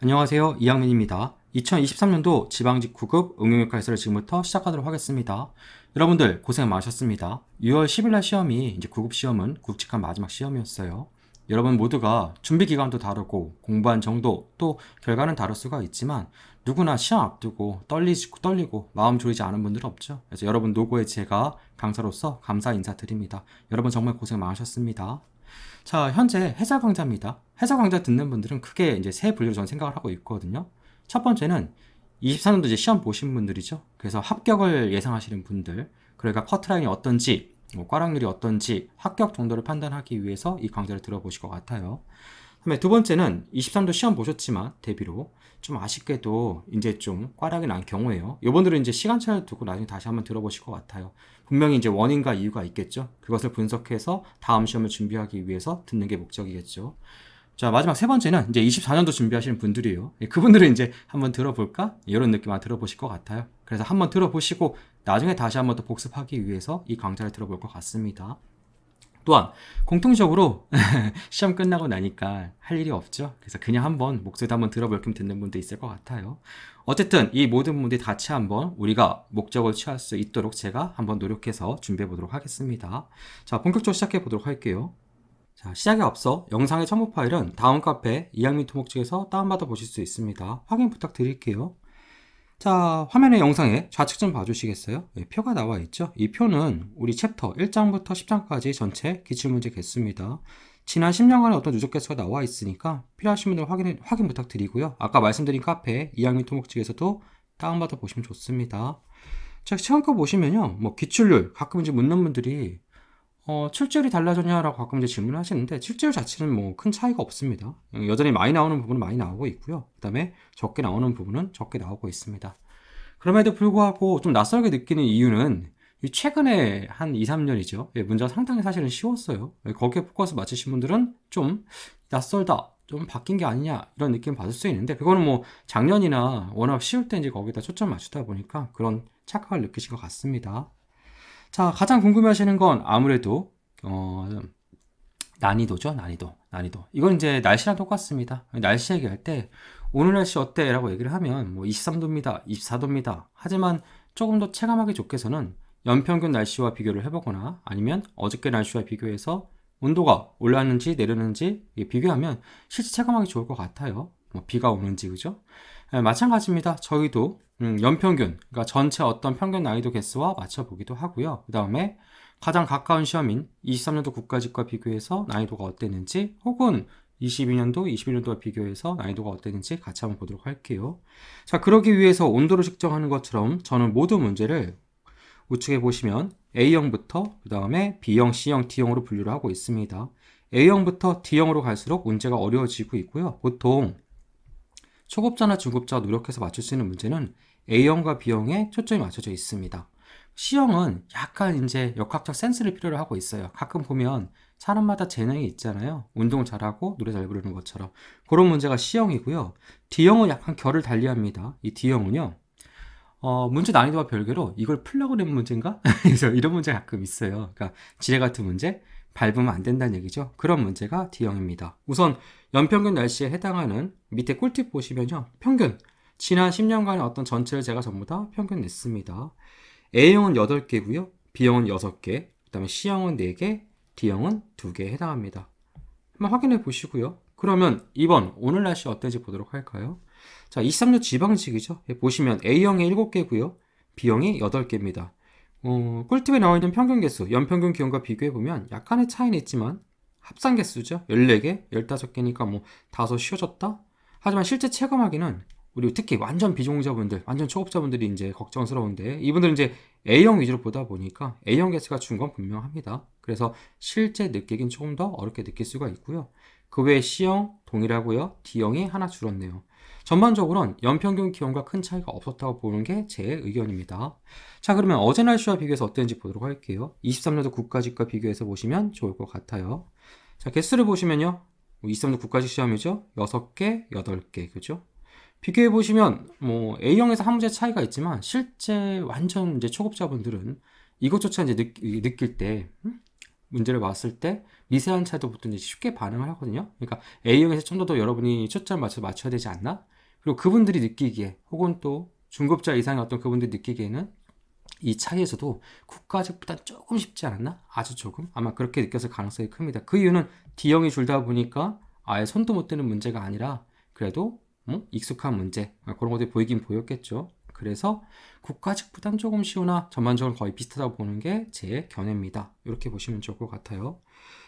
안녕하세요 이학민입니다 2023년도 지방직 구급 응용역 할수를 지금부터 시작하도록 하겠습니다 여러분들 고생 많으셨습니다 6월 10일날 시험이 이제 구급 시험은 굵직한 마지막 시험이었어요 여러분 모두가 준비 기간도 다르고 공부한 정도 또 결과는 다를 수가 있지만 누구나 시험 앞두고 떨리고 떨리고 마음 졸이지 않은 분들은 없죠 그래서 여러분 노고에 제가 강사로서 감사 인사드립니다 여러분 정말 고생 많으셨습니다 자, 현재 해자 강좌입니다. 해자 강좌 듣는 분들은 크게 이제 세 분류로 저는 생각을 하고 있거든요. 첫 번째는 24년도 이제 시험 보신 분들이죠. 그래서 합격을 예상하시는 분들, 그러니까 커트라인이 어떤지, 뭐 꽈락률이 어떤지 합격 정도를 판단하기 위해서 이 강좌를 들어보실 것 같아요. 그다음에 두 번째는 23도 시험 보셨지만 대비로 좀 아쉽게도 이제 좀 꽈락이 난경우에요 요번들은 이제 시간차를 두고 나중에 다시 한번 들어보실 것 같아요. 분명히 이제 원인과 이유가 있겠죠. 그것을 분석해서 다음 시험을 준비하기 위해서 듣는 게 목적이겠죠. 자 마지막 세 번째는 이제 24년도 준비하시는 분들이에요. 예, 그분들은 이제 한번 들어볼까 이런 느낌만 들어보실 것 같아요. 그래서 한번 들어보시고 나중에 다시 한번 더 복습하기 위해서 이 강좌를 들어볼 것 같습니다. 또한 공통적으로 시험 끝나고 나니까 할 일이 없죠 그래서 그냥 한번 목소리도 한번 들어볼 겸 듣는 분도 있을 것 같아요 어쨌든 이 모든 분들이 같이 한번 우리가 목적을 취할 수 있도록 제가 한번 노력해서 준비해 보도록 하겠습니다 자 본격적으로 시작해 보도록 할게요 자, 시작에 앞서 영상의 첨부 파일은 다음 카페 이학민 토목 측에서 다운받아 보실 수 있습니다. 확인 부탁드릴게요. 자 화면의 영상에 좌측 좀 봐주시겠어요? 네, 표가 나와 있죠? 이 표는 우리 챕터 1장부터 10장까지 전체 기출문제 개수입니다. 지난 10년간의 어떤 누적 개수가 나와 있으니까 필요하신 분들 확인, 확인 부탁드리고요. 아까 말씀드린 카페 2학년 토목직에서도 다운받아 보시면 좋습니다. 자, 시험과 보시면요. 뭐 기출률 가끔 이제 묻는 분들이 어, 출제율이 달라졌냐라고 가끔 이제 질문을 하시는데 출제율 자체는 뭐 큰 차이가 없습니다. 음, 여전히 많이 나오는 부분은 많이 나오고 있고요. 그다음에 적게 나오는 부분은 적게 나오고 있습니다. 그럼에도 불구하고 좀 낯설게 느끼는 이유는 최근에 한 2, 3년이죠. 예, 문제 상당히 사실은 쉬웠어요. 예, 거기에 포커스 맞추신 분들은 좀 낯설다. 좀 바뀐 게 아니냐 이런 느낌 받을 수 있는데 그거는 뭐 작년이나 워낙 쉬울 때 이제 거기다 초점 맞추다 보니까 그런 착각을 느끼신 것 같습니다. 자, 가장 궁금해하시는 건 아무래도 어, 난이도죠, 난이도, 난이도. 이건 이제 날씨랑 똑같습니다. 날씨 얘기할 때 오늘 날씨 어때라고 얘기를 하면 뭐 23도입니다, 24도입니다. 하지만 조금 더 체감하기 좋게서는 연평균 날씨와 비교를 해보거나 아니면 어저께 날씨와 비교해서 온도가 올랐는지 내렸는지 비교하면 실제 체감하기 좋을 것 같아요. 뭐 비가 오는지 그죠? 네, 마찬가지입니다. 저희도 음, 연평균, 그러니까 전체 어떤 평균 난이도 개수와 맞춰보기도 하고요. 그 다음에 가장 가까운 시험인 23년도 국가직과 비교해서 난이도가 어땠는지 혹은 22년도, 21년도와 비교해서 난이도가 어땠는지 같이 한번 보도록 할게요. 자, 그러기 위해서 온도를 측정하는 것처럼 저는 모든 문제를 우측에 보시면 A형부터 그 다음에 B형, C형, D형으로 분류를 하고 있습니다. A형부터 D형으로 갈수록 문제가 어려워지고 있고요. 보통 초급자나 중급자가 노력해서 맞출 수 있는 문제는 A형과 B형에 초점이 맞춰져 있습니다. C형은 약간 이제 역학적 센스를 필요로 하고 있어요. 가끔 보면 사람마다 재능이 있잖아요. 운동 잘하고 노래 잘 부르는 것처럼. 그런 문제가 C형이고요. D형은 약간 결을 달리합니다. 이 D형은요. 어, 문제 난이도와 별개로 이걸 풀려고 낸 문제인가? 이런 문제가 가끔 있어요. 그러니까 지뢰 같은 문제, 밟으면 안 된다는 얘기죠. 그런 문제가 D형입니다. 우선 연평균 날씨에 해당하는 밑에 꿀팁 보시면요. 평균 지난 10년간의 어떤 전체를 제가 전부 다 평균 냈습니다. A형은 8개고요. B형은 6개, 그 다음에 C형은 4개, D형은 2개에 해당합니다. 한번 확인해 보시고요. 그러면 2번 오늘 날씨 어떤지 보도록 할까요? 자, 23도 지방직이죠. 예, 보시면 A형이 7개고요. B형이 8개입니다. 어, 꿀팁에 나와 있는 평균 개수, 연평균 기온과 비교해보면 약간의 차이는 있지만 합산 개수죠. 14개, 15개니까 뭐 다소 쉬워졌다? 하지만 실제 체감하기는 우리 특히 완전 비종자분들, 완전 초급자분들이 이제 걱정스러운데 이분들은 이제 A형 위주로 보다 보니까 A형 개수가 준 건 분명합니다. 그래서 실제 느끼긴 조금 더 어렵게 느낄 수가 있고요. 그 외에 C형 동일하고요. D형이 하나 줄었네요. 전반적으로는 연평균 기온과 큰 차이가 없었다고 보는 게 제 의견입니다. 자 그러면 어제 날씨와 비교해서 어땠는지 보도록 할게요. 23년도 국가직과 비교해서 보시면 좋을 것 같아요. 자, 개수를 보시면요. 2 3도 국가식 시험이죠. 6개, 8개, 그죠? 비교해 보시면 뭐 A형에서 한 문제 차이가 있지만 실제 완전 이제 초급자분들은 이것조차 이제 느, 낄때 음? 문제를 봤을 때 미세한 차이도 보통 이제 쉽게 반응을 하거든요. 그러니까 A형에서 좀 더 여러분이 초점 맞춰 맞춰야 되지 않나? 그리고 그분들이 느끼기에 혹은 또 중급자 이상의 어떤 그분들이 느끼기에는 이 차이에서도 국가직보다 조금 쉽지 않았나? 아주 조금? 아마 그렇게 느꼈을 가능성이 큽니다. 그 이유는 D형이 줄다 보니까 아예 손도 못 대는 문제가 아니라 그래도 뭐 익숙한 문제 아, 그런 것들이 보이긴 보였겠죠. 그래서 국가직보단 조금 쉬우나 전반적으로 거의 비슷하다고 보는 게 제 견해입니다. 이렇게 보시면 좋을 것 같아요.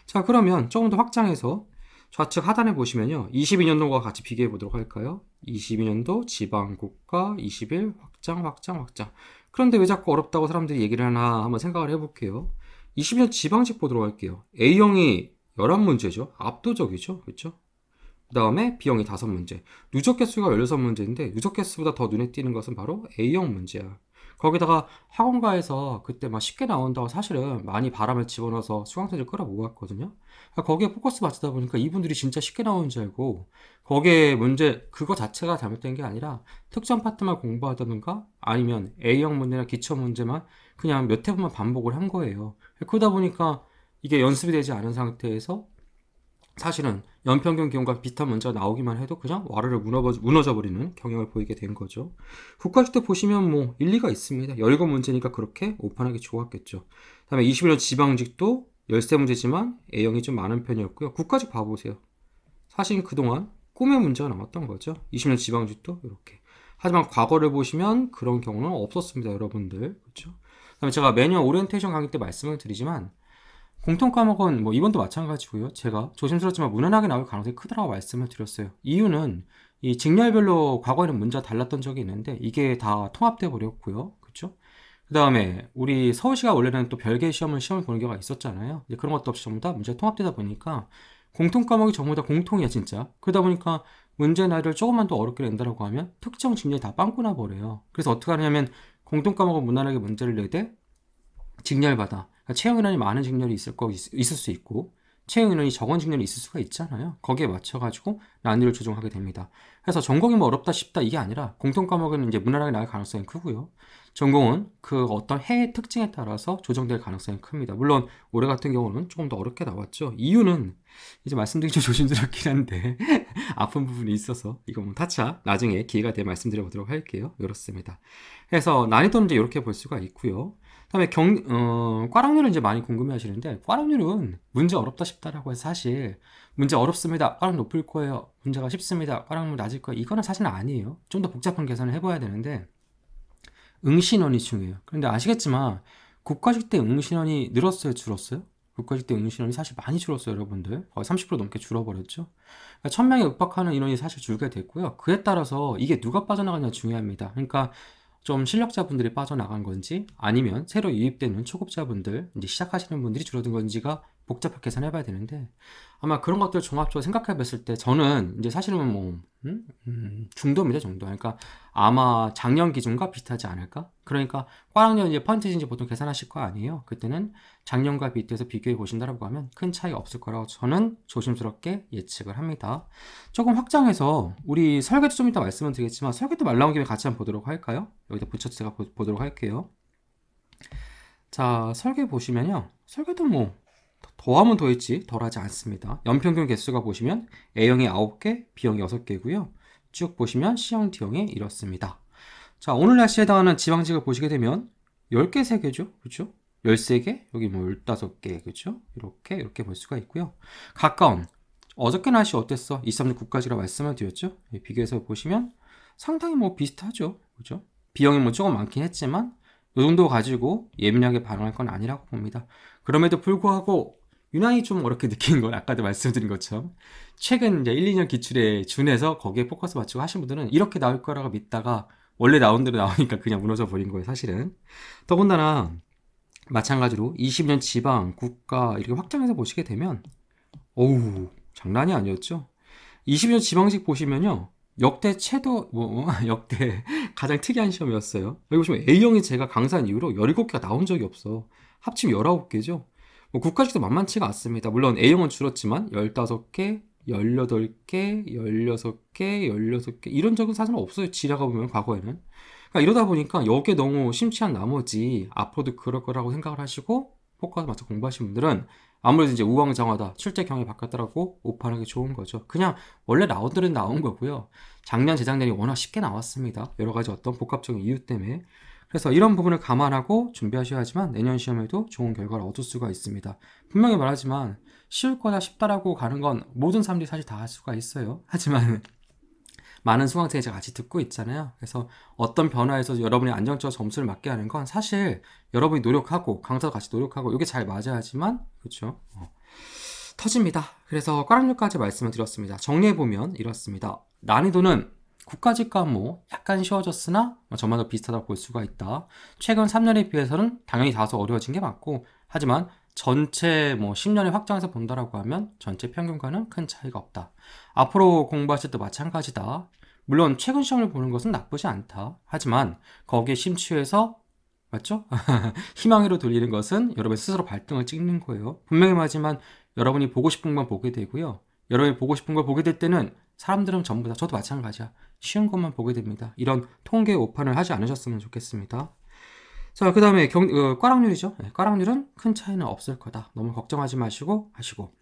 자 그러면 조금 더 확장해서 좌측 하단에 보시면요. 22년도와 같이 비교해 보도록 할까요? 22년도 지방국가 21 확장 확장 확장 그런데 왜 자꾸 어렵다고 사람들이 얘기를 하나 한번 생각을 해볼게요. 20년 지방직 보도록 할게요. A형이 11문제죠. 압도적이죠. 그렇죠? 그 다음에 B형이 5문제. 누적 개수가 16문제인데 누적 개수보다 더 눈에 띄는 것은 바로 A형 문제야. 거기다가 학원가에서 그때 막 쉽게 나온다고 사실은 많이 바람을 집어넣어서 수강생들 끌어모았거든요. 그러니까 거기에 포커스 맞추다 보니까 이분들이 진짜 쉽게 나오는 줄 알고 거기에 문제 그거 자체가 잘못된 게 아니라 특정 파트만 공부하다든가 아니면 A형 문제나 기초 문제만 그냥 몇 회분만 반복을 한 거예요. 그러다 보니까 이게 연습이 되지 않은 상태에서 사실은 연평균 기온과 비슷한 문제가 나오기만 해도 그냥 와르르 무너져 버리는 경향을 보이게 된 거죠. 국가주택 보시면 뭐 일리가 있습니다. 열거 문제니까 그렇게 오판하게 좋았겠죠. 다음에 21년 지방직도 열세 문제지만 A형이 좀 많은 편이었고요. 국가직 봐보세요. 사실 그동안 꿈의 문제가 남았던 거죠. 20년 지방직도 이렇게. 하지만 과거를 보시면 그런 경우는 없었습니다. 여러분들. 그렇죠? 다음에 제가 매년 오리엔테이션 강의 때 말씀을 드리지만 공통 과목은 뭐 이번도 마찬가지고요. 제가 조심스럽지만 무난하게 나올 가능성이 크다고 말씀을 드렸어요. 이유는 이 직렬별로 과거에는 문제가 달랐던 적이 있는데 이게 다 통합돼 버렸고요. 그죠그 다음에 우리 서울시가 원래는 또 별개의 시험을 시험을 보는 경우가 있었잖아요. 그런 것도 없이 전부 다 문제가 통합되다 보니까 공통 과목이 전부 다 공통이야 진짜. 그러다 보니까 문제 나이를 조금만 더 어렵게 낸다라고 하면 특정 직렬이 다 빵꾸나 버려요. 그래서 어떻게 하냐면 공통 과목은 무난하게 문제를 내되 직렬 받아 그러니까 채용 인원이 많은 직렬이 있을 거 있, 있을 수 있고 채용 인원이 적은 직렬이 있을 수가 있잖아요. 거기에 맞춰가지고 난이도를 조정하게 됩니다. 그래서 전공이 뭐 어렵다 쉽다 이게 아니라 공통 과목은 이제 무난하게 나갈 가능성이 크고요. 전공은 그 어떤 해의 특징에 따라서 조정될 가능성이 큽니다. 물론 올해 같은 경우는 조금 더 어렵게 나왔죠. 이유는 이제 말씀드리기 좀 조심스럽긴 한데 아픈 부분이 있어서 이거 뭐 타차 나중에 기회가 되면 말씀드려 보도록 할게요. 이렇습니다. 그래서 난이도는 이제 이렇게 볼 수가 있고요. 다음에 경, 어, 꽈락률은 이제 많이 궁금해 하시는데, 꽈락률은 문제 어렵다 싶다라고 해서 사실, 문제 어렵습니다. 꽈락 높을 거예요. 문제가 쉽습니다. 꽈락률 낮을 거예요. 이거는 사실은 아니에요. 좀 더 복잡한 계산을 해봐야 되는데, 응신원이 중요해요. 그런데 아시겠지만, 국가직 때응신원이 늘었어요? 줄었어요? 국가직 때응신원이 사실 많이 줄었어요, 여러분들. 거의 30% 넘게 줄어버렸죠? 그러니까 1000명에 육박하는 인원이 사실 줄게 됐고요. 그에 따라서 이게 누가 빠져나가냐 중요합니다. 그러니까, 좀 실력자분들이 빠져나간 건지 아니면 새로 유입되는 초급자분들 이제 시작하시는 분들이 줄어든 건지가 복잡하게 계산해봐야 되는데 아마 그런 것들 종합적으로 생각해 봤을 때 저는 이제 사실은 뭐 음? 음, 중도입니다 정도 그러니까 아마 작년 기준과 비슷하지 않을까 그러니까 과학년 이제 펀치인지 보통 계산하실 거 아니에요 그때는 작년과 비슷해서 비교해 보신다라고 하면 큰 차이 없을 거라고 저는 조심스럽게 예측을 합니다 조금 확장해서 우리 설계도 좀 이따 말씀을 드리겠지만 설계도 말 나온 김에 같이 한번 보도록 할까요 여기다 붙여서 제가 보, 보도록 할게요 자 설계 보시면요 설계도 뭐 더하면 더했지 덜하지 않습니다. 연평균 개수가 보시면 A형이 9개, B형이 6개고요. 쭉 보시면 C형, D형이 이렇습니다. 자, 오늘 날씨에 해당하는 지방직을 보시게 되면 10개 3개죠 그렇죠? 13개, 여기 뭐 15개, 그렇죠? 이렇게 이렇게 볼 수가 있고요. 가까운 어저께 날씨 어땠어? 236 국가지라 말씀을 드렸죠. 예, 비교해서 보시면 상당히 뭐 비슷하죠. 그죠? b 형이뭐 조금 많긴 했지만 요 정도 가지고 예민하게 반응할 건 아니라고 봅니다. 그럼에도 불구하고 유난히 좀 어렵게 느낀 건 아까도 말씀드린 것처럼 최근 이제 1, 2년 기출에 준해서 거기에 포커스 맞추고 하신 분들은 이렇게 나올 거라고 믿다가 원래 나온 대로 나오니까 그냥 무너져 버린 거예요, 사실은. 더군다나 마찬가지로 20년 지방, 국가 이렇게 확장해서 보시게 되면 어우, 장난이 아니었죠. 20년 지방식 보시면요. 역대 최도 뭐, 뭐 역대 가장 특이한 시험이었어요. 여기 보시면 A형이 제가 강사한 이후로 17개가 나온 적이 없어. 합치면 19개죠. 뭐 국가직도 만만치가 않습니다. 물론 A형은 줄었지만 15개, 18개, 16개, 16개 이런 적은 사실 없어요. 지뢰가 보면 과거에는. 그러니까 이러다 보니까 여기에 너무 심취한 나머지 앞으로도 그럴 거라고 생각을 하시고 포커스 맞춰 공부하신 분들은 아무래도 이제 우왕좌왕하다 출제 경향이바뀌었다라고오판하기 좋은 거죠. 그냥 원래 라운드는 나온 거고요. 작년 재작년이 워낙 쉽게 나왔습니다. 여러 가지 어떤 복합적인 이유 때문에. 그래서 이런 부분을 감안하고 준비하셔야지만 내년 시험에도 좋은 결과를 얻을 수가 있습니다. 분명히 말하지만 쉬울 거다 쉽다라고 가는 건 모든 사람들이 사실 다 할 수가 있어요. 하지만 많은 수강생이 제가 같이 듣고 있잖아요. 그래서 어떤 변화에서 여러분이 안정적 점수를 맞게 하는 건 사실 여러분이 노력하고 강사도 같이 노력하고 이게 잘 맞아야지만 그렇죠. 어. 터집니다. 그래서 꽈락류까지 말씀을 드렸습니다. 정리해보면 이렇습니다. 난이도는 국가직과뭐 약간 쉬워졌으나 전마다 뭐 비슷하다고 볼 수가 있다. 최근 3년에 비해서는 당연히 다소 어려워진 게 맞고 하지만 전체 뭐 10년의 확장에서 본다라고 하면 전체 평균과는 큰 차이가 없다. 앞으로 공부하실 때 마찬가지다. 물론 최근 시험을 보는 것은 나쁘지 않다. 하지만 거기에 심취해서 맞죠? 희망으로 돌리는 것은 여러분 스스로 발등을 찍는 거예요. 분명히 하지만 여러분이 보고 싶은 것만 보게 되고요. 여러분이 보고 싶은 걸 보게 될 때는 사람들은 전부 다 저도 마찬가지야 쉬운 것만 보게 됩니다 이런 통계 오판을 하지 않으셨으면 좋겠습니다 자그 다음에 어, 꽈락률이죠 네, 꽈락률은 큰 차이는 없을 거다 너무 걱정하지 마시고 하시고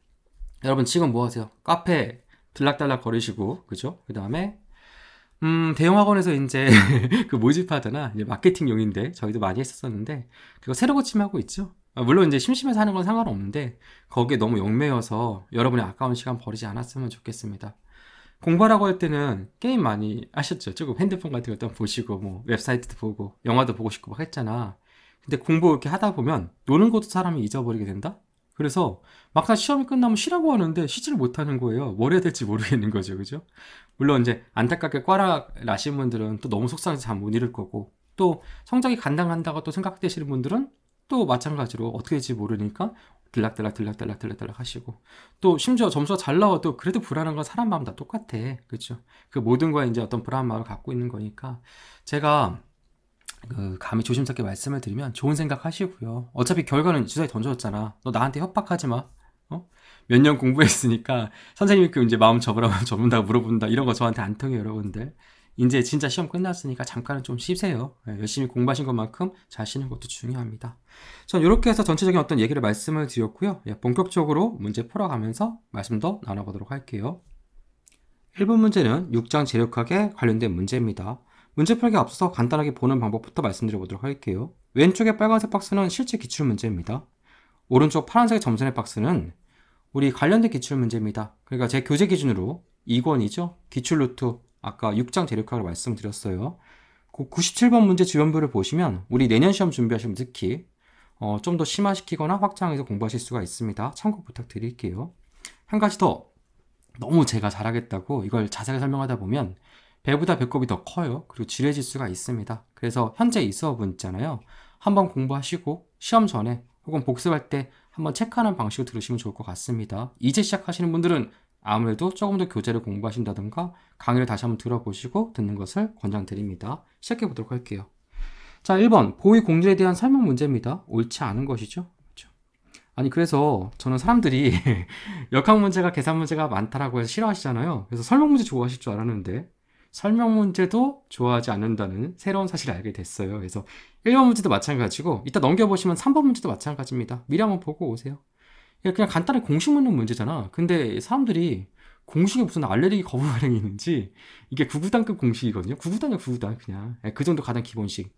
여러분 지금 뭐 하세요? 카페 들락달락 거리시고 그죠? 그 다음에 음, 대형학원에서 이제 그 모집하거나 이제 마케팅용인데 저희도 많이 했었었는데 그거 새로 고침하고 있죠. 아, 물론 이제 심심해서 하는 건 상관없는데 거기에 너무 용매여서 여러분의 아까운 시간 버리지 않았으면 좋겠습니다. 공부하라고 할 때는 게임 많이 하셨죠 조금 핸드폰 같은 것도 보시고 뭐 웹사이트도 보고 영화도 보고 싶고 막 했잖아 근데 공부 이렇게 하다 보면 노는 것도 사람이 잊어버리게 된다 그래서 막상 시험이 끝나면 쉬라고 하는데 쉬지를 못하는 거예요 뭘 해야 될지 모르겠는 거죠 그죠 물론 이제 안타깝게 꽈라 나신 분들은 또 너무 속상해서 잠 못 이룰 거고 또 성적이 간당한다고 또 생각되시는 분들은 또 마찬가지로 어떻게 될지 모르니까 들락들락 들락들락 들락들락 하시고 또 심지어 점수가 잘 나와도 그래도 불안한 건 사람 마음 다 똑같아 그렇죠 그 모든 거에 이제 어떤 불안한 마음을 갖고 있는 거니까 제가 그 감히 조심스럽게 말씀을 드리면 좋은 생각 하시고요 어차피 결과는 주사에 던져졌잖아 너 나한테 협박하지 마 어? 몇 년 공부했으니까 선생님께 이제 마음 접으라고 접는다 물어본다 이런 거 저한테 안통해 여러분들 이제 진짜 시험 끝났으니까 잠깐은 좀 쉬세요. 네, 열심히 공부하신 것만큼 잘 쉬는 것도 중요합니다. 전 이렇게 해서 전체적인 어떤 얘기를 말씀을 드렸고요. 예, 본격적으로 문제 풀어가면서 말씀 도 나눠보도록 할게요. 1번 문제는 6장 재력학에 관련된 문제입니다. 문제 풀기에 앞서서 간단하게 보는 방법부터 말씀드려보도록 할게요. 왼쪽에 빨간색 박스는 실제 기출문제입니다. 오른쪽 파란색 점선의 박스는 우리 관련된 기출문제입니다. 그러니까 제 교재 기준으로 2권이죠. 기출루트 아까 6장 재력학을 말씀드렸어요. 그 97번 문제 주연부를 보시면 우리 내년 시험 준비하시면 특히 어, 좀 더 심화시키거나 확장해서 공부하실 수가 있습니다. 참고 부탁드릴게요. 한 가지 더 너무 제가 잘하겠다고 이걸 자세하게 설명하다 보면 배보다 배꼽이 더 커요. 그리고 지루해질 수가 있습니다. 그래서 현재 이 수업은 있잖아요. 한번 공부하시고 시험 전에 혹은 복습할 때 한번 체크하는 방식으로 들으시면 좋을 것 같습니다. 이제 시작하시는 분들은 아무래도 조금 더 교재를 공부하신다든가 강의를 다시 한번 들어보시고 듣는 것을 권장드립니다. 시작해 보도록 할게요. 자, 1번 보위 공률에 대한 설명 문제입니다. 옳지 않은 것이죠 그렇죠. 아니 그래서 저는 사람들이 역학 문제가 계산 문제가 많다라고 해서 싫어하시잖아요. 그래서 설명 문제 좋아하실 줄 알았는데 설명 문제도 좋아하지 않는다는 새로운 사실을 알게 됐어요. 그래서 1번 문제도 마찬가지고 이따 넘겨보시면 3번 문제도 마찬가지입니다. 미리 한번 보고 오세요. 그러니까 그냥 간단히 공식 묻는 문제잖아. 근데 사람들이 공식에 무슨 알레르기 거부 반응이 있는지 이게 구구단급 공식이거든요. 구구단이야 구구단 그냥 예, 그 정도 가장 기본식.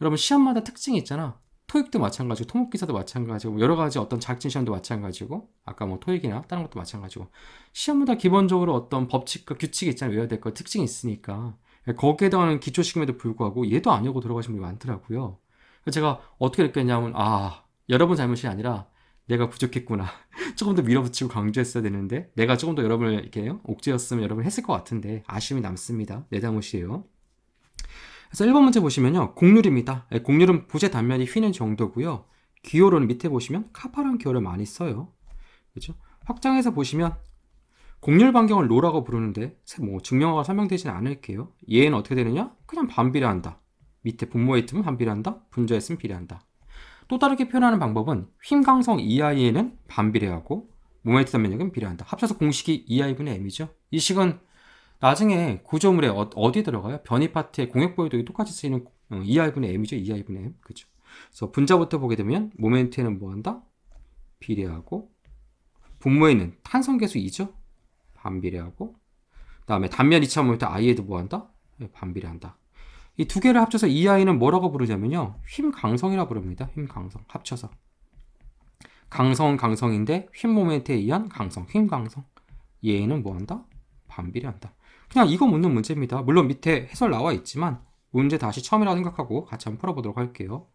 여러분 시험마다 특징이 있잖아. 토익도 마찬가지고 토목기사도 마찬가지고 여러 가지 어떤 작진 시험도 마찬가지고 아까 뭐 토익이나 다른 것도 마찬가지고 시험마다 기본적으로 어떤 법칙과 규칙이 있잖아요. 외워야 될 거 특징이 있으니까 예, 거기에 대한 기초식임에도 불구하고 얘도 아니고 들어가신 분이 많더라고요. 제가 어떻게 느꼈냐면 아 여러분 잘못이 아니라 내가 부족했구나. 조금 더 밀어붙이고 강조했어야 되는데 내가 조금 더 여러분을 이렇게 옥죄였으면 여러분 했을 것 같은데 아쉬움이 남습니다. 내 잘못이에요. 그래서 1번 문제 보시면요. 곡률입니다. 예, 곡률은 부재 단면이 휘는 정도고요. 기호로는 밑에 보시면 카파란 기호를 많이 써요. 그죠 확장해서 보시면 곡률 반경을 로라고 부르는데 뭐 증명화가 설명되진 않을게요. 얘는 어떻게 되느냐? 그냥 반비례한다. 밑에 분모에 있으면 반비례한다. 분자에 있으면 비례한다. 또 다르게 표현하는 방법은 휨강성 2i에는 반비례하고 모멘트덤 면역은 비례한다. 합쳐서 공식이 2i분의 m이죠. 이 식은 나중에 구조물에 어, 디에 들어가요? 변이 파트의 공역 보여도 똑같이 쓰이는 2i분의 어, m이죠. 2i분의 m. 그죠? 그래서 분자부터 보게 되면 모멘트에는 뭐 한다? 비례하고 분모에는 탄성계수 이죠 반비례하고 그 다음에 단면 이차 모멘트 i에도 뭐 한다? 예, 반비례한다. 이두 개를 합쳐서 이 아이는 뭐라고 부르냐면요. 힘강성이라 고 부릅니다. 힘강성. 합쳐서. 강성은 강성인데 힘 모멘트에 의한 강성, 힘 강성. 얘는 뭐 한다? 반비례한다. 그냥 이거 묻는 문제입니다. 물론 밑에 해설 나와 있지만 문제 다시 처음이라 생각하고 같이 한번 풀어보도록 할게요.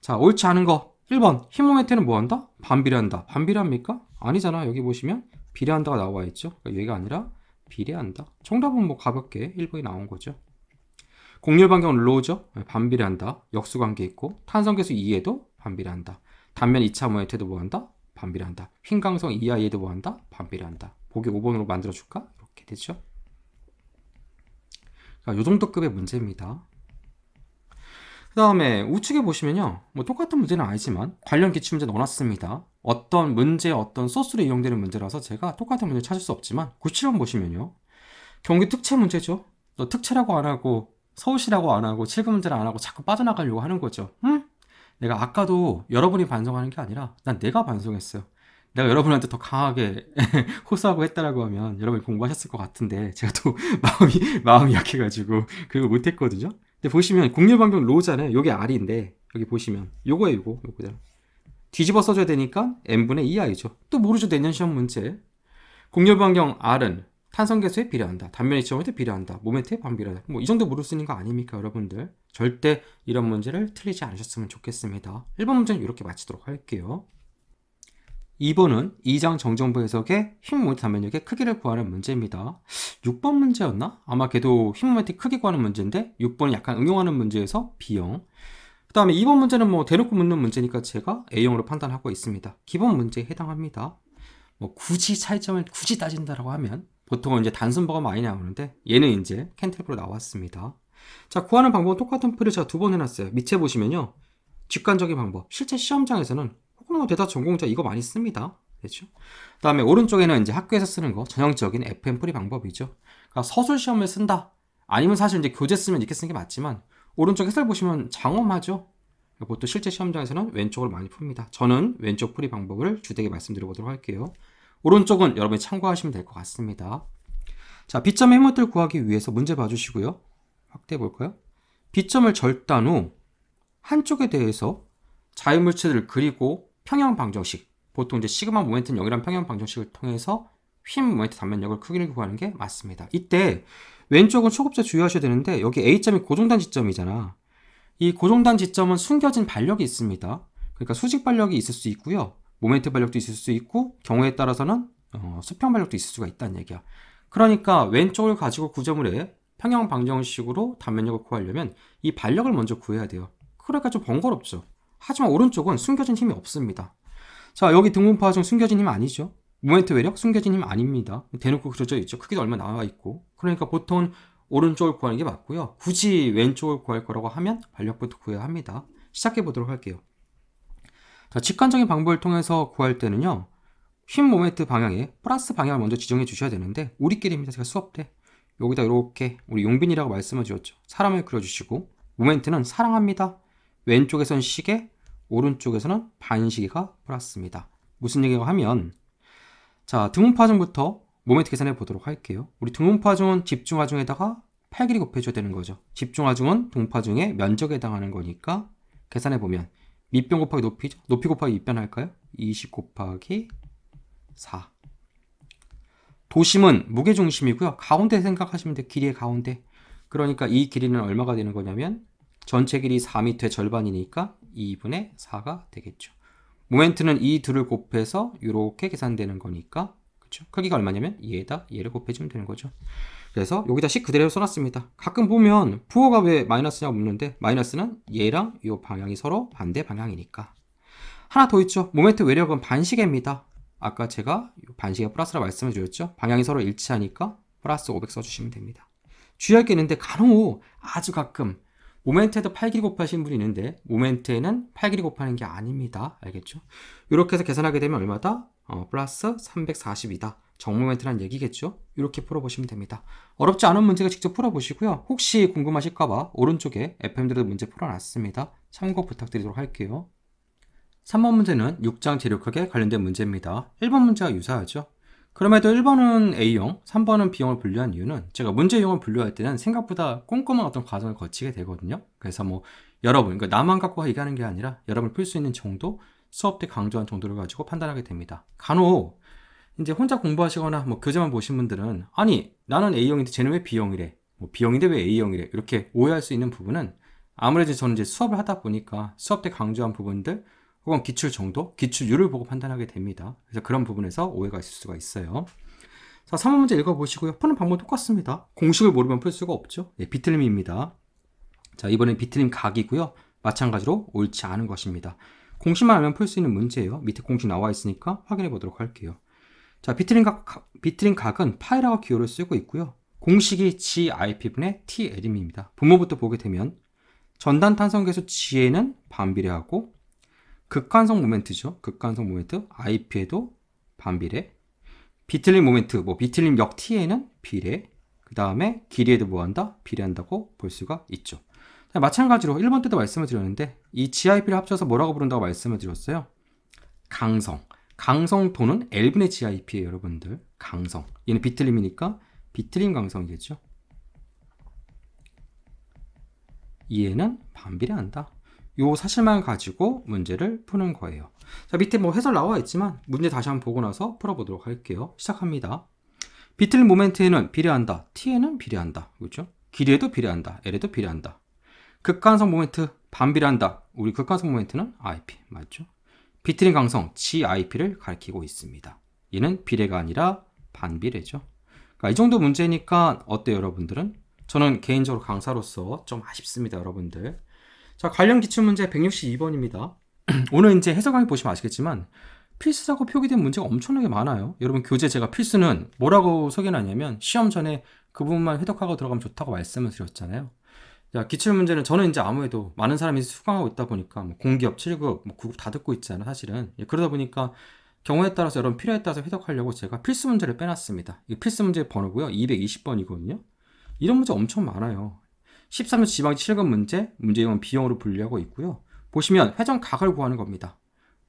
자, 옳지 않은 거. 1번 힘 모멘트는 뭐 한다? 반비례한다. 반비례합니까? 아니잖아. 여기 보시면 비례한다가 나와 있죠. 그러니까 얘가 아니라 비례한다. 정답은 뭐 가볍게 1번이 나온 거죠. 곡률 반경은 로죠. 네, 반비례한다. 역수관계 있고 탄성계수 2에도 반비례한다. 단면 2차 모의테도 뭐한다? 반비례한다. 흰강성 2하에도 뭐한다? 반비례한다. 보기 5번으로 만들어줄까? 이렇게 되죠. 그요 정도 급의 문제입니다. 그 다음에 우측에 보시면요. 뭐 똑같은 문제는 아니지만 관련 기출 문제 넣어놨습니다. 어떤 문제, 어떤 소스로 이용되는 문제라서 제가 똑같은 문제 찾을 수 없지만 97번 보시면요. 경기 특채 문제죠. 특채라고 안 하고 서울시라고 안 하고 7분 문제를 안 하고 자꾸 빠져나가려고 하는 거죠. 응? 내가 아까도 여러분이 반성하는 게 아니라 난 내가 반성했어요. 내가 여러분한테 더 강하게 호소하고 했다라고 하면 여러분이 공부하셨을 것 같은데 제가 또 마음이 마음이 약해가지고 그걸 못했거든요. 근데 보시면 국립환경 로잖아요 요게 R인데 여기 보시면 요거예요 요거 요거죠. 뒤집어 써줘야 되니까 n분의 2i죠. 또 모르죠 내년 시험 문제. 국립환경 R은 탄성계수에 비례한다. 단면 이점일 때 비례한다. 모멘트에 반비례한다뭐 이 정도 모를 수 있는 거 아닙니까 여러분들? 절대 이런 문제를 틀리지 않으셨으면 좋겠습니다. 1번 문제는 이렇게 마치도록 할게요. 2번은 2장 정정부 해석의 힘 모멘트 단면력의 크기를 구하는 문제입니다. 6번 문제였나? 아마 걔도 힘 모멘트 크기 구하는 문제인데 6번은 약간 응용하는 문제에서 B형 그 다음에 2번 문제는 뭐 대놓고 묻는 문제니까 제가 A형으로 판단하고 있습니다. 기본 문제에 해당합니다. 뭐 굳이 차이점을 굳이 따진다라고 하면 보통은 이제 단순버가 많이 나오는데 얘는 이제 캔탭으로 나왔습니다. 자 구하는 방법은 똑같은 풀을 제가 두 번 해놨어요. 밑에 보시면요. 직관적인 방법. 실제 시험장에서는 혹은 대다 전공자 이거 많이 씁니다. 그렇죠? 다음에 오른쪽에는 이제 학교에서 쓰는 거 전형적인 FM 풀이 방법이죠. 그러니까 서술 시험을 쓴다. 아니면 사실 이제 교재 쓰면 이렇게 쓰는 게 맞지만 오른쪽 해설 보시면 장엄하죠. 보통 실제 시험장에서는 왼쪽을 많이 풉니다. 저는 왼쪽 풀이 방법을 주되게 말씀드려 보도록 할게요. 오른쪽은 여러분이 참고하시면 될 것 같습니다. 자, B점 해물들 구하기 위해서 문제 봐주시고요. 확대해 볼까요? B점을 절단 후 한쪽에 대해서 자유물체들을 그리고 평형 방정식, 보통 이제 시그마 모멘트는 0이란 평형 방정식을 통해서 휨 모멘트 단면력을 크기를 구하는 게 맞습니다. 이때 왼쪽은 초급자 주의하셔야 되는데 여기 A점이 고정단 지점이잖아. 이 고정단 지점은 숨겨진 반력이 있습니다. 그러니까 수직 반력이 있을 수 있고요. 모멘트 발력도 있을 수 있고 경우에 따라서는 어, 수평 발력도 있을 수가 있다는 얘기야. 그러니까 왼쪽을 가지고 구조물에 평형 방정식으로 단면력을 구하려면 이발력을 먼저 구해야 돼요. 그러니까 좀 번거롭죠. 하지만 오른쪽은 숨겨진 힘이 없습니다. 자 여기 등분파 중 숨겨진 힘 아니죠. 모멘트 외력 숨겨진 힘 아닙니다. 대놓고 그려져 있죠. 크기도 얼마 나와 있고. 그러니까 보통 오른쪽을 구하는 게 맞고요. 굳이 왼쪽을 구할 거라고 하면 발력부터 구해야 합니다. 시작해 보도록 할게요. 자, 직관적인 방법을 통해서 구할 때는요. 흰 모멘트 방향에 플러스 방향을 먼저 지정해 주셔야 되는데 우리끼리입니다. 제가 수업 때 여기다 이렇게 우리 용빈이라고 말씀을 주었죠. 사람을 그려주시고 모멘트는 사랑합니다. 왼쪽에선 시계, 오른쪽에서는 반시계가 플러스입니다. 무슨 얘기가 하면 자 등분파중부터 모멘트 계산해 보도록 할게요. 우리 등분파중은 집중화중에다가 8길이 곱해줘야 되는 거죠. 집중화중은 동파중의 면적에 해당하는 거니까 계산해 보면 밑변 곱하기 높이죠. 높이 곱하기 밑변 할까요? 20 곱하기 4. 도심은 무게중심이고요. 가운데 생각하시면 돼요. 길이의 가운데. 그러니까 이 길이는 얼마가 되는 거냐면 전체 길이 4m의 절반이니까 2분의 4가 되겠죠. 모멘트는 이 둘을 곱해서 이렇게 계산되는 거니까 그렇죠? 크기가 얼마냐면 얘에다 얘를 곱해주면 되는 거죠. 그래서 여기다 식 그대로 써놨습니다. 가끔 보면 부호가 왜 마이너스냐고 묻는데 마이너스는 얘랑 이 방향이 서로 반대 방향이니까. 하나 더 있죠. 모멘트 외력은 반시계입니다. 아까 제가 반시계 플러스라 말씀해 드렸죠. 방향이 서로 일치하니까 플러스 500 써주시면 됩니다. 주의할 게 있는데 간혹 아주 가끔 모멘트에도 8길이 곱하신 분이 있는데 모멘트에는 8길이 곱하는 게 아닙니다. 알겠죠? 이렇게 해서 계산하게 되면 얼마다? 어, 플러스 340이다. 정모멘트란 얘기겠죠? 이렇게 풀어보시면 됩니다. 어렵지 않은 문제가 직접 풀어보시고요. 혹시 궁금하실까봐 오른쪽에 f m 들레 문제 풀어놨습니다. 참고 부탁드리도록 할게요. 3번 문제는 6장 재력학에 관련된 문제입니다. 1번 문제와 유사하죠? 그럼에도 1번은 A형, 3번은 B형을 분류한 이유는 제가 문제형을 분류할 때는 생각보다 꼼꼼한 어떤 과정을 거치게 되거든요. 그래서 뭐 여러분, 그러니까 나만 갖고 얘기하는 게 아니라 여러분 을풀 수 있는 정도, 수업 때 강조한 정도를 가지고 판단하게 됩니다. 간혹 이제 혼자 공부하시거나 뭐 교재만 보신 분들은 아니 나는 A형인데 쟤는 왜 B형이래 뭐 B형인데 왜 A형이래 이렇게 오해할 수 있는 부분은 아무래도 저는 이제 수업을 하다 보니까 수업 때 강조한 부분들 혹은 기출 정도, 기출률을 보고 판단하게 됩니다. 그래서 그런 부분에서 오해가 있을 수가 있어요. 자, 3번 문제 읽어보시고요. 푸는 방법 똑같습니다. 공식을 모르면 풀 수가 없죠. 네, 비틀림입니다. 자, 이번엔 비틀림 각이고요. 마찬가지로 옳지 않은 것입니다. 공식만 알면 풀 수 있는 문제예요. 밑에 공식 나와 있으니까 확인해 보도록 할게요. 자, 비트링 각, 비트린 각은 파이라고 기호를 쓰고 있고요. 공식이 GIP분의 T에림입니다. 분모부터 보게 되면 전단 탄성계수 G에는 반비례하고 극한성 모멘트죠. 극한성 모멘트 IP에도 반비례 비틀림 모멘트, 뭐 비틀림 역 T에는 비례 그 다음에 길이에도 뭐한다? 비례한다고 볼 수가 있죠. 마찬가지로 1번 때도 말씀을 드렸는데 이 GIP를 합쳐서 뭐라고 부른다고 말씀을 드렸어요? 강성 강성도는 L분의 GIP에 여러분들. 강성. 얘는 비틀림이니까 비틀림 강성이겠죠. 얘는 반비례한다. 요 사실만 가지고 문제를 푸는 거예요. 자, 밑에 뭐 해설 나와 있지만 문제 다시 한번 보고 나서 풀어보도록 할게요. 시작합니다. 비틀림 모멘트에는 비례한다. T에는 비례한다. 그렇죠? 길이에도 비례한다. L에도 비례한다. 극간성 모멘트 반비례한다. 우리 극간성 모멘트는 IP 맞죠? 비트린 강성 GIP를 가리키고 있습니다. 이는 비례가 아니라 반비례죠. 그러니까 이 정도 문제니까 어때요 여러분들은? 저는 개인적으로 강사로서 좀 아쉽습니다 여러분들. 자 관련 기출문제 162번입니다. 오늘 이제 해설 강의 보시면 아시겠지만 필수라고 표기된 문제가 엄청나게 많아요. 여러분 교재 제가 필수는 뭐라고 소개하냐면 를 시험 전에 그 부분만 회독하고 들어가면 좋다고 말씀을 드렸잖아요. 야, 기출 문제는 저는 이제 아무래도 많은 사람이 수강하고 있다 보니까 뭐 공기업, 7급, 뭐 9급 다 듣고 있잖아요, 사실은. 예, 그러다 보니까 경우에 따라서 여러분 필요에 따라서 해석하려고 제가 필수 문제를 빼놨습니다. 이 필수 문제 번호고요. 220번이거든요. 이런 문제 엄청 많아요. 13년 지방 7급 문제, 문제형은 비용으로 분류하고 있고요. 보시면 회전각을 구하는 겁니다.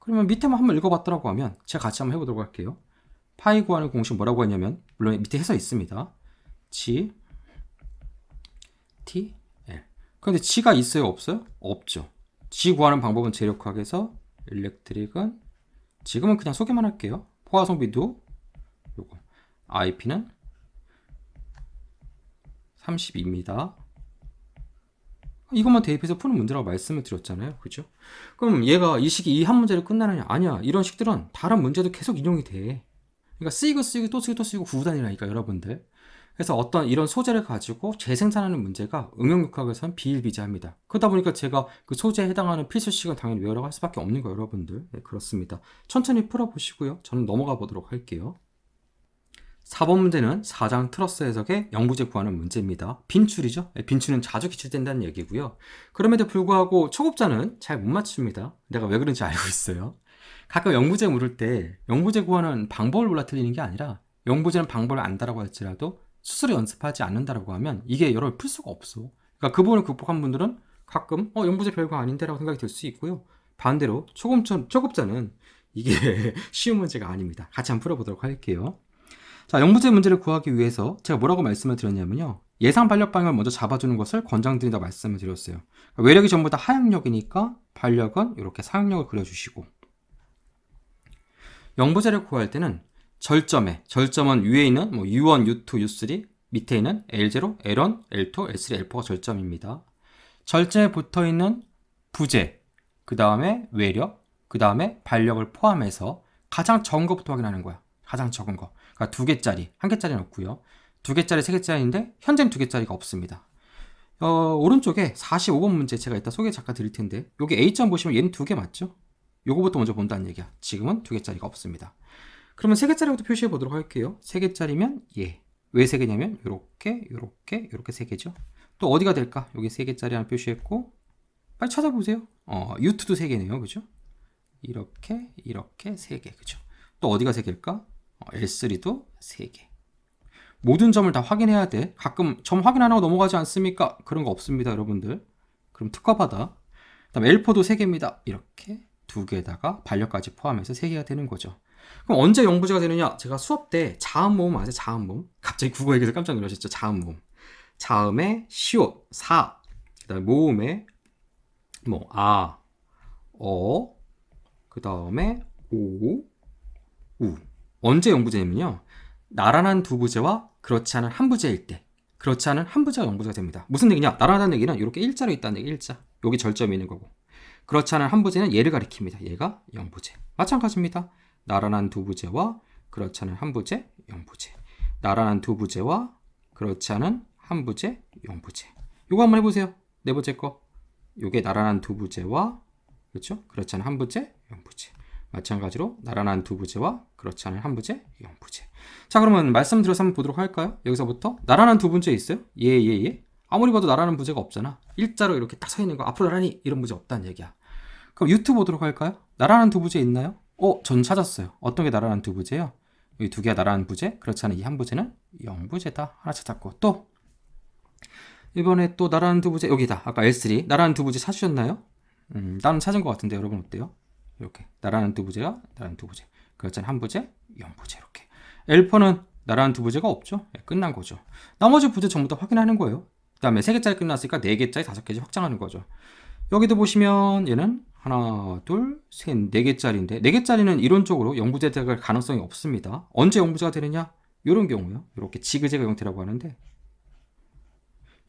그러면 밑에만 한번 읽어봤더라고 하면 제가 같이 한번 해보도록 할게요. 파이 구하는 공식 뭐라고 하냐면 물론 밑에 해서 있습니다. G T 근데 지가 있어요? 없어요? 없죠. 지 구하는 방법은 재력학에서 일렉트릭은 지금은 그냥 소개만 할게요. 포화성비도 요거 IP는 3 2입니다 이것만 대입해서 푸는 문제라고 말씀을 드렸잖아요. 그죠? 그럼 얘가 이 식이 이 한 문제를 끝나느냐? 아니야. 이런 식들은 다른 문제도 계속 인용이 돼. 그러니까 쓰이고 쓰이고 또 쓰이고 또 쓰이고 구단이라니까 여러분들. 그래서 어떤 이런 소재를 가지고 재생산하는 문제가 응용육학에선 비일비재합니다. 그러다 보니까 제가 그 소재에 해당하는 필수식은 당연히 외우라고 할 수밖에 없는 거예요, 여러분들. 네, 그렇습니다. 천천히 풀어보시고요. 저는 넘어가 보도록 할게요. 4번 문제는 4장 트러스 해석의 영부제 구하는 문제입니다. 빈출이죠. 네, 빈출은 자주 기출된다는 얘기고요. 그럼에도 불구하고 초급자는 잘 못 맞춥니다. 내가 왜 그런지 알고 있어요. 가끔 영부제 물을 때 영부제 구하는 방법을 몰라 틀리는 게 아니라 영부제는 방법을 안다라고 할지라도 수술을 연습하지 않는다라고 하면 이게 열을 풀 수가 없어. 그러니까 그 부분을 극복한 분들은 가끔 어 연구제 별거 아닌데라고 생각이 들 수 있고요. 반대로 초급자, 초급자는 이게 쉬운 문제가 아닙니다. 같이 한번 풀어보도록 할게요. 자, 영부제 문제를 구하기 위해서 제가 뭐라고 말씀을 드렸냐면요. 예상 반력 방향을 먼저 잡아주는 것을 권장드린다 말씀을 드렸어요. 그러니까 외력이 전부 다 하향력이니까 반력은 이렇게 상향력을 그려주시고 영부제를 구할 때는 절점에 절점은 위에 있는 뭐 U1, U2, U3 밑에 있는 L0, L1, L2, L3, L4가 절점입니다. 절점에 붙어 있는 부재, 그 다음에 외력, 그 다음에 반력을 포함해서 가장 적은 것부터 확인하는 거야. 가장 적은 거. 그러니까 두 개짜리, 한 개짜리는 없고요. 두 개짜리, 세 개짜리인데 현재는 두 개짜리가 없습니다. 어, 오른쪽에 45번 문제 제가 이따 소개 잠깐 드릴 텐데 여기 A점 보시면 얘는 두 개 맞죠? 요거부터 먼저 본다는 얘기야. 지금은 두 개짜리가 없습니다. 그러면 세 개짜리부터 표시해 보도록 할게요. 세 개짜리면 예. 왜 세 개냐면 이렇게 이렇게 이렇게 세 개죠. 또 어디가 될까? 여기 세 개짜리 하나 표시했고 빨리 찾아보세요. 어, 유튜도 세 개네요. 그죠? 이렇게 이렇게 세 개. 그죠? 또 어디가 세 개일까? 어, L3도 세 개. 모든 점을 다 확인해야 돼. 가끔 점 확인 안 하고 넘어가지 않습니까? 그런 거 없습니다, 여러분들. 그럼 특허 받아. 그다음 L4도 3개입니다. 이렇게 두 개에다가 반려까지 포함해서 3개가 되는 거죠. 그럼 언제 영부제가 되느냐? 제가 수업 때 자음 모음 아세요? 자음 모음? 갑자기 국어 얘기해서 깜짝 놀라셨죠? 자음 모음. 자음에 시옷, 사. 그다음에 모음에 뭐 아, 어, 그다음에 오, 우. 언제 영부제냐면요. 나란한 두 부제와 그렇지 않은 한 부제일 때. 그렇지 않은 한 부제가 영부제가 됩니다. 무슨 얘기냐? 나란하다는 얘기는 이렇게 일자로 있다는 얘기, 일자. 여기 절점이 있는 거고. 그렇지 않은 한 부제는 얘를 가리킵니다. 얘가 영부제. 마찬가지입니다. 나란한 두 부제와 그렇지 않은 한 부제, 영 부제. 나란한 두 부제와 그렇지 않은 한 부제, 영 부제. 요거 한번 해보세요. 네 번째 거. 요게 나란한 두 부제와 그렇죠? 그렇지 않은 한 부제, 영 부제. 마찬가지로 나란한 두 부제와 그렇지 않은 한 부제, 영 부제. 자 그러면 말씀 들어서 한번 보도록 할까요? 여기서부터 나란한 두 부제 있어요? 예, 예, 예. 아무리 봐도 나라는 부제가 없잖아. 일자로 이렇게 딱 서 있는 거 앞으로 나란히 이런 부제 없다는 얘기야. 그럼 유튜브 보도록 할까요? 나라는 두 부제 있나요? 어, 전 찾았어요. 어떤 게 나라는 두 부제요? 여기 두 개가 나라는 부제, 그렇지 않은 이 한 부제는 영부제다. 하나 찾았고 또 이번에 또 나라는 두 부제 여기다. 아까 L3 나라는 두 부제 찾으셨나요? 음, 나는 찾은 것 같은데 여러분 어때요? 이렇게 나라는 두 부제와 나라는 두 부제, 그렇지 않은 한 부제, 영부제 이렇게. L4는 나라는 두 부제가 없죠. 네, 끝난 거죠. 나머지 부제 전부 다 확인하는 거예요. 그 다음에 세개짜리 끝났으니까 네개짜리 다섯 개짜리 확장하는 거죠. 여기도 보시면 얘는 하나, 둘, 셋, 네 개짜리인데 네 개짜리는 이론적으로 영부제가 될 가능성이 없습니다. 언제 영부제가 되느냐? 이런 경우요. 이렇게 지그재그 형태라고 하는데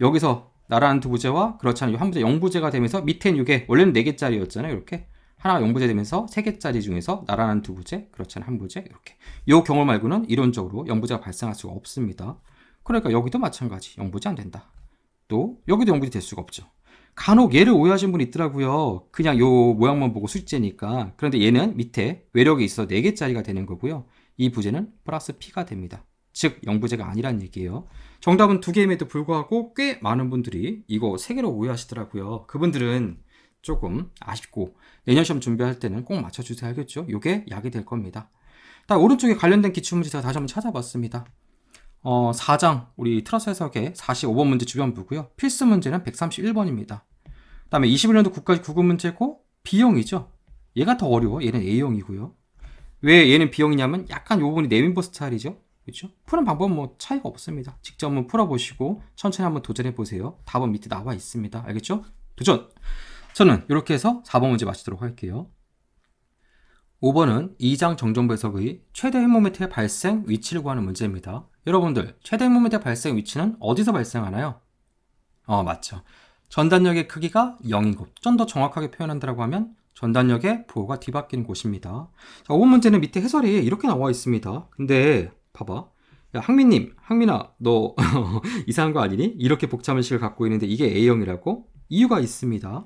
여기서 나란는두 부제와 그렇지 않은 한 부제 영부제가 되면서 밑에 6개 원래는 네 개짜리였잖아요. 이렇게 하나 영부제 되면서 세 개짜리 중에서 나란는두 부제, 그렇지 않은 한 부제 이렇게 이 경우 말고는 이론적으로 영부제가 발생할 수가 없습니다. 그러니까 여기도 마찬가지 영부제 안 된다. 또 여기도 영부제 될 수가 없죠. 간혹 얘를 오해하신 분이 있더라고요. 그냥 요 모양만 보고 숫제니까. 그런데 얘는 밑에 외력이 있어 4개짜리가 되는 거고요. 이 부제는 플러스 P가 됩니다. 즉, 0부제가 아니란 얘기예요. 정답은 2개임에도 불구하고 꽤 많은 분들이 이거 3개로 오해하시더라고요. 그분들은 조금 아쉽고 내년 시험 준비할 때는 꼭 맞춰주세요 알겠죠? 요게 약이 될 겁니다. 다 오른쪽에 관련된 기출문제 제가 다시 한번 찾아봤습니다. 어, 4장 우리 트러스 해석의 45번 문제 주변부고요. 필수 문제는 131번입니다. 그다음에 21년도 국가지 구급 문제고 B형이죠. 얘가 더 어려워. 얘는 A형이고요. 왜 얘는 B형이냐면 약간 요 부분이 네임버 스타일이죠. 그렇죠? 푸는 방법은 뭐 차이가 없습니다. 직접 한번 풀어보시고 천천히 한번 도전해 보세요. 답은 밑에 나와 있습니다. 알겠죠? 도전! 저는 이렇게 해서 4번 문제 마치도록 할게요. 5번은 2장 정정배석의 최대 헬모멘트의 발생 위치를 구하는 문제입니다. 여러분들, 최대 헬모멘트의 발생 위치는 어디서 발생하나요? 어, 맞죠. 전단력의 크기가 0이고 좀 더 정확하게 표현한다고 하면 전단력의 부호가 뒤바뀌는 곳입니다. 자, 5번 문제는 밑에 해설이 이렇게 나와 있습니다. 근데 봐봐. 야, 항민님, 학민아너 이상한 거 아니니? 이렇게 복잡한 식을 갖고 있는데 이게 A형이라고? 이유가 있습니다.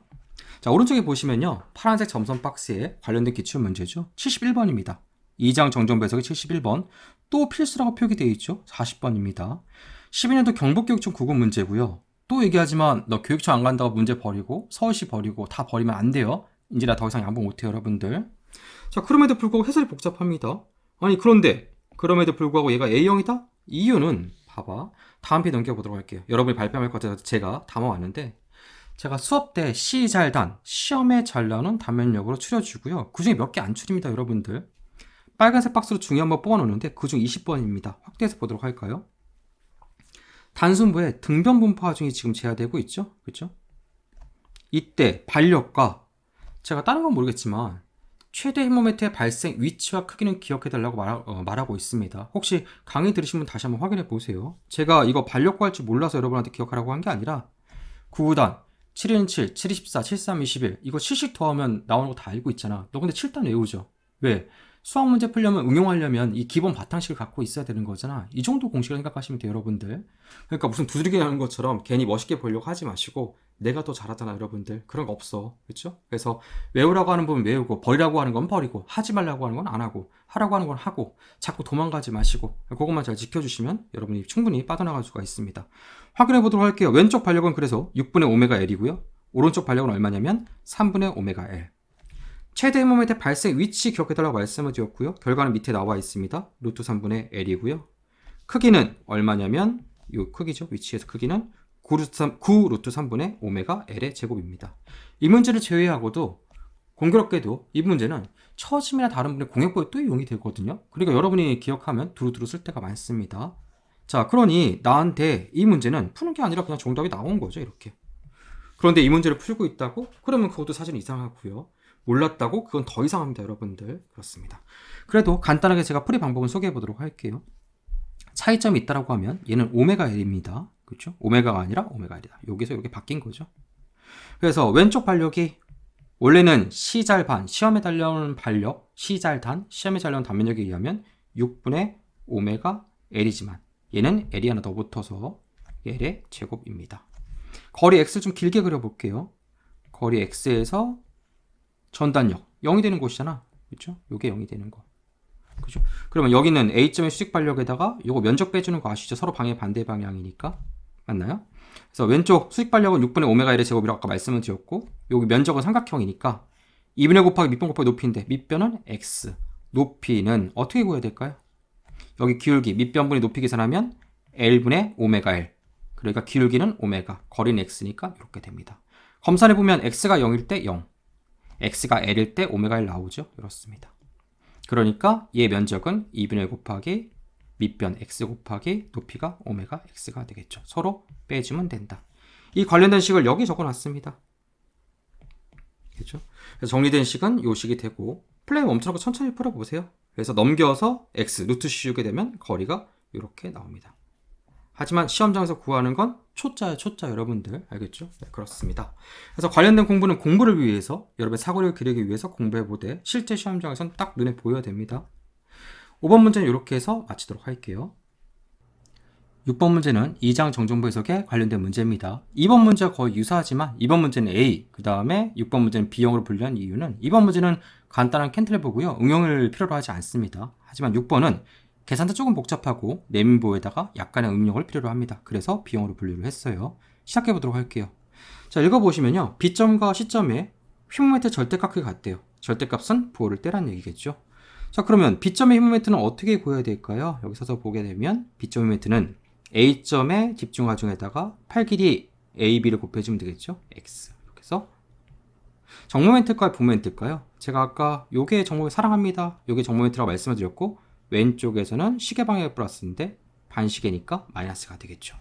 자 오른쪽에 보시면요 파란색 점선 박스에 관련된 기출 문제죠 71번입니다 2장 정정 배석이 71번 또 필수라고 표기되어 있죠 40번입니다 12년도 경북교육청 구급 문제고요 또 얘기하지만 너 교육청 안 간다고 문제 버리고 서울시 버리고 다 버리면 안 돼요 이제 나 더 이상 양보 못해요 여러분들 자 그럼에도 불구하고 해설이 복잡합니다 아니 그런데 그럼에도 불구하고 얘가 A형이다? 이유는 봐봐 다음 페이지 넘겨보도록 할게요 여러분이 발표할 것에 제가 담아왔는데 제가 수업 때 시잘 단, 시험에 잘 나오는 단면역으로 추려주고요. 그 중에 몇 개 안 추립니다, 여러분들. 빨간색 박스로 중요한 번 뽑아놓는데 그 중 20번입니다. 확대해서 보도록 할까요? 단순부에 등변분포 화중이 지금 제한되고 있죠? 그렇죠? 이때 반력과 제가 다른 건 모르겠지만 최대 힘모멘트의 발생 위치와 크기는 기억해달라고 말하, 어, 말하고 있습니다. 혹시 강의 들으시면 다시 한번 확인해 보세요. 제가 이거 반력과 할지 몰라서 여러분한테 기억하라고 한 게 아니라 구단 7인 7, 7 2 14, 7, 3, 21 이거 70 더하면 나오는 거 다 알고 있잖아 너 근데 7단 외우죠? 왜? 수학 문제 풀려면 응용하려면 이 기본 바탕식을 갖고 있어야 되는 거잖아. 이 정도 공식을 생각하시면 돼요, 여러분들. 그러니까 무슨 두들겨 하는 것처럼 괜히 멋있게 보려고 하지 마시고 내가 더 잘하잖아, 여러분들. 그런 거 없어. 그렇죠? 그래서 외우라고 하는 부분 외우고 버리라고 하는 건 버리고 하지 말라고 하는 건 안 하고 하라고 하는 건 하고 자꾸 도망가지 마시고 그것만 잘 지켜주시면 여러분이 충분히 빠져나갈 수가 있습니다. 확인해 보도록 할게요. 왼쪽 반력은 그래서 6분의 오메가 L이고요. 오른쪽 반력은 얼마냐면 3분의 오메가 L. 최대 헬모메이 발생 위치 기억해달라고 말씀을 드렸고요. 결과는 밑에 나와 있습니다. 루트 3분의 L이고요. 크기는 얼마냐면 이 크기죠. 위치에서 크기는 9루트, 3, 9루트 3분의 오메가 L의 제곱입니다. 이 문제를 제외하고도 공교롭게도 이 문제는 처짐이나 다른 분의 공약법에또 이용이 되거든요. 그러니까 여러분이 기억하면 두루두루 쓸 때가 많습니다. 자, 그러니 나한테 이 문제는 푸는 게 아니라 그냥 정답이 나온 거죠, 이렇게. 그런데 이 문제를 풀고 있다고? 그러면 그것도 사실 이상하고요. 몰랐다고? 그건 더 이상합니다, 여러분들. 그렇습니다. 그래도 간단하게 제가 풀이 방법은 소개해 보도록 할게요. 차이점이 있다라고 하면 얘는 오메가 L입니다. 그렇죠? 오메가가 아니라 오메가 L이다. 여기서 이렇게 바뀐 거죠. 그래서 왼쪽 반력이 원래는 시 잘반 시험에 달려오는 반력, 시 잘단 시험에 달려오는 단면력에 의하면 6분의 오메가 L이지만 얘는 L이 하나 더 붙어서 L의 제곱입니다. 거리 X를 좀 길게 그려볼게요. 거리 X에서 전단력 0이 되는 곳이잖아. 그렇죠? 요게 0이 되는 거. 그죠? 그러면 여기는 A점의 수직 반력에다가 이거 면적 빼주는 거 아시죠? 서로 방향 반대 방향이니까. 맞나요? 그래서 왼쪽 수직 반력은 6분의 오메가 1의 제곱이라고 아까 말씀을 드렸고 여기 면적은 삼각형이니까 2분의 곱하기 밑변 곱하기 높이인데 밑변은 x, 높이는 어떻게 구해야 될까요? 여기 기울기, 밑변분의 높이 계산하면 l분의 오메가 L 그러니까 기울기는 오메가, 거리는 x니까 이렇게 됩니다. 검산해보면 x가 0일 때 0, x가 l일 때 오메가 1 나오죠. 이렇습니다. 그러니까 얘 면적은 2분의 곱하기 밑변 x 곱하기 높이가 오메가 x가 되겠죠. 서로 빼주면 된다. 이 관련된 식을 여기 적어놨습니다. 그렇죠? 그래서 정리된 식은 요 식이 되고 플레이 멈춰놓고 천천히 풀어보세요. 그래서 넘겨서 x 루트 씌우게 되면 거리가 이렇게 나옵니다. 하지만 시험장에서 구하는 건 초짜예요, 초짜 여러분들. 알겠죠? 네, 그렇습니다. 그래서 관련된 공부는 공부를 위해서, 여러분의 사고력을 기르기 위해서 공부해보되 실제 시험장에선 딱 눈에 보여야 됩니다. 5번 문제는 이렇게 해서 마치도록 할게요. 6번 문제는 2장 정정부 해석에 관련된 문제입니다. 2번 문제와 거의 유사하지만 2번 문제는 A, 그 다음에 6번 문제는 B형으로 분류한 이유는 2번 문제는 간단한 캔틀레보고요 응용을 필요로 하지 않습니다. 하지만 6번은 계산도 조금 복잡하고 내민보에다가 약간의 음력을 필요로 합니다. 그래서 비용으로 분류를 했어요. 시작해 보도록 할게요. 자 읽어보시면요. B점과 C점에 휘모멘트 절대값이 같대요. 절대값은 부호를 떼란 얘기겠죠. 자 그러면 B점의 휘모멘트는 어떻게 구해야 될까요? 여기서 보게 되면 B점 휘모멘트는 A점의 집중하 중에다가 8길이 AB를 곱해주면 되겠죠. X 이렇게 해서 정모멘트일까요? 부모멘트일까요? 제가 아까 요게 정모 사랑합니다. 요게 정모멘트라고 말씀드렸고 을 왼쪽에서는 시계 방향 플러스인데 반시계니까 마이너스가 되겠죠.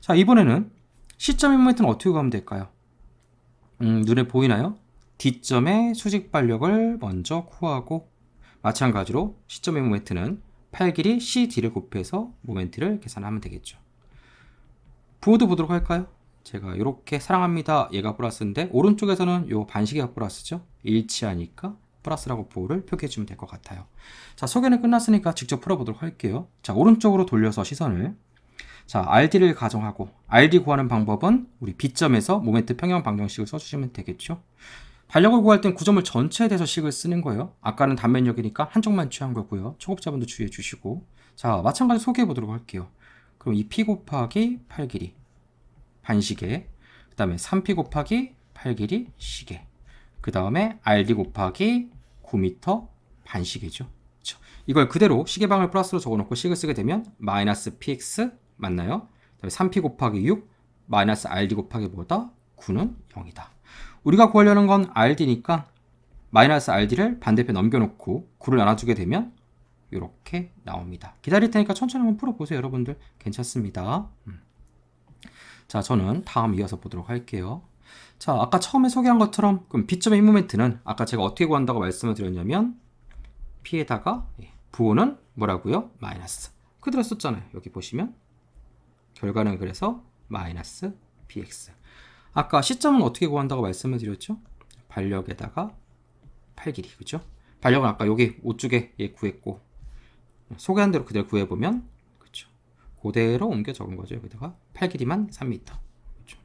자, 이번에는 시점 의모멘트는 어떻게 가면 될까요? 음, 눈에 보이나요? D점의 수직 발력을 먼저 구하고 마찬가지로 시점 의모멘트는팔 길이 CD를 곱해서 모멘트를 계산하면 되겠죠. 부호도 보도록 할까요? 제가 이렇게 사랑합니다 얘가 플러스인데 오른쪽에서는 요 반시계가 플러스죠. 일치하니까 플러스라고 부호를 표기해주면 될 것 같아요. 자, 소개는 끝났으니까 직접 풀어보도록 할게요. 자, 오른쪽으로 돌려서 시선을 자, RD를 가정하고 RD 구하는 방법은 우리 B점에서 모멘트 평형 방정식을 써주시면 되겠죠. 반력을 구할 땐구점을 전체에 대해서 식을 쓰는 거예요. 아까는 단면역이니까 한쪽만 취한 거고요. 초급자분도 주의해 주시고 자, 마찬가지로 소개해 보도록 할게요. 그럼 이 P 곱하기 8 길이 반시계 그 다음에 3P 곱하기 8 길이 시계 그 다음에 RD 곱하기 9m 반씩이죠그렇 이걸 그대로 시계방을 플러스로 적어놓고 식을 쓰게 되면 마이너스 px 맞나요? 그다음에 3p 곱하기 6 마이너스 rd 곱하기 뭐다? 9는 0이다. 우리가 구하려는 건 rd니까 마이너스 rd를 반대편 넘겨놓고 9를 나눠주게 되면 이렇게 나옵니다. 기다릴 테니까 천천히 한번 풀어보세요. 여러분들 괜찮습니다. 음. 자, 저는 다음 이어서 보도록 할게요. 자 아까 처음에 소개한 것처럼 그럼 B점의 모멘트는 아까 제가 어떻게 구한다고 말씀을 드렸냐면 P에다가 예, 부호는 뭐라고요? 마이너스 그대로 썼잖아요 여기 보시면 결과는 그래서 마이너스 px 아까 시점은 어떻게 구한다고 말씀을 드렸죠? 반력에다가 팔 길이 그죠? 반력은 아까 여기 5쪽에 예, 구했고 소개한 대로 그대로 구해보면 그죠? 그대로 옮겨 적은 거죠 여기다가 팔 길이만 3m 그죠?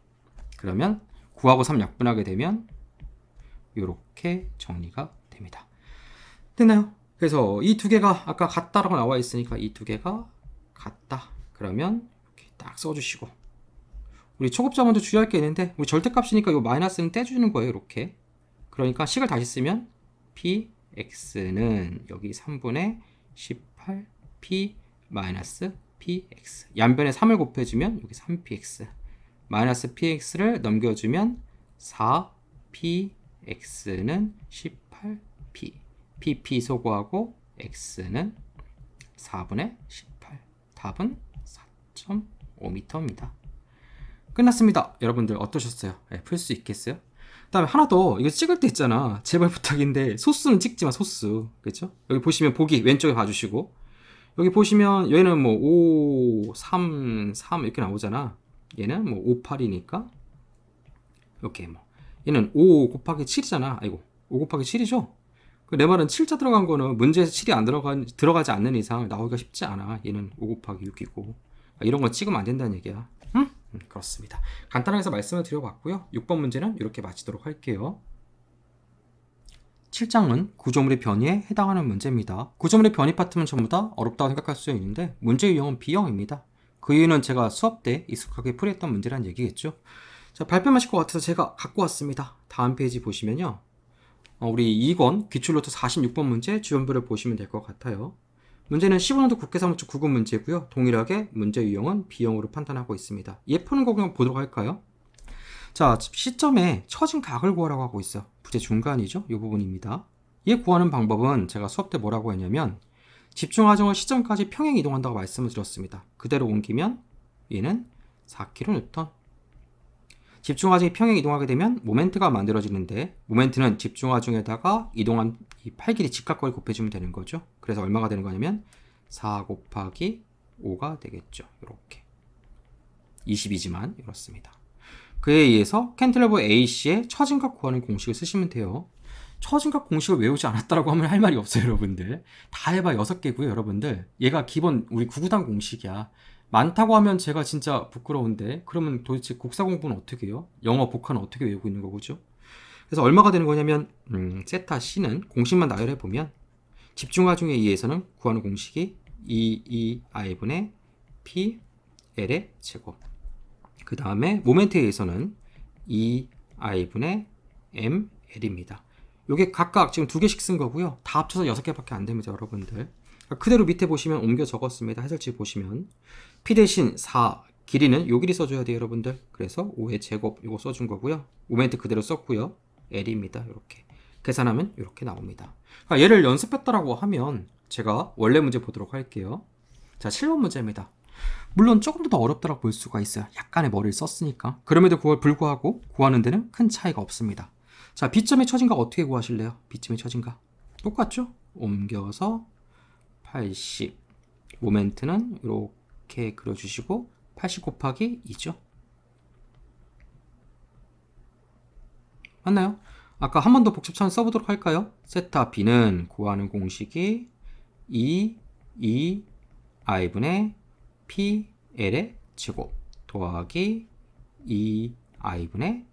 그러면 9하고 3 약분하게 되면 이렇게 정리가 됩니다. 됐나요? 그래서 이 두 개가 아까 같다라고 나와 있으니까 이 두 개가 같다. 그러면 이렇게 딱 써주시고 우리 초급자 먼저 주의할 게 있는데 우리 절대값이니까 이 마이너스는 떼주는 거예요. 이렇게 그러니까 식을 다시 쓰면 px는 여기 3분의 18p px 양변에 3을 곱해주면 여기 3px 마이너스 px를 넘겨주면 4px는 18p pp 소거하고 x는 4분의 18 답은 4.5m입니다 끝났습니다 여러분들 어떠셨어요? 네, 예, 풀수 있겠어요? 그 다음에 하나 더 이거 찍을 때 있잖아 제발 부탁인데 소수는 찍지만 소수 그렇죠? 여기 보시면 보기 왼쪽에 봐주시고 여기 보시면 여기는 뭐 5, 3, 3 이렇게 나오잖아 얘는 뭐 58이니까 이렇게 뭐 얘는 5 곱하기 7이잖아 아이고 5 곱하기 7이죠 그 내 말은 7자 들어간 거는 문제에서 7이 안 들어가, 들어가지 않는 이상 나오기가 쉽지 않아 얘는 5 곱하기 6이고 아, 이런 거 찍으면 안 된다는 얘기야 응? 음, 그렇습니다 간단하게 해서 말씀을 드려봤고요 6번 문제는 이렇게 마치도록 할게요 7장은 구조물의 변이에 해당하는 문제입니다. 구조물의 변이 파트는 전부 다 어렵다고 생각할 수 있는데 문제의 유형은 B형입니다. 그 이유는 제가 수업 때 익숙하게 풀이했던 문제란 얘기겠죠. 자, 발표 마실 것 같아서 제가 갖고 왔습니다. 다음 페이지 보시면요. 어, 우리 2권 기출로트 46번 문제 주연부를 보시면 될 것 같아요. 문제는 15년도 국회사무처 구급 문제고요. 동일하게 문제 유형은 B형으로 판단하고 있습니다. 예 푸는 거 그냥 보도록 할까요? 자, 시점에 처진 각을 구하라고 하고 있어. 부제 중간이죠? 이 부분입니다. 얘 구하는 방법은 제가 수업 때 뭐라고 했냐면 집중 하정을 시점까지 평행 이동한다고 말씀을 드렸습니다. 그대로 옮기면 얘는 4kN 집중 하중이 평행 이동하게 되면 모멘트가 만들어지는데 모멘트는 집중 하중에다가 이동한 이 팔 길이 직각거리 곱해주면 되는 거죠. 그래서 얼마가 되는 거냐면 4 곱하기 5가 되겠죠. 이렇게 20이지만 이렇습니다. 그에 의해서 캔틀러버 AC의 처진각 구하는 공식을 쓰시면 돼요. 처진각 공식을 외우지 않았다라고 하면 할 말이 없어요, 여러분들. 다 해봐 여섯 개고요, 여러분들. 얘가 기본 우리 구구단 공식이야. 많다고 하면 제가 진짜 부끄러운데 그러면 도대체 국사 공부는 어떻게 해요? 영어 복화는 어떻게 외우고 있는 거죠? 그래서 얼마가 되는 거냐면 음, 세타 c는 공식만 나열해 보면 집중화 중에 의에서는 구하는 공식이 e e i 분의 p l의 제곱. 그 다음에 모멘트에 의해서는 e i 분의 m l입니다. 요게 각각 지금 두 개씩 쓴 거고요. 다 합쳐서 여섯 개밖에 안 됩니다, 여러분들. 그러니까 그대로 밑에 보시면 옮겨 적었습니다. 해설지 보시면 p 대신 4 길이는 요 길이 써줘야 돼요, 여러분들. 그래서 5의 제곱 이거 써준 거고요. 우멘트 그대로 썼고요. l입니다, 이렇게 계산하면 이렇게 나옵니다. 그러니까 얘를 연습했다라고 하면 제가 원래 문제 보도록 할게요. 자, 7번 문제입니다. 물론 조금 더 어렵다고 볼 수가 있어요. 약간의 머리를 썼으니까. 그럼에도 그걸 불구하고 구하는 데는 큰 차이가 없습니다. 자, B점의 처진각 어떻게 구하실래요? B점의 처진각. 똑같죠? 옮겨서 80. 모멘트는 이렇게 그려주시고 80 곱하기 2죠. 맞나요? 아까 한 번 더 복잡찬 써보도록 할까요? 세타 B는 구하는 공식이 2, 2, i분의 P, L의 제곱 더하기 2i분의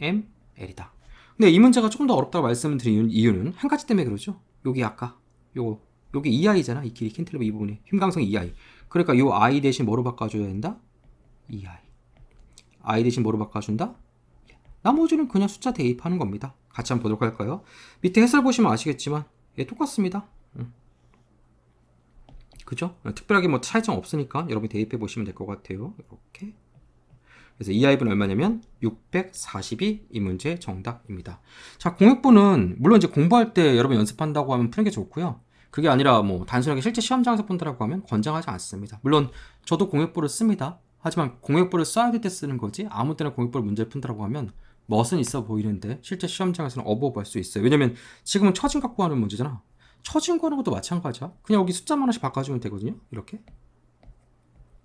ml이다. 근데 이 문제가 조금 더 어렵다고 말씀을 드린 이유는 한 가지 때문에 그러죠. 여기 아까 요거 여기 e i 잖아이 길이 캔틀레버 이 부분이 힘 강성 e i 그러니까 요 i 대신 뭐로 바꿔줘야 된다? e i i 대신 뭐로 바꿔준다? 나머지는 그냥 숫자 대입하는 겁니다. 같이 한번 보도록 할까요? 밑에 해설 보시면 아시겠지만 예, 똑같습니다. 음. 그죠? 특별하게 뭐 차이점 없으니까 여러분 대입해 보시면 될 것 같아요. 이렇게 그래서 이 아이분은 얼마냐면 642 이 문제의 정답입니다. 자, 공역부는 물론 이제 공부할 때 여러분 연습한다고 하면 푸는 게 좋고요. 그게 아니라 뭐 단순하게 실제 시험장에서 푼다라고 하면 권장하지 않습니다. 물론 저도 공역부를 씁니다. 하지만 공역부를 써야 될 때 쓰는 거지 아무 때나 공역부를 문제 를 푼다라고 하면 멋은 있어 보이는데 실제 시험장에서는 어버버할 수 있어요. 왜냐면 지금은 처진 갖고 하는 문제잖아. 처진 거는 하 것도 마찬가지야. 그냥 여기 숫자만 하나씩 바꿔주면 되거든요. 이렇게.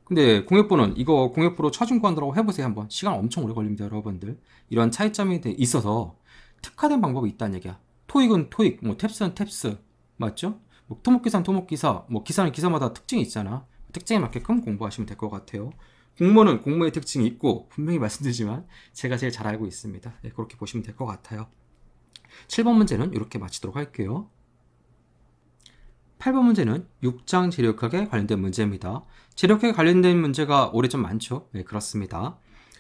근데 공역부는 이거 공역부로 차중구한다고 해보세요 한번 시간 엄청 오래 걸립니다 여러분들 이런 차이점이 있어서 특화된 방법이 있다는 얘기야 토익은 토익 뭐 탭스는 탭스 맞죠 뭐 토목기사는 토목기사 뭐 기사는 기사마다 특징이 있잖아 특징에 맞게끔 공부하시면 될 것 같아요 공무원은 공무의 특징이 있고 분명히 말씀드리지만 제가 제일 잘 알고 있습니다 네, 그렇게 보시면 될 것 같아요 7번 문제는 이렇게 마치도록 할게요 8번 문제는 6장 재력학에 관련된 문제입니다. 재력학에 관련된 문제가 올해 좀 많죠? 네, 그렇습니다.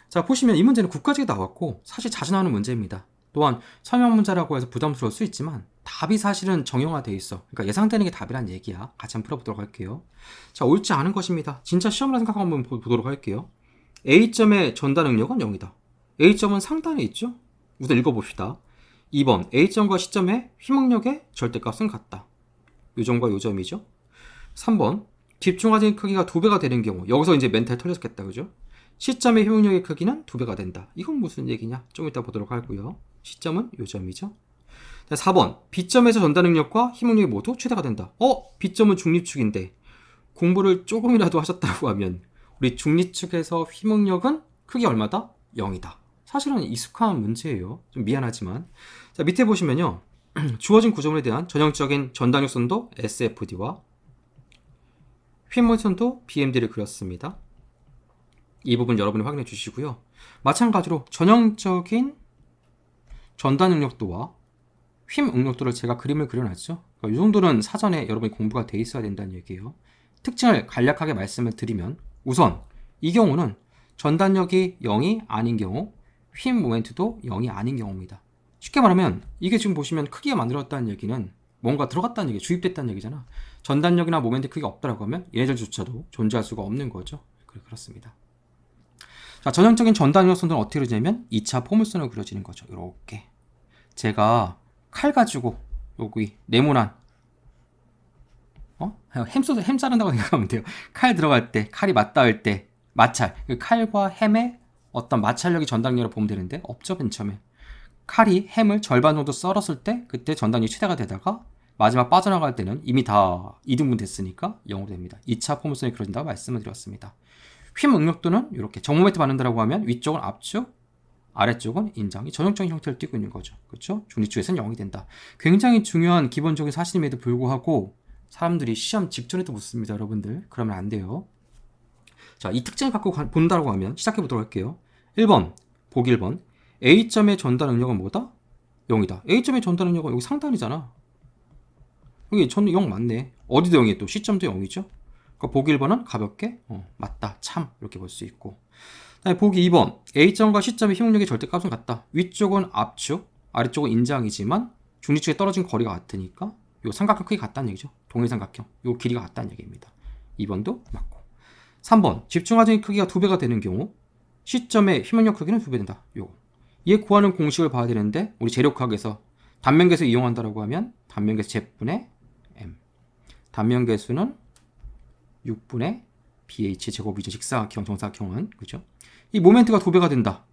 자, 보시면 이 문제는 국가직에 나왔고 사실 자주 나오는 문제입니다. 또한 설명 문제라고 해서 부담스러울 수 있지만 답이 사실은 정형화되어 있어. 그러니까 예상되는 게 답이란 얘기야. 같이 한번 풀어보도록 할게요. 자, 옳지 않은 것입니다. 진짜 시험이라 생각 한번 보도록 할게요. A점의 전달 능력은 0이다. A점은 상단에 있죠? 우선 읽어봅시다. 2번 A점과 C점의 희망력의 절대값은 같다. 요점과 요점이죠. 3번 집중화된 크기가 2배가 되는 경우 여기서 이제 멘탈 털렸겠다 그죠? 시점의 효용력의 크기는 2배가 된다. 이건 무슨 얘기냐? 좀 이따 보도록 하고요. 시점은 요점이죠. 4번 비점에서 전달 능력과 희응력이 모두 최대가 된다. 어? 비점은 중립축인데 공부를 조금이라도 하셨다고 하면 우리 중립축에서 희응력은 크기 얼마다? 0이다. 사실은 익숙한 문제예요. 좀 미안하지만 자 밑에 보시면요. 주어진 구조물에 대한 전형적인 전단력선도 SFD와 휘모션도 BMD를 그렸습니다. 이 부분 여러분이 확인해 주시고요. 마찬가지로 전형적인 전단 응력도와 휨 응력도를 제가 그림을 그려놨죠. 그러니까 이 정도는 사전에 여러분이 공부가 돼 있어야 된다는 얘기예요. 특징을 간략하게 말씀을 드리면 우선 이 경우는 전단력이 0이 아닌 경우 휨 모멘트도 0이 아닌 경우입니다. 쉽게 말하면 이게 지금 보시면 크기가 만들어졌다는 얘기는 뭔가 들어갔다는 얘기, 주입됐다는 얘기잖아. 전단력이나 모멘트 크기가 없다라고 하면 얘네들조차도 존재할 수가 없는 거죠. 그렇습니다 자, 전형적인 전단력 선들은 어떻게 그리냐면 2차 포물선으로 그려지는 거죠. 이렇게 제가 칼 가지고 여기 네모난 어? 햄쏘 햄 자른다고 생각하면 돼요. 칼 들어갈 때, 칼이 맞닿을 때 마찰, 그 칼과 햄의 어떤 마찰력이 전단력으로 보면 되는데 없죠, 맨 처음에. 칼이 햄을 절반 정도 썰었을 때 그때 전단이 최대가 되다가 마지막 빠져나갈 때는 이미 다 2등분 됐으니까 0으로 됩니다. 2차 포물선이 그려진다고 말씀을 드렸습니다. 휘 응력도는 이렇게 정모멘트 받는다고 하면 위쪽은 앞쪽, 아래쪽은 인장이 전형적인 형태를 띠고 있는 거죠. 그렇죠? 중립축에서는 0이 된다. 굉장히 중요한 기본적인 사실임에도 불구하고 사람들이 시험 직전에도 묻습니다. 여러분들. 그러면 안 돼요. 자, 이 특징을 갖고 본다고 하면 시작해 보도록 할게요. 1번, 보기 1번. A점의 전달 응력은 뭐다? 0이다. A점의 전달 응력은 여기 상단이잖아. 여기 저는 0 맞네. 어디도 0이에요? 또 C점도 0이죠. 그러니까 보기 1번은 가볍게 어, 맞다, 참 이렇게 볼 수 있고 보기 2번 A점과 C점의 힘응력이 절대값은 같다. 위쪽은 압축, 아래쪽은 인장이지만 중립축에 떨어진 거리가 같으니까 요 삼각형 크기 같다는 얘기죠. 동일삼각형, 요 길이가 같다는 얘기입니다. 2번도 맞고 3번 집중하중의 크기가 2배가 되는 경우 C점의 힘응력 크기는 2배 된다. 요거 이에 구하는 공식을 봐야 되는데 우리 재력학에서 단면계수 이용한다라고 하면 단면계수 제분의 m 단면계수는 6분의 bh 제곱이죠 직사각형 정사각형은 그죠 이 모멘트가 두 배가 된다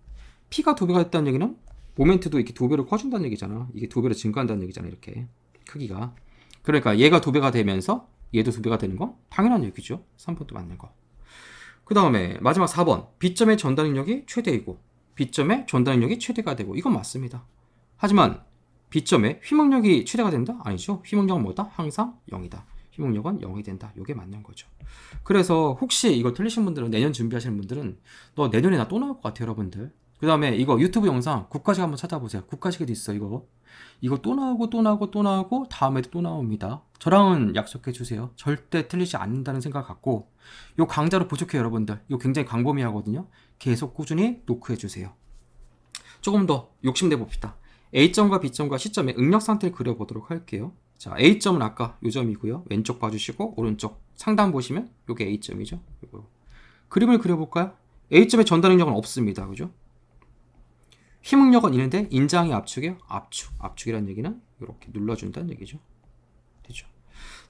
p가 두 배가 됐다는 얘기는 모멘트도 이렇게 두배를커준다는 얘기잖아 이게 두 배로 증가한다는 얘기잖아 이렇게 크기가 그러니까 얘가 두 배가 되면서 얘도 두 배가 되는 거 당연한 얘기죠 3번도 맞는 거 그 다음에 마지막 4번 B점의 전달능력이 최대이고 비점의 전단력이 최대가 되고 이건 맞습니다. 하지만 비점의 휘목력이 최대가 된다? 아니죠. 휘목력은 뭐다? 항상 0이다. 휘목력은 0이 된다. 이게 맞는 거죠. 그래서 혹시 이거 틀리신 분들은 내년 준비하시는 분들은 너 내년에 나 또 나올 것 같아 여러분들. 그 다음에 이거 유튜브 영상 국가식 한번 찾아보세요. 국가식에도 있어 이거. 이거 또 나오고 또 나오고 또 나오고 다음에도 또 나옵니다. 저랑은 약속해 주세요. 절대 틀리지 않는다는 생각 갖고 요 강좌로 부족해요 여러분들. 이거 굉장히 광범위하거든요. 계속 꾸준히 노크해 주세요. 조금 더 욕심내 봅시다. A점과 B점과 C점의 응력 상태를 그려보도록 할게요. 자, A점은 아까 요 점이고요. 왼쪽 봐주시고 오른쪽 상단 보시면 요게 A점이죠. 요거. 그림을 그려볼까요? A점의 전달 능력은 없습니다. 그죠? 희응력은 있는데 인장의 압축이에요. 압축. 압축이란 얘기는 이렇게 눌러준다는 얘기죠. 되죠.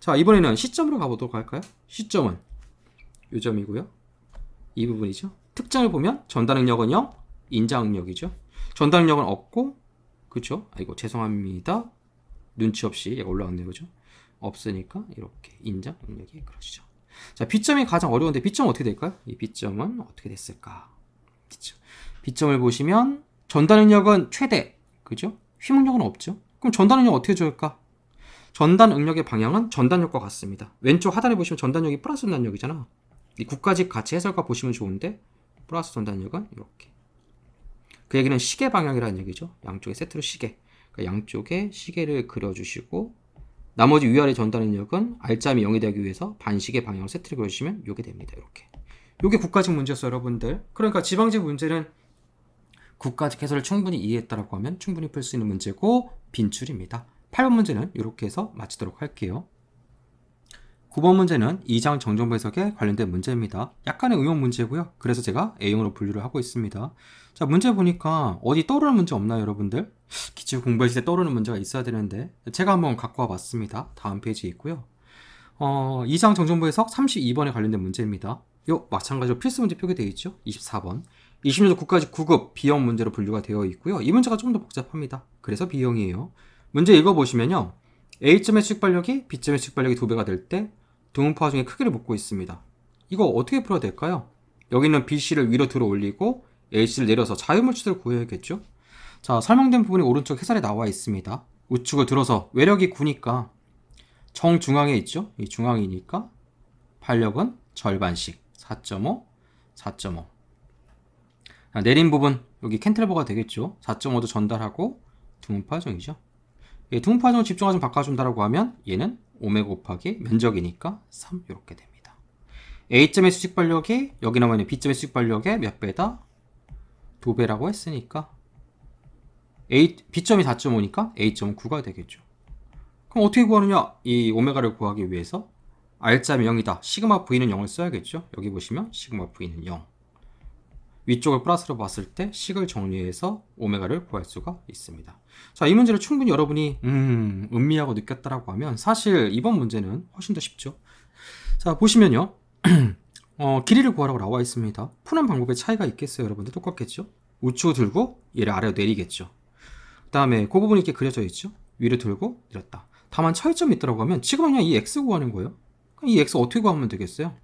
자, 이번에는 시점으로 가보도록 할까요? 시점은 요 점이고요. 이 부분이죠. 특징을 보면 전단응력은 0, 인장응력이죠. 전단응력은 없고 그렇죠? 아이고 죄송합니다. 눈치 없이 올라왔네요. 그죠? 없으니까 이렇게 인장응력이 그러시죠. 자, B점이 가장 어려운데 B점 은 어떻게 될까요? 이 B점은 어떻게 됐을까? B점. B점을 보시면 전단응력은 최대, 그죠? 휘목력은 없죠. 그럼 전단응력 어떻게 줄까? 전단응력의 방향은 전단력과 같습니다. 왼쪽 하단에 보시면 전단력이 플러스 전단력이잖아. 이 국가직 같이 해설과 보시면 좋은데 플러스 전단력은 이렇게. 그 얘기는 시계 방향이라는 얘기죠. 양쪽에 세트로 시계. 그러니까 양쪽에 시계를 그려주시고 나머지 위아래 전단력은 알짜미 0이 되기 위해서 반시계 방향으로 세트를 그려주시면 이게 됩니다. 이렇게. 이게 국가직 문제였어요, 여러분들. 그러니까 지방직 문제는 국가적 해설을 충분히 이해했다라고 하면 충분히 풀 수 있는 문제고 빈출입니다. 8번 문제는 이렇게 해서 마치도록 할게요. 9번 문제는 2장 정정부 해석에 관련된 문제입니다. 약간의 응용 문제고요. 그래서 제가 a 형으로 분류를 하고 있습니다. 자, 문제 보니까 어디 떠오르는 문제 없나요, 여러분들? 기출 공부할때 떠오르는 문제가 있어야 되는데 제가 한번 갖고 와봤습니다. 다음 페이지에 있고요. 어, 2장 정정부 해석 32번에 관련된 문제입니다. 요 마찬가지로 필수 문제 표기되어 있죠? 24번. 2 0년조 국가직 구급 비용 문제로 분류가 되어 있고요. 이 문제가 좀 더 복잡합니다. 그래서 비용이에요 문제 읽어보시면요. A점의 측발력이 B점의 측발력이 2배가될때 등분파 중에 크기를 묻고 있습니다. 이거 어떻게 풀어야 될까요? 여기는 BC를 위로 들어 올리고 a c 를 내려서 자유물질을 구해야겠죠? 자, 설명된 부분이 오른쪽 해설에 나와 있습니다. 우측을 들어서 외력이 9니까 정중앙에 있죠? 이 중앙이니까 발력은 절반씩 4.5, 4.5 아, 내린 부분 여기 캔틀버가 되겠죠 4.5도 전달하고 등음파 정이죠 예, 등음파 정을 집중화 좀 바꿔준다라고 하면 얘는 오메가 곱하기 면적이니까 3 이렇게 됩니다 A점의 수직 발력이 여기 나와 있는 B점의 수직 발력의몇 배다? 2 배라고 했으니까 A, B점이 4.5니까 A점 9가 되겠죠 그럼 어떻게 구하느냐 이 오메가를 구하기 위해서 R자면 0이다 시그마 V는 0을 써야겠죠 여기 보시면 시그마 V는 0 위쪽을 플러스로 봤을 때 식을 정리해서 오메가를 구할 수가 있습니다. 자, 이 문제를 충분히 여러분이 음, 음미하고 느꼈다라고 하면 사실 이번 문제는 훨씬 더 쉽죠. 자, 보시면요. 어, 길이를 구하라고 나와 있습니다. 푸는 방법의 차이가 있겠어요, 여러분들? 똑같겠죠? 우측 들고 얘를 아래로 내리겠죠. 그 다음에 그 부분이 이렇게 그려져 있죠? 위로 들고 내렸다. 다만 차이점이 있더라고 하면 지금 그냥 이 x 구하는 거예요. 이 x 어떻게 구하면 되겠어요?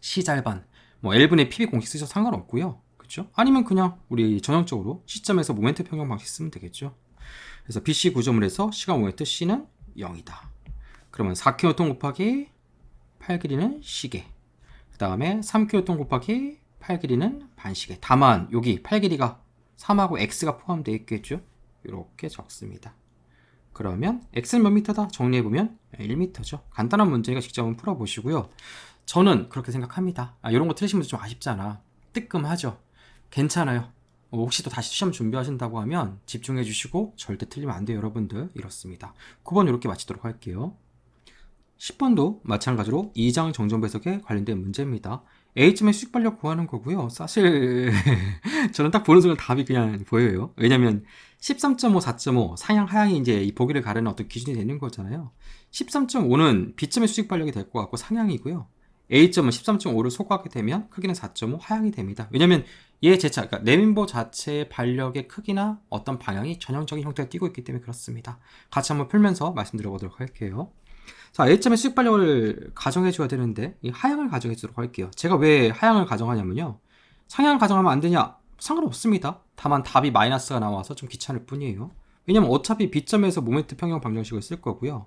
시잘반. 뭐 L분의 PB 공식 쓰셔도 상관없고요. 그렇죠? 아니면 그냥 우리 전형적으로 C점에서 모멘트 평형 방식 쓰면 되겠죠. 그래서 BC 구조물에서 시간 모멘트 C는 0이다. 그러면 4kg 곱하기 8 길이는 시계. 그 다음에 3kg 곱하기 8 길이는 반시계. 다만 여기 8 길이가 3하고 x가 포함되어 있겠죠. 이렇게 적습니다. 그러면 x는 몇 미터다? 정리해보면 1미터죠. 간단한 문제니까 직접 한번 풀어보시고요. 저는 그렇게 생각합니다 아, 이런 거 틀리신 분들 좀 아쉽잖아 뜨끔하죠 괜찮아요 어, 혹시 또 다시 시험 준비하신다고 하면 집중해 주시고 절대 틀리면 안 돼요 여러분들 이렇습니다 9번 이렇게 마치도록 할게요 10번도 마찬가지로 2장 정전배석에 관련된 문제입니다 A점의 수익발력 구하는 거고요 사실 저는 딱 보는 순간 답이 그냥 보여요 왜냐면 13.5, 4.5 상향, 하향이 이제 이 보기를 가르는 어떤 기준이 되는 거잖아요 13.5는 B점의 수익발력이 될 것 같고 상향이고요 A점은 13.5를 소각하게 되면 크기는 4.5 하향이 됩니다. 왜냐면 얘 제차, 그러니까 내민보 자체의 반력의 크기나 어떤 방향이 전형적인 형태를 띠고 있기 때문에 그렇습니다. 같이 한번 풀면서 말씀드려 보도록 할게요. 자, A점의 수익 반력을 가정해 줘야 되는데 이 하향을 가정해 주도록 할게요. 제가 왜 하향을 가정하냐면요. 상향을 가정하면 안 되냐? 상관없습니다. 다만 답이 마이너스가 나와서 좀 귀찮을 뿐이에요. 왜냐면 어차피 B점에서 모멘트 평형 방정식을 쓸 거고요.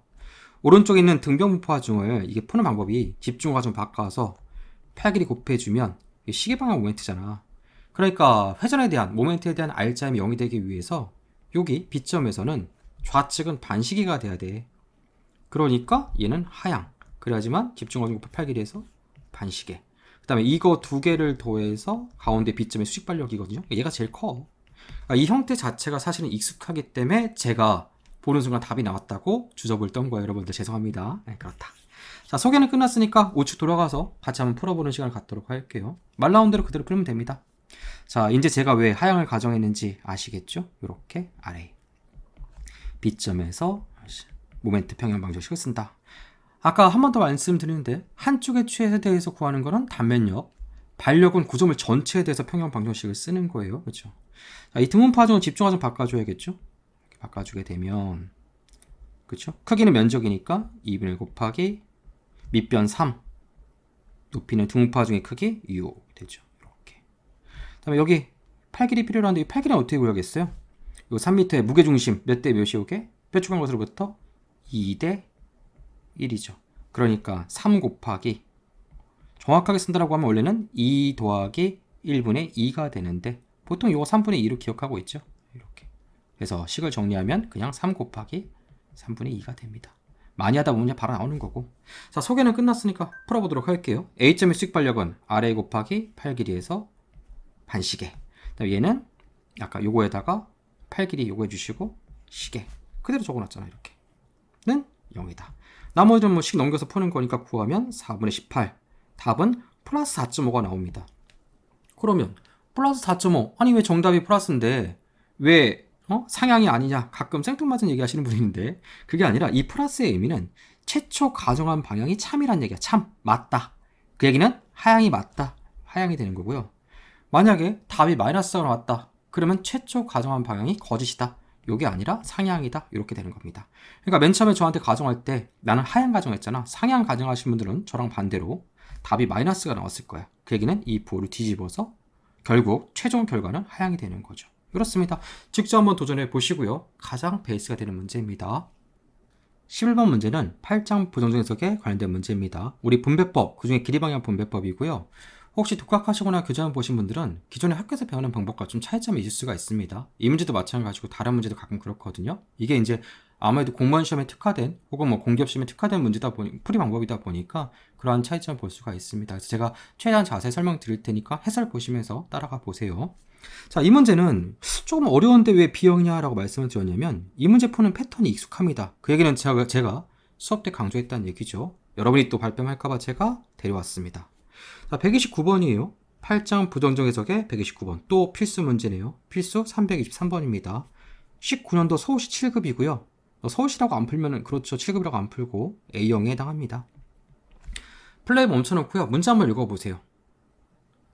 오른쪽에 있는 등변분포 하중을 이게 푸는 방법이 집중과가좀 바꿔서 팔 길이 곱해주면 시계 방향 모멘트잖아. 그러니까 회전에 대한 모멘트에 대한 알짜임이 0이 되기 위해서 여기 B점에서는 좌측은 반시계가 돼야 돼. 그러니까 얘는 하향. 그래야지만 집중호가 곱해 팔 길이에서 반시계. 그 다음에 이거 두 개를 더해서 가운데 B점의 수직발력이거든요. 얘가 제일 커. 그러니까 이 형태 자체가 사실은 익숙하기 때문에 제가 보는 순간 답이 나왔다고 주접을 떤 거예요 여러분들 죄송합니다 네, 그렇다 자 소개는 끝났으니까 우측 돌아가서 같이 한번 풀어보는 시간을 갖도록 할게요 말 나온 대로 그대로 풀면 됩니다 자 이제 제가 왜 하향을 가정했는지 아시겠죠 이렇게 아래 B점에서 모멘트 평형 방정식을 쓴다 아까 한 번 더 말씀드리는데 한쪽의 추에 대해서 구하는 거는 단면력 반력은 구조물 전체에 대해서 평형 방정식을 쓰는 거예요 그렇죠 자, 이 드문파 정은 집중화 좀 바꿔줘야겠죠 바꿔주게 되면 그쵸? 크기는 면적이니까 2분의 1 곱하기 밑변 3 높이는 둥파 중의 크기 6 되죠. 이렇게 다음에 여기 팔길이 필요한데 이길이 어떻게 구하겠어요? 이 3m의 무게중심 몇 대 몇이 오게? 뾰족한 것으로부터 2대 1이죠. 그러니까 3 곱하기 정확하게 쓴다라고 하면 원래는 2 더하기 1분의 2가 되는데 보통 이거 3분의 2로 기억하고 있죠. 그래서 식을 정리하면 그냥 3 곱하기 3분의 2가 됩니다. 많이 하다 보면 바로 나오는 거고 자 소개는 끝났으니까 풀어보도록 할게요 A점의 수익발력은 RA 곱하기 8 길이에서 반 시계 얘는 아까 요거에다가 8 길이 요거 해주시고 시계 그대로 적어놨잖아 요 이렇게 는 0이다 나머지는 뭐식 넘겨서 푸는 거니까 구하면 4분의 18 답은 플러스 4.5가 나옵니다 그러면 플러스 4.5 아니 왜 정답이 플러스인데 왜 어? 상향이 아니냐 가끔 생뚱맞은 얘기하시는 분이 있는데 그게 아니라 이 플러스의 의미는 최초 가정한 방향이 참이란 얘기야 참 맞다 그 얘기는 하향이 맞다 하향이 되는 거고요 만약에 답이 마이너스가 나왔다 그러면 최초 가정한 방향이 거짓이다 요게 아니라 상향이다 이렇게 되는 겁니다 그러니까 맨 처음에 저한테 가정할 때 나는 하향 가정했잖아 상향 가정하신 분들은 저랑 반대로 답이 마이너스가 나왔을 거야 그 얘기는 이 부호를 뒤집어서 결국 최종 결과는 하향이 되는 거죠 이렇습니다. 직접 한번 도전해 보시고요. 가장 베이스가 되는 문제입니다. 11번 문제는 8장 부정적 해석에 관련된 문제입니다. 우리 분배법, 그중에 길이방향 분배법이고요. 혹시 독학하시거나 교재만 보신 분들은 기존에 학교에서 배우는 방법과 좀 차이점이 있을 수가 있습니다. 이 문제도 마찬가지고 다른 문제도 가끔 그렇거든요. 이게 이제 아무래도 공무원 시험에 특화된 혹은 뭐 공기업 시험에 특화된 문제다 보니 풀이 방법이다 보니까 그러한 차이점을 볼 수가 있습니다. 그래서 제가 최대한 자세히 설명드릴 테니까 해설 보시면서 따라가 보세요. 자, 이 문제는 조금 어려운데 왜 B형이냐라고 말씀을 드렸냐면 이 문제 푸는 패턴이 익숙합니다. 그 얘기는 제가, 제가 수업 때 강조했다는 얘기죠. 여러분이 또 발뺌할까봐 제가 데려왔습니다. 자, 129번이에요. 8장 부정적 해석의 129번. 또 필수 문제네요. 필수 323번입니다. 19년도 서울시 7급이고요. 서울시라고 안 풀면은 그렇죠. 7급이라고 안 풀고 A형에 해당합니다. 플레이 멈춰놓고요. 문자 한번 읽어보세요.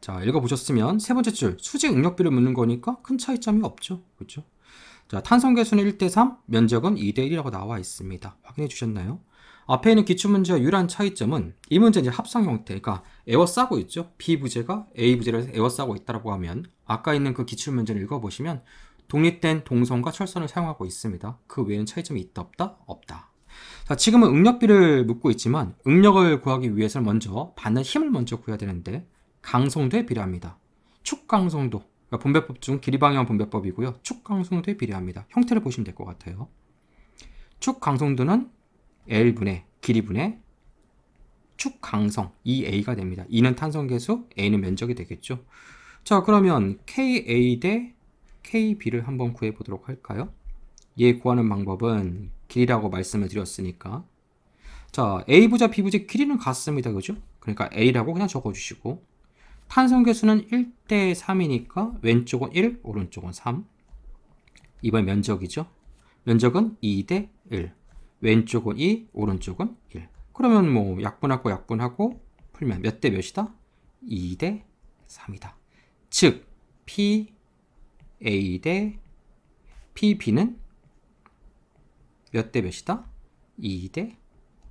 자, 읽어보셨으면 세 번째 줄, 수직 응력비를 묻는 거니까 큰 차이점이 없죠. 그렇죠? 자, 탄성계수는 1대3, 면적은 2대1이라고 나와 있습니다. 확인해 주셨나요? 앞에 있는 기출문제와 유일한 차이점은 이 문제 는 합성 형태, 가 그러니까 에워싸고 있죠. B 부제가 A 부제를 에워싸고 있다고 하면 아까 있는 그 기출문제를 읽어보시면 독립된 동선과 철선을 사용하고 있습니다. 그 외에는 차이점이 있다 없다? 없다. 자, 지금은 응력비를 묻고 있지만 응력을 구하기 위해서 는 먼저 받는 힘을 먼저 구해야 되는데 강성도에 비례합니다. 축강성도, 그러니까 분배법 중 길이방향 분배법이고요. 축강성도에 비례합니다. 형태를 보시면 될 것 같아요. 축강성도는 L분의 길이분의 축강성 2A가 e 됩니다. 2는 탄성계수, A는 면적이 되겠죠. 자 그러면 KA 대 KB를 한번 구해보도록 할까요? 얘 구하는 방법은 길이라고 말씀을 드렸으니까 자 A부자 B부자 길이는 같습니다. 그죠? 그러니까 A라고 그냥 적어주시고 탄성계수는 1대 3이니까 왼쪽은 1, 오른쪽은 3. 이번 면적이죠. 면적은 2대 1. 왼쪽은 2, 오른쪽은 1. 그러면 뭐 약분하고 약분하고 풀면 몇 대 몇이다? 2대 3이다. 즉 P A 대 P B는 몇 대 몇이다? 2대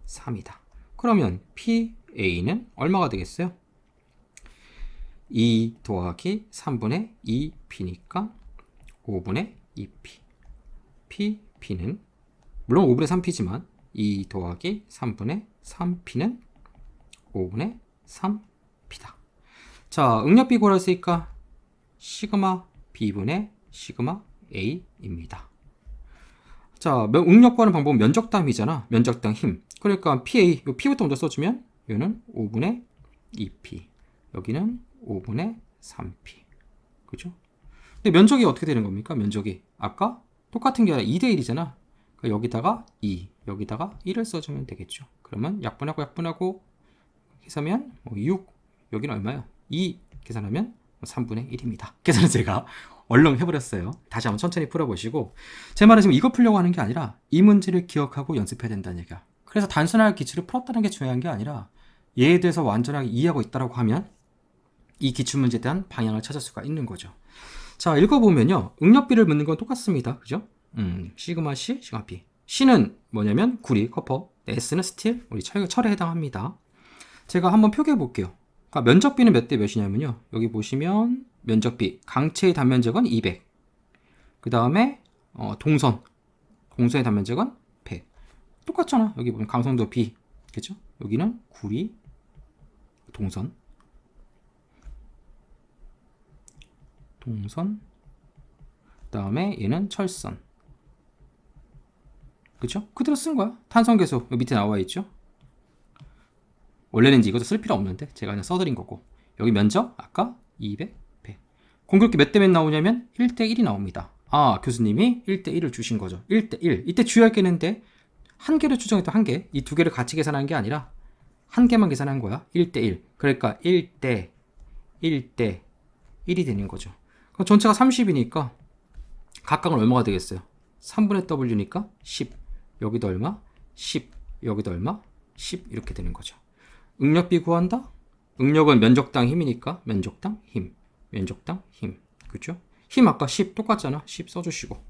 3이다. 그러면 P A는 얼마가 되겠어요? 2 더하기 3분의 2p니까 5분의 2p. p, p는 물론 5분의 3p지만 2 더하기 3분의 3p는 5분의 3p다. 자, 응력비 구하였니까 시그마 b분의 시그마 a입니다. 자, 응력 구하는 방법은 면적당이잖아. 면적당 힘. 그러니까 pa, 요 p부터 먼저 써주면 요는 5분의 2p. 여기는 5분의 3p. 그죠? 근데 면적이 어떻게 되는 겁니까? 면적이 아까 똑같은 게 아니라 2대 1이잖아. 그러니까 여기다가 2, 여기다가 1을 써주면 되겠죠. 그러면 약분하고 약분하고 계산하면 6, 뭐 여기는 얼마야? 2 계산하면 3분의 뭐 1입니다. 계산은 제가 얼렁 해버렸어요. 다시 한번 천천히 풀어보시고 제 말은 지금 이거 풀려고 하는 게 아니라 이 문제를 기억하고 연습해야 된다는 얘기야. 그래서 단순한 기출을 풀었다는 게 중요한 게 아니라 얘에 대해서 완전하게 이해하고 있다고 라 하면 이 기출문제에 대한 방향을 찾을 수가 있는 거죠. 자, 읽어보면요. 응력비를 묻는 건 똑같습니다. 그죠? 음, 시그마 C, 시그마 B. C는 뭐냐면 구리, 커퍼, S는 스틸, 우리 철, 철에 해당합니다. 제가 한번 표기해 볼게요. 그러니까 면적비는 몇 대 몇이냐면요. 여기 보시면 면적비, 강체의 단면적은 200. 그 다음에 어, 동선, 동선의 단면적은 100. 똑같잖아. 여기 보면 강성도 B, 그죠? 여기는 구리, 동선, 동선 그 다음에 얘는 철선 그쵸? 그대로 쓴 거야 탄성계수 밑에 나와 있죠 원래는 이제 이것도 쓸 필요 없는데 제가 그냥 써드린 거고 여기 면적 아까 200, 100 공교롭게 몇대 몇 나오냐면 1대1이 나옵니다 아 교수님이 1대1을 주신 거죠 1대1 이때 주의할 게 있는데 한 개를 추정했던 한 개, 이 두 개를 같이 계산한 게 아니라 한 개만 계산한 거야 1대1 그러니까 1대 1대 1이 되는 거죠 그 전체가 30이니까 각각은 얼마가 되겠어요? 3분의 W니까 10 여기도 얼마? 10 여기도 얼마? 10 이렇게 되는 거죠 응력비 구한다? 응력은 면적당 힘이니까 면적당 힘 면적당 힘 그죠? 힘 아까 10 똑같잖아 10 써주시고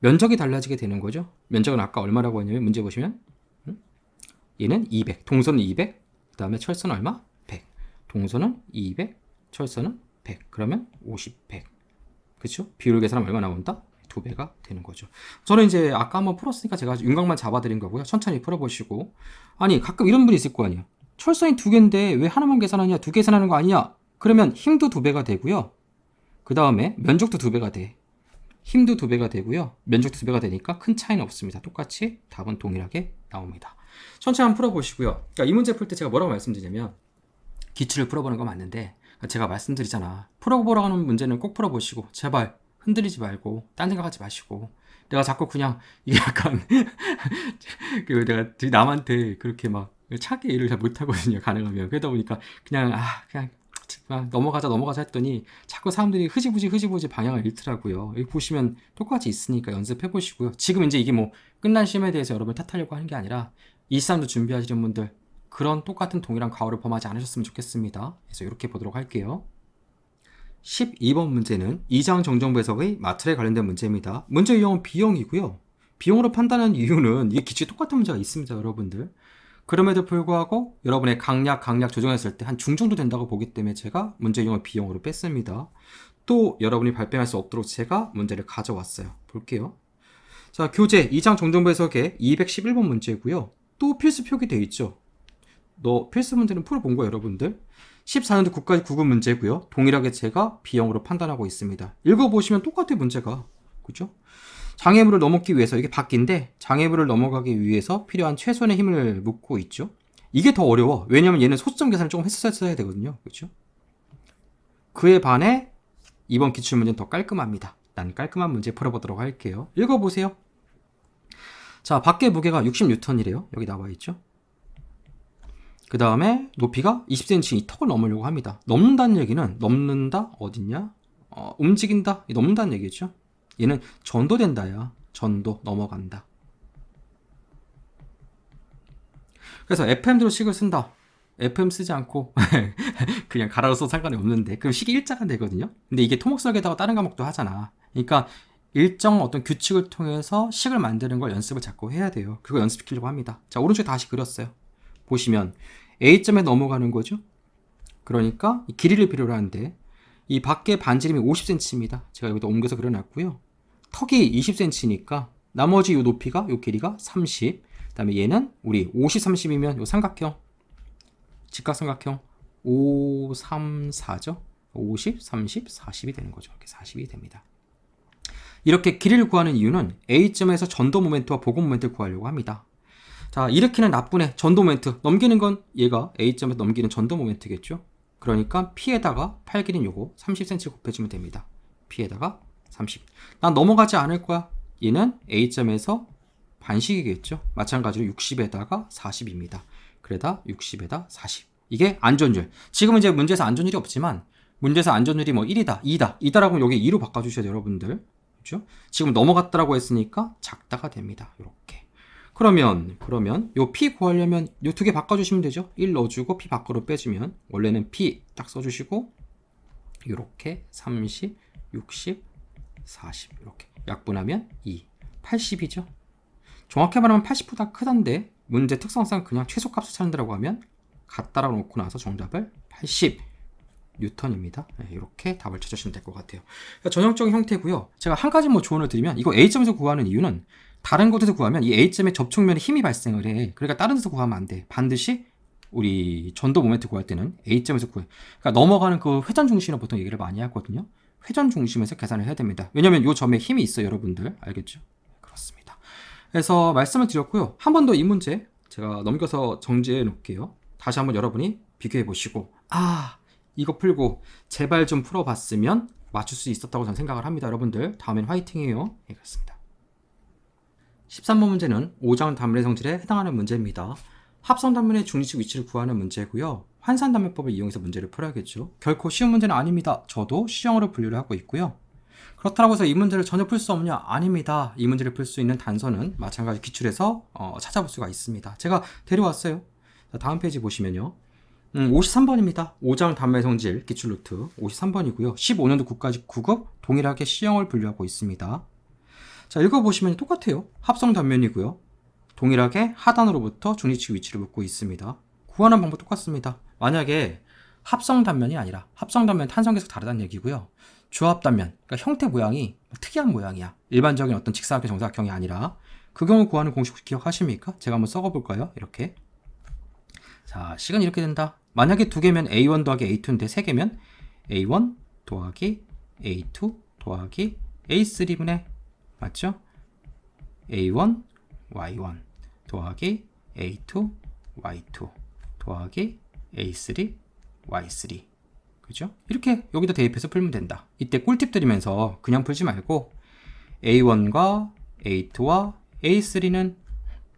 면적이 달라지게 되는 거죠 면적은 아까 얼마라고 했냐면 문제 보시면 얘는 200 동선은 200그 다음에 철선 얼마? 100 동선은 200 철선은 100 그러면 50 100 그렇죠? 비율 계산하면 얼마 나온다? 나두 배가 되는 거죠. 저는 이제 아까 한번 풀었으니까 제가 윤곽만 잡아드린 거고요. 천천히 풀어보시고 아니 가끔 이런 분이 있을 거 아니에요. 철선이 두 개인데 왜 하나만 계산하냐? 두 계산하는 거 아니냐? 그러면 힘도 두 배가 되고요. 그 다음에 면적도 두 배가 돼. 힘도 두 배가 되고요. 면적도 두 배가 되니까 큰 차이는 없습니다. 똑같이 답은 동일하게 나옵니다. 천천히 한번 풀어보시고요. 그러니까 이 문제 풀 때 제가 뭐라고 말씀드리냐면 기출을 풀어보는 거 맞는데 그러니까 제가 말씀드리잖아 풀어보라고 하는 문제는 꼭 풀어보시고 제발 흔들리지 말고 딴 생각하지 마시고 내가 자꾸 그냥 이게 약간 그 내가 남한테 그렇게 막 차게 일을 잘 못하거든요 가능하면 그러다 보니까 그냥 아 그냥 아, 넘어가자 넘어가자 했더니 자꾸 사람들이 흐지부지 흐지부지 방향을 잃더라고요 여기 보시면 똑같이 있으니까 연습해 보시고요 지금 이제 이게 뭐 끝난 시험에 대해서 여러분 탓하려고 하는 게 아니라 이 시험도 준비하시는 분들 그런 똑같은 동일한 과오를 범하지 않으셨으면 좋겠습니다. 그래서 이렇게 보도록 할게요. 12번 문제는 이장 정정배석의 마틀에 관련된 문제입니다. 문제 유형은 B형이고요. B형으로 판단하는 이유는 이 기출이 똑같은 문제가 있습니다, 여러분들. 그럼에도 불구하고 여러분의 강약, 강약 조정했을 때 한 중정도 된다고 보기 때문에 제가 문제 유형을 B형으로 뺐습니다. 또 여러분이 발뺌할 수 없도록 제가 문제를 가져왔어요. 볼게요. 자, 교재 이장 정정배석의 211번 문제고요. 또 필수 표기돼 있죠. 너 필수 문제는 풀어본 거야 여러분들. 14년도 국가지 9급 문제고요. 동일하게 제가 B형으로 판단하고 있습니다. 읽어보시면 똑같은 문제가. 그죠? 장애물을 넘기 위해서, 이게 바뀐데, 장애물을 넘어가기 위해서 필요한 최선의 힘을 묻고 있죠. 이게 더 어려워. 왜냐면 얘는 소수점 계산을 조금 했었어야 되거든요. 그죠? 그에 반해 이번 기출문제는 더 깔끔합니다. 난 깔끔한 문제 풀어보도록 할게요. 읽어보세요. 자, 밖에 무게가 60N이래요. 여기 나와 있죠. 그 다음에 높이가 20cm 이 턱을 넘으려고 합니다. 넘는다는 얘기는 넘는다 어딨냐? 어, 움직인다 넘는다는 얘기죠. 얘는 전도된다야. 전도 넘어간다. 그래서 FM대로 식을 쓴다. FM 쓰지 않고 그냥 가라로 써도 상관이 없는데 그럼 식이 일자가 되거든요. 근데 이게 토목설계다가 다른 과목도 하잖아. 그러니까 일정 어떤 규칙을 통해서 식을 만드는 걸 연습을 자꾸 해야 돼요. 그거 연습시키려고 합니다. 자 오른쪽에 다시 그렸어요. 보시면 A점에 넘어가는 거죠. 그러니까 길이를 필요로 하는데 이 밖에 반지름이 50cm입니다. 제가 여기다 옮겨서 그려놨고요. 턱이 20cm니까 나머지 이 높이가 이 길이가 30. 그다음에 얘는 우리 50, 30이면 이 삼각형 직각삼각형 5, 3, 4죠. 50, 30, 40이 되는 거죠. 이렇게 40이 됩니다. 이렇게 길이를 구하는 이유는 A점에서 전도 모멘트와 보고 모멘트를 구하려고 합니다. 자 일으키는 나쁜의 전도 모멘트 넘기는 건 얘가 A점에서 넘기는 전도 모멘트겠죠 그러니까 P에다가 8길인 요거 30cm 곱해주면 됩니다 P에다가 30난 넘어가지 않을 거야 얘는 A점에서 반식이겠죠 마찬가지로 60에다가 40입니다 그래다 60에다 40 이게 안전율 지금은 이제 문제에서 안전율이 없지만 문제에서 안전율이 뭐 1이다 2다 2다라고 여기 2로 바꿔주셔야 돼요 여러분들 그죠 지금 넘어갔다라고 했으니까 작다가 됩니다 이렇게 그러면 그러면 요 P 구하려면 요 두 개 바꿔주시면 되죠 1 넣어주고 P 밖으로 빼주면 원래는 P 딱 써주시고 이렇게 30, 60, 40 이렇게 약분하면 2, 80이죠 정확히 말하면 80보다 크던데 문제 특성상 그냥 최소값을 찾는다고 하면 갖다라 놓고 나서 정답을 80 뉴턴입니다. 이렇게 네, 답을 찾으시면 될 것 같아요. 그러니까 전형적인 형태고요. 제가 한 가지 뭐 조언을 드리면 이거 A점에서 구하는 이유는 다른 곳에서 구하면 이 A점의 접촉면에 힘이 발생을 해. 그러니까 다른 데서 구하면 안 돼. 반드시 우리 전도 모멘트 구할 때는 A점에서 구해. 그러니까 넘어가는 그 회전 중심을 보통 얘기를 많이 하거든요. 회전 중심에서 계산을 해야 됩니다. 왜냐면 요 점에 힘이 있어 여러분들. 알겠죠? 그렇습니다. 그래서 말씀을 드렸고요. 한 번 더 이 문제 제가 넘겨서 정지해 놓을게요. 다시 한번 여러분이 비교해 보시고 아, 이거 풀고 제발 좀 풀어 봤으면 맞출 수 있었다고 저는 생각을 합니다, 여러분들. 다음엔 화이팅해요. 예, 그렇습니다. 13번 문제는 5장 단면의 성질에 해당하는 문제입니다. 합성 단면의 중립식 위치를 구하는 문제고요. 환산 단면법을 이용해서 문제를 풀어야겠죠. 결코 쉬운 문제는 아닙니다. 저도 시형으로 분류를 하고 있고요. 그렇다고 해서 이 문제를 전혀 풀 수 없냐? 아닙니다. 이 문제를 풀 수 있는 단서는 마찬가지 기출에서 어, 찾아볼 수가 있습니다. 제가 데려왔어요. 자, 다음 페이지 보시면요. 음, 53번입니다. 5장 단말 성질 기출 루트 53번이고요. 15년도 국가직 9급 동일하게 시형을 분류하고 있습니다. 자 읽어보시면 똑같아요. 합성 단면이고요. 동일하게 하단으로부터 중립축 위치를 묻고 있습니다. 구하는 방법 똑같습니다. 만약에 합성 단면이 아니라 합성 단면 탄성계속 다르다는 얘기고요. 조합 단면, 그러니까 형태 모양이 특이한 모양이야. 일반적인 어떤 직사각형, 정사각형이 아니라 그 경우 구하는 공식 기억하십니까? 제가 한번 써볼까요? 이렇게 자, 식은 이렇게 된다. 만약에 두 개면 A1 더하기 A2인데 세 개면 A1 더하기 A2 더하기 A3분의 맞죠? a1, y1 더하기 a2, y2 더하기 a3, y3 그죠? 이렇게 여기다 대입해서 풀면 된다 이때 꿀팁 드리면서 그냥 풀지 말고 a1과 a2와 a3는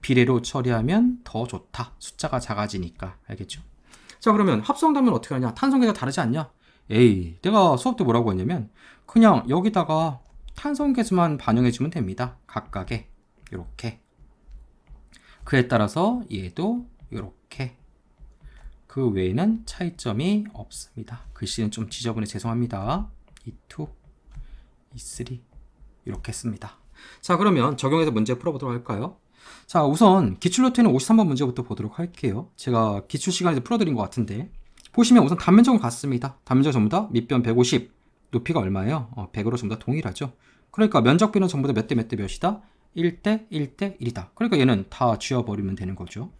비례로 처리하면 더 좋다 숫자가 작아지니까 알겠죠? 자 그러면 합성되면 어떻게 하냐 탄성계가 다르지 않냐? 에이 내가 수업 때 뭐라고 했냐면 그냥 여기다가 탄성계수만 반영해주면 됩니다. 각각의 이렇게 그에 따라서 얘도 이렇게 그 외에는 차이점이 없습니다. 글씨는 좀 지저분해 죄송합니다. E2, E3 이렇게 씁니다. 자 그러면 적용해서 문제 풀어보도록 할까요? 자 우선 기출노트에는 53번 문제부터 보도록 할게요. 제가 기출 시간에서 풀어드린 것 같은데 보시면 우선 단면적으로 같습니다. 단면적 전부 다 밑변 150, 높이가 얼마예요? 어, 100으로 전부 다 동일하죠. 그러니까 면적비는 전부 다 몇 대 몇 대 몇이다? 1 대 1 대 1이다. 그러니까 얘는 다 지워버리면 되는 거죠.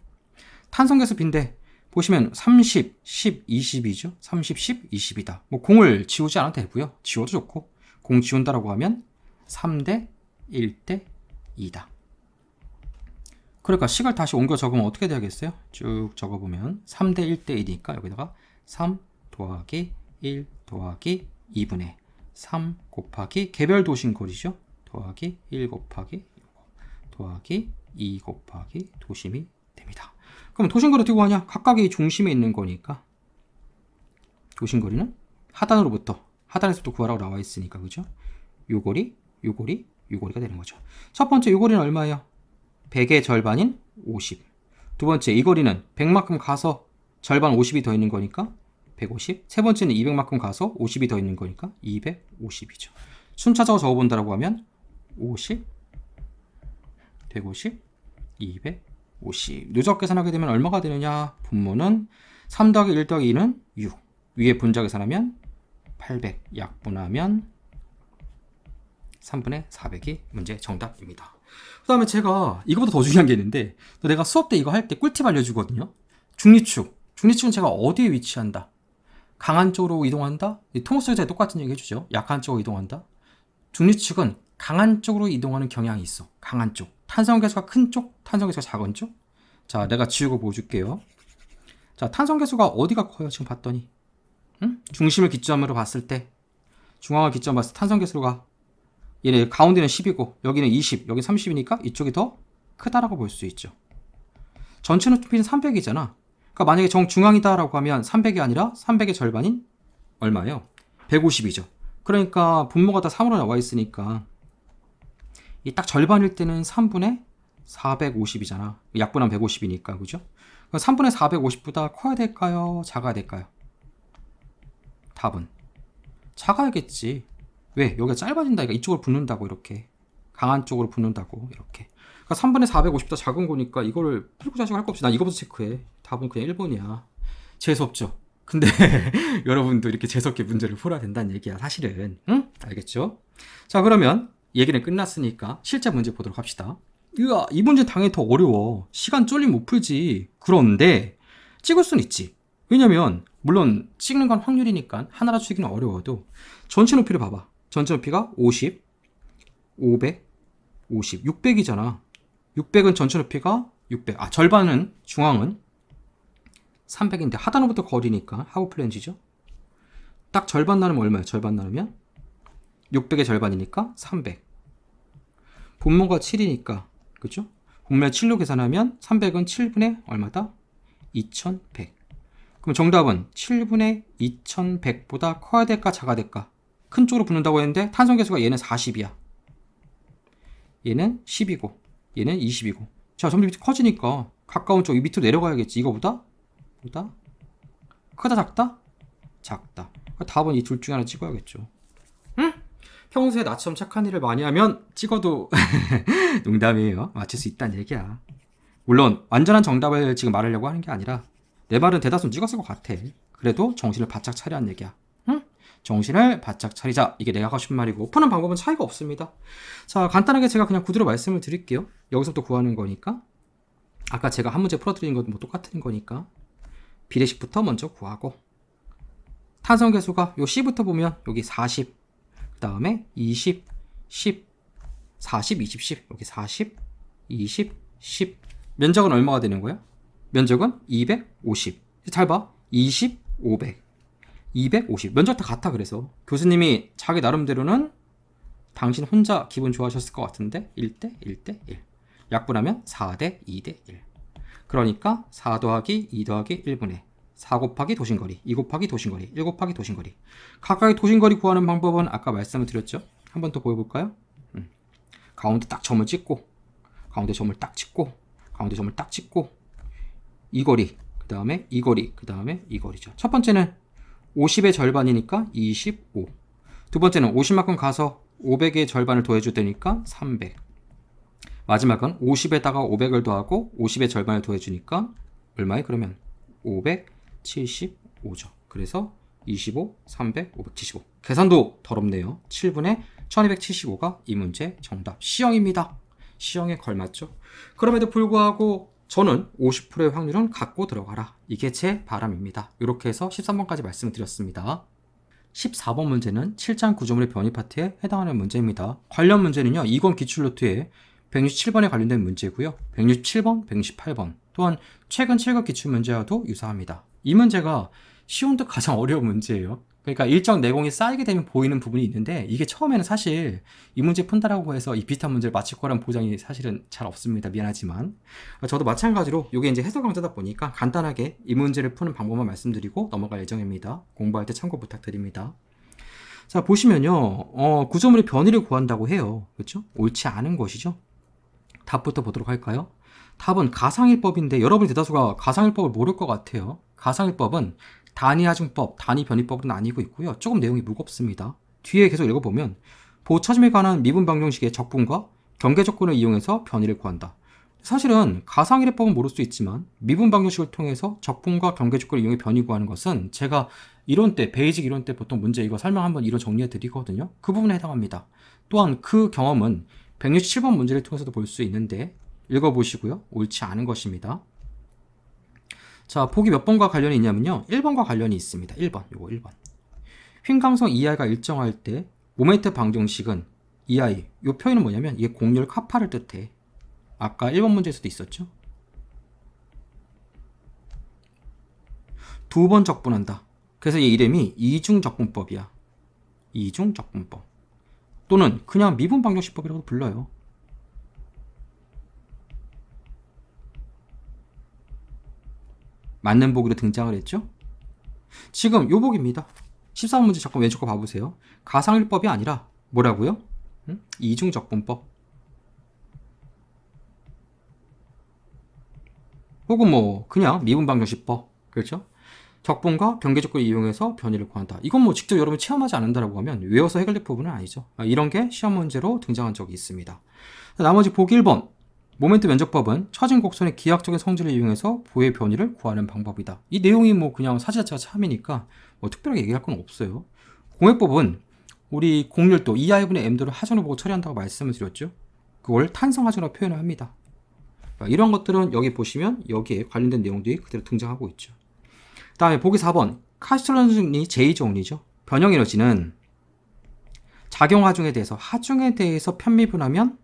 탄성계수 빈대 보시면 30, 10, 20이죠. 30, 10, 20이다. 뭐 공을 지우지 않아도 되고요. 지워도 좋고 공 지운다라고 하면 3 대 1 대 2다. 그러니까 식을 다시 옮겨 적으면 어떻게 되겠어요? 쭉 적어보면 3 대 1 대 1이니까 여기다가 3 더하기 1 더하기 2분의 3 곱하기 개별 도심거리죠. 더하기 1 곱하기 더하기 2 곱하기 도심이 됩니다. 그럼 도심거리 어떻게 구하냐? 각각의 중심에 있는 거니까 도심거리는 하단으로부터 하단에서부터 구하라고 나와 있으니까 그죠? 요 거리, 요 거리, 요 거리가 되는 거죠. 첫 번째 요 거리는 얼마예요? 100의 절반인 50. 두 번째 이 거리는 100만큼 가서 절반 50이 더 있는 거니까 150. 세 번째는 200만큼 가서 50이 더 있는 거니까 250이죠. 순차적으로 적어본다고 하면 50, 150, 250. 누적 계산하게 되면 얼마가 되느냐? 분모는 3 더하기 1 더하기 2는 6. 위에 분자 계산하면 800. 약분하면 3분의 400이 문제 정답입니다. 그 다음에 제가 이거보다 더 중요한 게 있는데 내가 수업 때 이거 할 때 꿀팁 알려주거든요. 중립축. 중립축은 제가 어디에 위치한다? 강한 쪽으로 이동한다? 토머스 제 똑같은 얘기 해주죠. 약한 쪽으로 이동한다. 중류 측은 강한 쪽으로 이동하는 경향이 있어. 강한 쪽. 탄성 개수가 큰 쪽, 탄성 개수가 작은 쪽. 자, 내가 지우고 보여줄게요. 자, 탄성 개수가 어디가 커요? 지금 봤더니. 응? 중심을 기점으로 봤을 때, 중앙을 기점 으로 봤을 때 탄성 개수가 얘네 가운데는 10이고 여기는 20, 여기 30이니까 이쪽이 더 크다라고 볼 수 있죠. 전체 높이는 300이잖아. 그러니까 만약에 정중앙이다라고 하면 300이 아니라 300의 절반인 얼마예요? 150이죠. 그러니까 분모가 다 3으로 나와 있으니까 이 딱 절반일 때는 3분의 450이잖아. 약분한 150이니까 그죠? 3분의 450보다 커야 될까요? 작아야 될까요? 답은 작아야겠지. 왜? 여기가 짧아진다니까 이쪽을 붙는다고 이렇게 강한 쪽으로 붙는다고 이렇게 그러니까 3분의 450다 작은 거니까 이거를 풀고 자식 할거 없이 난 이거부터 체크해. 답은 그냥 1번이야. 재수없죠. 근데 여러분도 이렇게 재수없게 문제를 풀어야 된다는 얘기야 사실은. 응? 알겠죠? 자 그러면 얘기는 끝났으니까 실제 문제 보도록 합시다. 으아 이 문제 당연히 더 어려워. 시간 쫄림 못 풀지. 그런데 찍을 순 있지. 왜냐면 물론 찍는 건 확률이니까 하나라 치기는 어려워도 전체 높이를 봐봐. 전체 높이가 50, 500, 50, 600이잖아. 600은 전체 높이가 600. 아, 절반은, 중앙은 300인데 하단으로부터 거리니까 하부 플랜지죠. 딱 절반 나누면 얼마예요? 절반 나누면 600의 절반이니까 300. 본모가 7이니까 그죠? 분모가 7로 계산하면 300은 7분의 얼마다? 2100. 그럼 정답은 7분의 2100보다 커야 될까 작아야 될까? 큰 쪽으로 붙는다고 했는데 탄성계수가 얘는 40이야. 얘는 10이고 얘는 20이고 자 점점 밑에 커지니까 가까운 쪽이 밑으로 내려가야겠지 이거보다? 보다? 크다 작다? 작다 그러니 답은 이 둘 중에 하나 찍어야겠죠 응? 평소에 나처럼 착한 일을 많이 하면 찍어도 농담이에요 맞출수 있다는 얘기야 물론 완전한 정답을 지금 말하려고 하는 게 아니라 내 말은 대다수는 찍었을 것 같아 그래도 정신을 바짝 차려한 얘기야 정신을 바짝 차리자. 이게 내가 하고 싶은 말이고 푸는 방법은 차이가 없습니다. 자, 간단하게 제가 그냥 구두로 말씀을 드릴게요. 여기서부터 구하는 거니까. 아까 제가 한 문제 풀어드린 것도 뭐 똑같은 거니까. 비례식부터 먼저 구하고 탄성 계수가 요 C부터 보면 여기 40, 그 다음에 20, 10, 40, 20, 10, 여기 40, 20, 10. 면적은 얼마가 되는 거야? 면적은 250. 잘 봐. 20, 500. 250 면접 때 같아 그래서 교수님이 자기 나름대로는 당신 혼자 기분 좋아하셨을 것 같은데 1대 1대 1 약분하면 4대 2대 1 그러니까 4 더하기 2 더하기 1분의 4 곱하기 도신거리2 곱하기 도신거리1 곱하기 도신거리 각각의 도신거리 구하는 방법은 아까 말씀을 드렸죠 한 번 더 보여볼까요 음. 가운데 딱 점을 찍고 가운데 점을 딱 찍고 가운데 점을 딱 찍고 이 거리 그 다음에 이 거리 그 다음에 이 거리죠 첫 번째는 50의 절반이니까 25. 두 번째는 50만큼 가서 500의 절반을 더해줄 테니까 300. 마지막은 50에다가 500을 더하고 50의 절반을 더해주니까 얼마에 그러면 575죠. 그래서 25, 300, 575. 계산도 더럽네요. 7분의 1275가 이 문제 정답. 시형입니다. 시형에 걸맞죠? 그럼에도 불구하고 저는 50%의 확률은 갖고 들어가라. 이게 제 바람입니다. 이렇게 해서 13번까지 말씀 드렸습니다. 14번 문제는 7장 9조물의 변이 파트에 해당하는 문제입니다. 관련 문제는요. 2권 기출노트에 167번에 관련된 문제고요. 167번, 168번 또한 최근 7급 기출문제와도 유사합니다. 이 문제가 시운도 가장 어려운 문제예요. 그러니까 일정 내공이 쌓이게 되면 보이는 부분이 있는데 이게 처음에는 사실 이 문제 푼다라고 해서 이 비슷한 문제를 맞출 거란 보장이 사실은 잘 없습니다. 미안하지만 저도 마찬가지로 이게 이제 해설 강좌다 보니까 간단하게 이 문제를 푸는 방법만 말씀드리고 넘어갈 예정입니다. 공부할 때 참고 부탁드립니다. 자 보시면요 어, 구조물의 변이를 구한다고 해요. 그렇죠? 옳지 않은 것이죠. 답부터 보도록 할까요? 답은 가상일법인데 여러분 대다수가 가상일법을 모를 것 같아요. 가상일법은 단위 하중법, 단위 변이법은아니고 있고요. 조금 내용이 무겁습니다. 뒤에 계속 읽어보면 보호차짐에 관한 미분 방정식의 적분과 경계 조건을 이용해서 변이를 구한다. 사실은 가상일의법은 모를 수 있지만 미분 방정식을 통해서 적분과 경계 조건을 이용해 변이 구하는 것은 제가 이론 때 베이직 이론 때 보통 문제 이거 설명 한번 이론 정리해 드리거든요. 그 부분에 해당합니다. 또한 그 경험은 167번 문제를 통해서도 볼 수 있는데 읽어보시고요. 옳지 않은 것입니다. 자, 보기 몇 번과 관련이 있냐면요. 1번과 관련이 있습니다. 1번, 요거 1번. 휜강성 EI가 일정할 때 모멘트 방정식은 EI, 요 표현은 뭐냐면 이게 공률 카파를 뜻해. 아까 1번 문제에서도 있었죠. 두 번 적분한다. 그래서 얘 이름이 이중적분법이야. 이중적분법. 또는 그냥 미분방정식법이라고 불러요. 맞는 보기로 등장을 했죠. 지금 요 복입니다. 13문제 잠깐 왼쪽 거 봐보세요. 가상일법이 아니라 뭐라고요? 응? 이중적분법. 혹은 뭐 그냥 미분방정식법. 그렇죠? 적분과 경계적을 이용해서 변이를 구한다. 이건 뭐 직접 여러분 체험하지 않는다라고 하면 외워서 해결될 부분은 아니죠. 아, 이런 게 시험 문제로 등장한 적이 있습니다. 나머지 보기 1번 모멘트 면적법은 처진 곡선의 기하학적인 성질을 이용해서 부의 변이를 구하는 방법이다. 이 내용이 뭐 그냥 사실 자체가 참이니까 뭐 특별하게 얘기할 건 없어요. 공해법은 우리 공률도 2i분의 m도를 하전으로 보고 처리한다고 말씀을 드렸죠. 그걸 탄성하전으로 표현을 합니다. 이런 것들은 여기 보시면 여기에 관련된 내용들이 그대로 등장하고 있죠. 다음에 보기 4번 카스텔론 정리 제2정리죠. 변형 에너지는 작용 하중에 대해서 하중에 대해서 편미분하면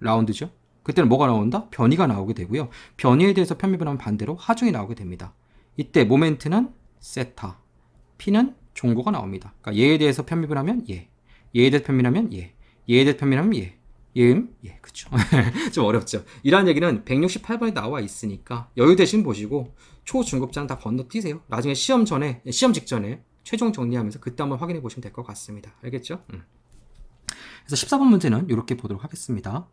라운드죠. 그때는 뭐가 나온다? 변이가 나오게 되고요. 변이에 대해서 편입을 하면 반대로 하중이 나오게 됩니다. 이때 모멘트는 세타, P는 종고가 나옵니다. 그러니까 얘에 대해서 편입을 하면 얘, 예, 얘에 대해서 편입을하면 얘, 예, 얘에 대해서 편입을하면 얘, 예, 예음? 예, 그쵸. 좀 어렵죠. 이러한 얘기는 168번에 나와 있으니까 여유 대신 보시고 초, 중급자는 다 건너뛰세요. 나중에 시험 전에, 시험 직전에 최종 정리하면서 그때 한번 확인해 보시면 될 것 같습니다. 알겠죠? 음. 그래서 14번 문제는 이렇게 보도록 하겠습니다.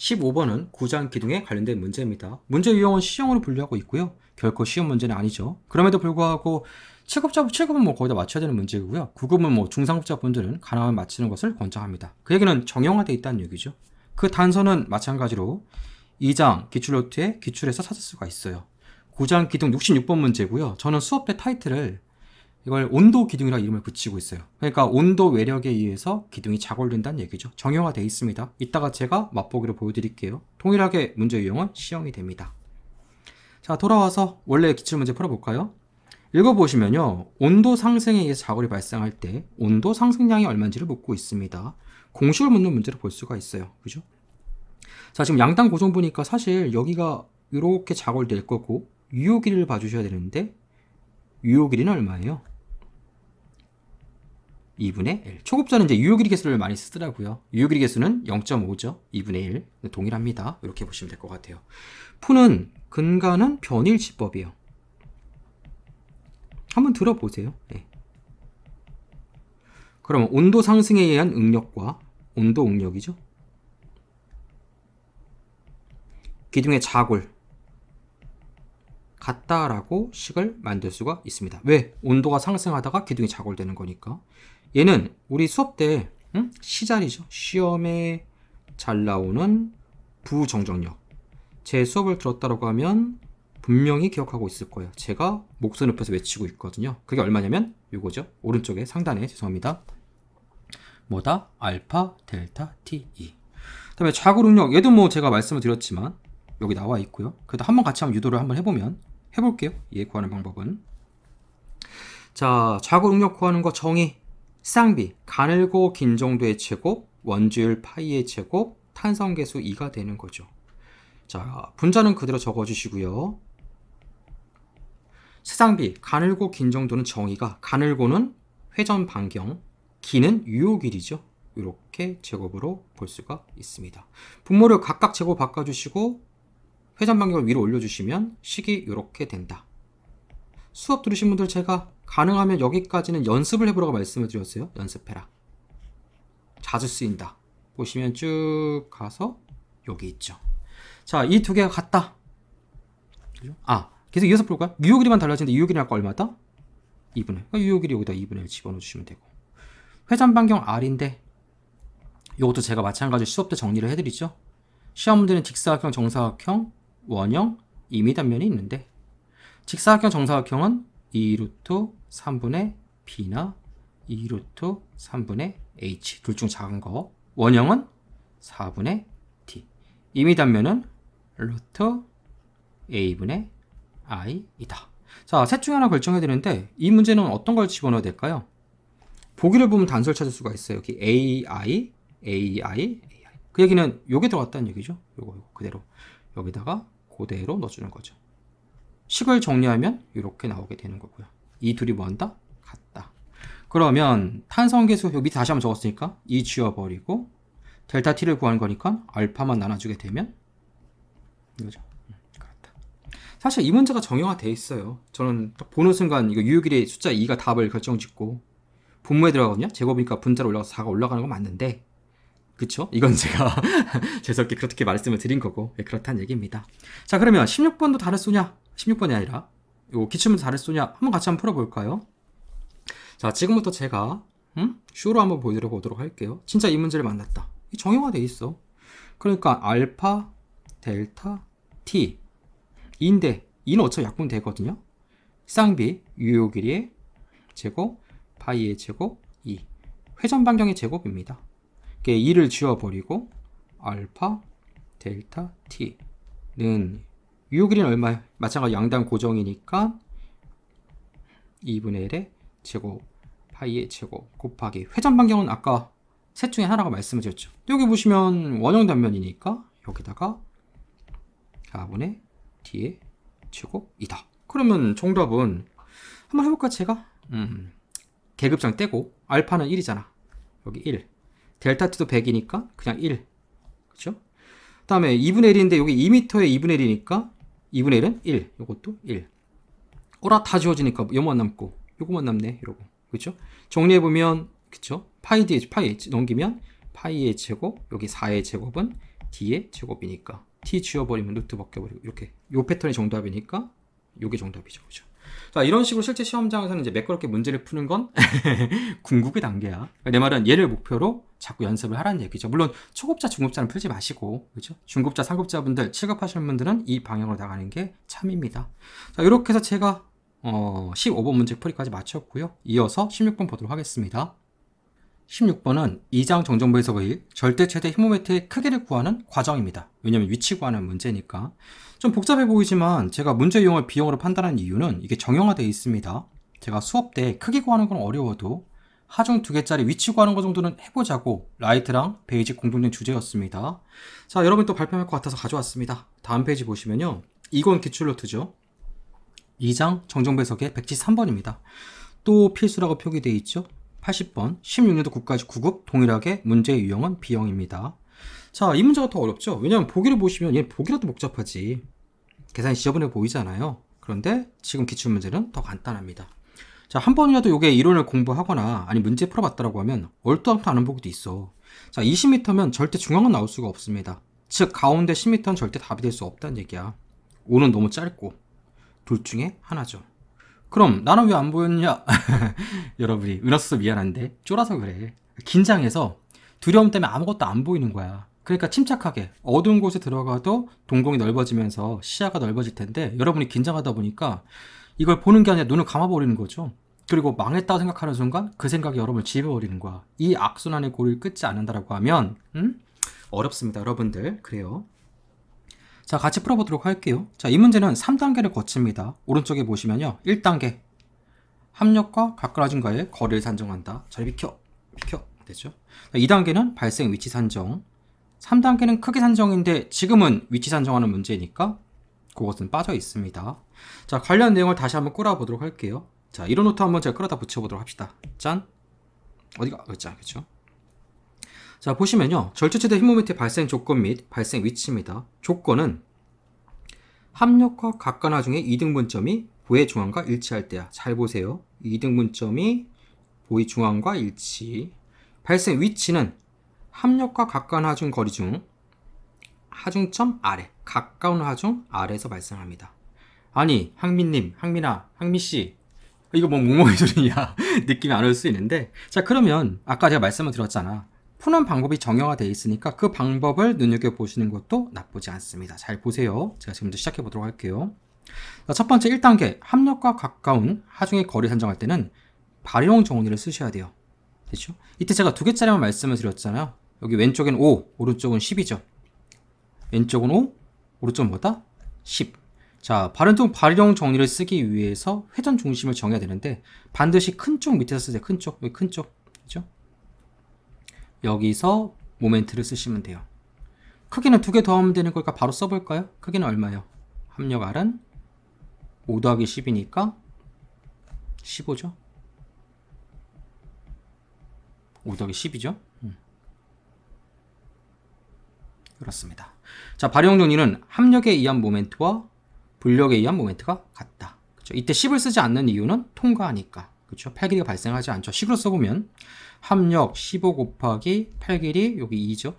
15번은 구장 기둥에 관련된 문제입니다. 문제 유형은 시형으로 분류하고 있고요. 결코 쉬운 문제는 아니죠. 그럼에도 불구하고 7급자, 7급은 뭐 거의 다 맞춰야 되는 문제고요. 9급은 뭐 중상급자분들은 가능하면 맞히는 것을 권장합니다. 그 얘기는 정형화되어 있다는 얘기죠. 그 단서는 마찬가지로 2장 기출노트에 기출에서 찾을 수가 있어요. 9장 기둥 66번 문제고요. 저는 수업 때 타이틀을 이걸 온도 기둥이라는 이름을 붙이고 있어요. 그러니까 온도 외력에 의해서 기둥이 자골된다는 얘기죠. 정형화되어 있습니다. 이따가 제가 맛보기로 보여드릴게요. 동일하게 문제 유형은 시형이 됩니다. 자 돌아와서 원래 기출문제 풀어볼까요? 읽어보시면요. 온도 상승에 의해서 작월이 발생할 때 온도 상승량이 얼마인지를 묻고 있습니다. 공식을 묻는 문제를 볼 수가 있어요. 그죠? 자 지금 양당 고정 보니까 사실 여기가 이렇게 자골될 거고 유효 길이를 봐주셔야 되는데 유효길이는 얼마예요? 2분의 1. 초급자는 이제 유효길이 개수를 많이 쓰더라고요. 유효길이 개수는 0.5죠. 2분의 1. 동일합니다. 이렇게 보시면 될 것 같아요. 푸는 근간은 변일지법이에요. 한번 들어보세요. 네. 그러면 온도 상승에 의한 응력과 온도 응력이죠. 기둥의 자골, 같다라고 식을 만들 수가 있습니다. 왜? 온도가 상승하다가 기둥이 자골되는 거니까. 얘는 우리 수업 때 응? 시자리죠. 시험에 잘 나오는 부정정력. 제 수업을 들었다라고 하면 분명히 기억하고 있을 거예요. 제가 목소 리 높여서 외치고 있거든요. 그게 얼마냐면 이거죠. 오른쪽에 상단에 죄송합니다. 뭐다? 알파, 델타, T, E. 그다음에 좌골 응력 얘도 뭐 제가 말씀을 드렸지만 여기 나와 있고요. 그래도 한번 같이 한번 유도를 한번 해보면 해볼게요. 예, 구하는 방법은. 자, 좌고 응력 구하는 거 정의. 쌍비, 가늘고 긴 정도의 제곱, 원주율 파이의 제곱, 탄성계수 2가 되는 거죠. 자, 분자는 그대로 적어주시고요. 세상비, 가늘고 긴 정도는 정의가, 가늘고는 회전 반경, 긴은 유효길이죠. 이렇게 제곱으로 볼 수가 있습니다. 분모를 각각 제곱 바꿔주시고 회전 반경을 위로 올려주시면 식이 이렇게 된다. 수업 들으신 분들 제가 가능하면 여기까지는 연습을 해보라고 말씀을 드렸어요. 연습해라. 자주 쓰인다. 보시면 쭉 가서 여기 있죠. 자, 이 두 개가 같다. 아, 계속 이어서 볼까요? 유효길이만 달라지는데 유효길이 아까 얼마다? 2분의 그 그러니까 유효길이 여기다 2분의 1 집어넣어 주시면 되고 회전 반경 R인데 이것도 제가 마찬가지로 수업 때 정리를 해드리죠. 시험 문제는 직사각형, 정사각형, 원형, 임의단면이 있는데 직사각형, 정사각형은 2루트 3분의 b나 2루트 3분의 h 둘 중 작은 거 원형은 4분의 d 임의단면은 루트 a분의 i이다 자, 셋중 하나 결정해야 되는데 이 문제는 어떤 걸 집어넣어야 될까요? 보기를 보면 단서를 찾을 수가 있어요. 여기 AI, AI, AI. 그 얘기는 요게 들어갔다는 얘기죠. 요거, 요거 그대로. 여기다가 그대로 넣어주는 거죠. 식을 정리하면 이렇게 나오게 되는 거고요. 이 둘이 뭔다 같다. 그러면 탄성계수 여기 다시 한번 적었으니까 이 지워버리고 델타 t를 구하는 거니까 알파만 나눠주게 되면 이거죠. 음, 그렇다. 사실 이 문제가 정형화돼 있어요. 저는 보는 순간 이거 유효길의 숫자 2가 답을 결정짓고 분모에 들어가거든요. 제곱이니까 분자로 올라가서 4가 올라가는 건 맞는데 그쵸? 이건 제가 재수없게 그렇게 말씀을 드린 거고 네, 예, 그렇다는 얘기입니다 자 그러면 16번도 다를 수냐 16번이 아니라 요 기출문제 다를 수냐 한번 같이 한번 풀어볼까요? 자 지금부터 제가 음? 쇼로 한번 보여드려 보도록 할게요 진짜 이 문제를 만났다 정형화돼 있어 그러니까 알파 델타 t 인데 이는 어차피 약분 되거든요 쌍비 유효 길이의 제곱 파이의 제곱 2 회전 반경의 제곱입니다 2를 지워버리고 알파 델타 t는 유효길이얼마예 마찬가지 양당 고정이니까 2분의 1의 제곱 파이의 제곱 곱하기 회전 반경은 아까 셋 중에 하나가 말씀을 드렸죠. 여기 보시면 원형 단면이니까 여기다가 4분의 t의 제곱이다. 그러면 정답은 한번 해볼까 제가? 음, 계급장 떼고 알파는 1이잖아. 여기 1 델타2도 100이니까 그냥 1. 그쵸? 그 다음에 2분의 1인데 여기 2m에 2분의 1이니까 2분의 1은 1. 요것도 1. 어라 다 지워지니까 요만 남고 요것만 남네 이러고. 그쵸? 정리해보면 그쵸? 파이 뒤에 파이 넘기면 파이의 제곱 여기 4의 제곱은 d의 제곱이니까 t 지워버리면 루트 벗겨버리고 이렇게 요 패턴이 정답이니까 요게 정답이죠. 그죠? 자, 이런 식으로 실제 시험장에서는 이제 매끄럽게 문제를 푸는 건 궁극의 단계야. 내 말은 얘를 목표로 자꾸 연습을 하라는 얘기죠. 물론 초급자, 중급자는 풀지 마시고 그죠? 중급자, 상급자분들, 7급 하시는 분들은 이 방향으로 나가는 게 참입니다. 자, 이렇게 해서 제가 어, 15번 문제 풀이까지 마쳤고요. 이어서 16번 보도록 하겠습니다. 16번은 2장 정정부에서의 절대 최대 힘모메트의 크기를 구하는 과정입니다. 왜냐하면 위치 구하는 문제니까. 좀 복잡해 보이지만 제가 문제 유형을 비형으로 판단한 이유는 이게 정형화되어 있습니다. 제가 수업 때 크기 구하는 건 어려워도 하중 두 개짜리 위치 구하는 것 정도는 해보자고 라이트랑 베이직공동된 주제였습니다. 자, 여러분 또 발표할 것 같아서 가져왔습니다. 다음 페이지 보시면요. 이건 기출노트죠. 2장 정정배석의 113번입니다. 또 필수라고 표기되어 있죠. 80번 16년도 국가지 9급 동일하게 문제의 유형은 B형입니다. 자, 이 문제가 더 어렵죠. 왜냐하면 보기를 보시면 얘 보기라도 복잡하지. 계산이 지저분해 보이잖아요. 그런데 지금 기출문제는 더 간단합니다. 자, 한 번이라도 요게 이론을 공부하거나 아니 문제 풀어봤다라고 하면 얼토당토 않은 보기도 있어. 자, 20m면 절대 중앙은 나올 수가 없습니다. 즉 가운데 10m는 절대 답이 될 수 없다는 얘기야. 5는 너무 짧고 둘 중에 하나죠. 그럼 나는 왜 안 보였냐? 여러분이 은하수 미안한데 쫄아서 그래. 긴장해서 두려움 때문에 아무것도 안 보이는 거야. 그러니까 침착하게 어두운 곳에 들어가도 동공이 넓어지면서 시야가 넓어질 텐데 여러분이 긴장하다 보니까 이걸 보는 게 아니라 눈을 감아버리는 거죠. 그리고 망했다고 생각하는 순간 그 생각이 여러분을 지배버리는 거야. 이 악순환의 고리를 끊지 않는다라고 하면 음? 어렵습니다. 여러분들 그래요. 자 같이 풀어보도록 할게요. 자이 문제는 3단계를 거칩니다. 오른쪽에 보시면요. 1단계 합력과 가까워진과의 거리를 산정한다. 잘 비켜 비켜 되죠 2단계는 발생 위치 산정 3단계는 크기 산정인데 지금은 위치 산정하는 문제니까 그것은 빠져 있습니다. 자, 관련 내용을 다시 한번 꼬라보도록 할게요. 자, 이런 노트 한번 제가 끌어다 붙여보도록 합시다. 짠! 어디가? 어, 짠, 그쵸? 자, 보시면요. 절제체대 힘모멘트 발생 조건 및 발생 위치입니다. 조건은 합력과 각관화 중에 2등분점이 보의 중앙과 일치할 때야. 잘 보세요. 2등분점이 보의 중앙과 일치. 발생 위치는 합력과 각관 하중 거리 중 하중점 아래, 가까운 하중 아래에서 발생합니다. 아니 항민님 항민아 항민씨 이거 뭐 몽몽이 소리냐 느낌이 안 올 수 있는데 자 그러면 아까 제가 말씀을 드렸잖아 푸는 방법이 정형화 되어 있으니까 그 방법을 눈여겨보시는 것도 나쁘지 않습니다 잘 보세요 제가 지금부터 시작해 보도록 할게요 자, 첫 번째 1단계 합력과 가까운 하중의 거리 산정할 때는 발용 정원위를 쓰셔야 돼요 됐죠? 이때 제가 두 개짜리만 말씀을 드렸잖아요 여기 왼쪽엔 5, 오른쪽은 10이죠 왼쪽은 5, 오른쪽은 뭐다? 10 자, 바른쪽 발형 정리를 쓰기 위해서 회전 중심을 정해야 되는데 반드시 큰 쪽 밑에서 쓰세요. 큰 쪽, 여기 큰 쪽, 그죠? 여기서 모멘트를 쓰시면 돼요. 크기는 두 개 더하면 되는 거니까 바로 써볼까요? 크기는 얼마예요? 합력 R은 5 더하기 10이니까 15죠? 5 더하기 10이죠? 음. 그렇습니다. 자, 발형 정리는 합력에 의한 모멘트와 분력에 의한 모멘트가 같다. 그렇 이때 10을 쓰지 않는 이유는 통과하니까. 그렇죠? 8길이가 발생하지 않죠. 식으로 써보면 합력 15 곱하기 8길이 여기 2죠.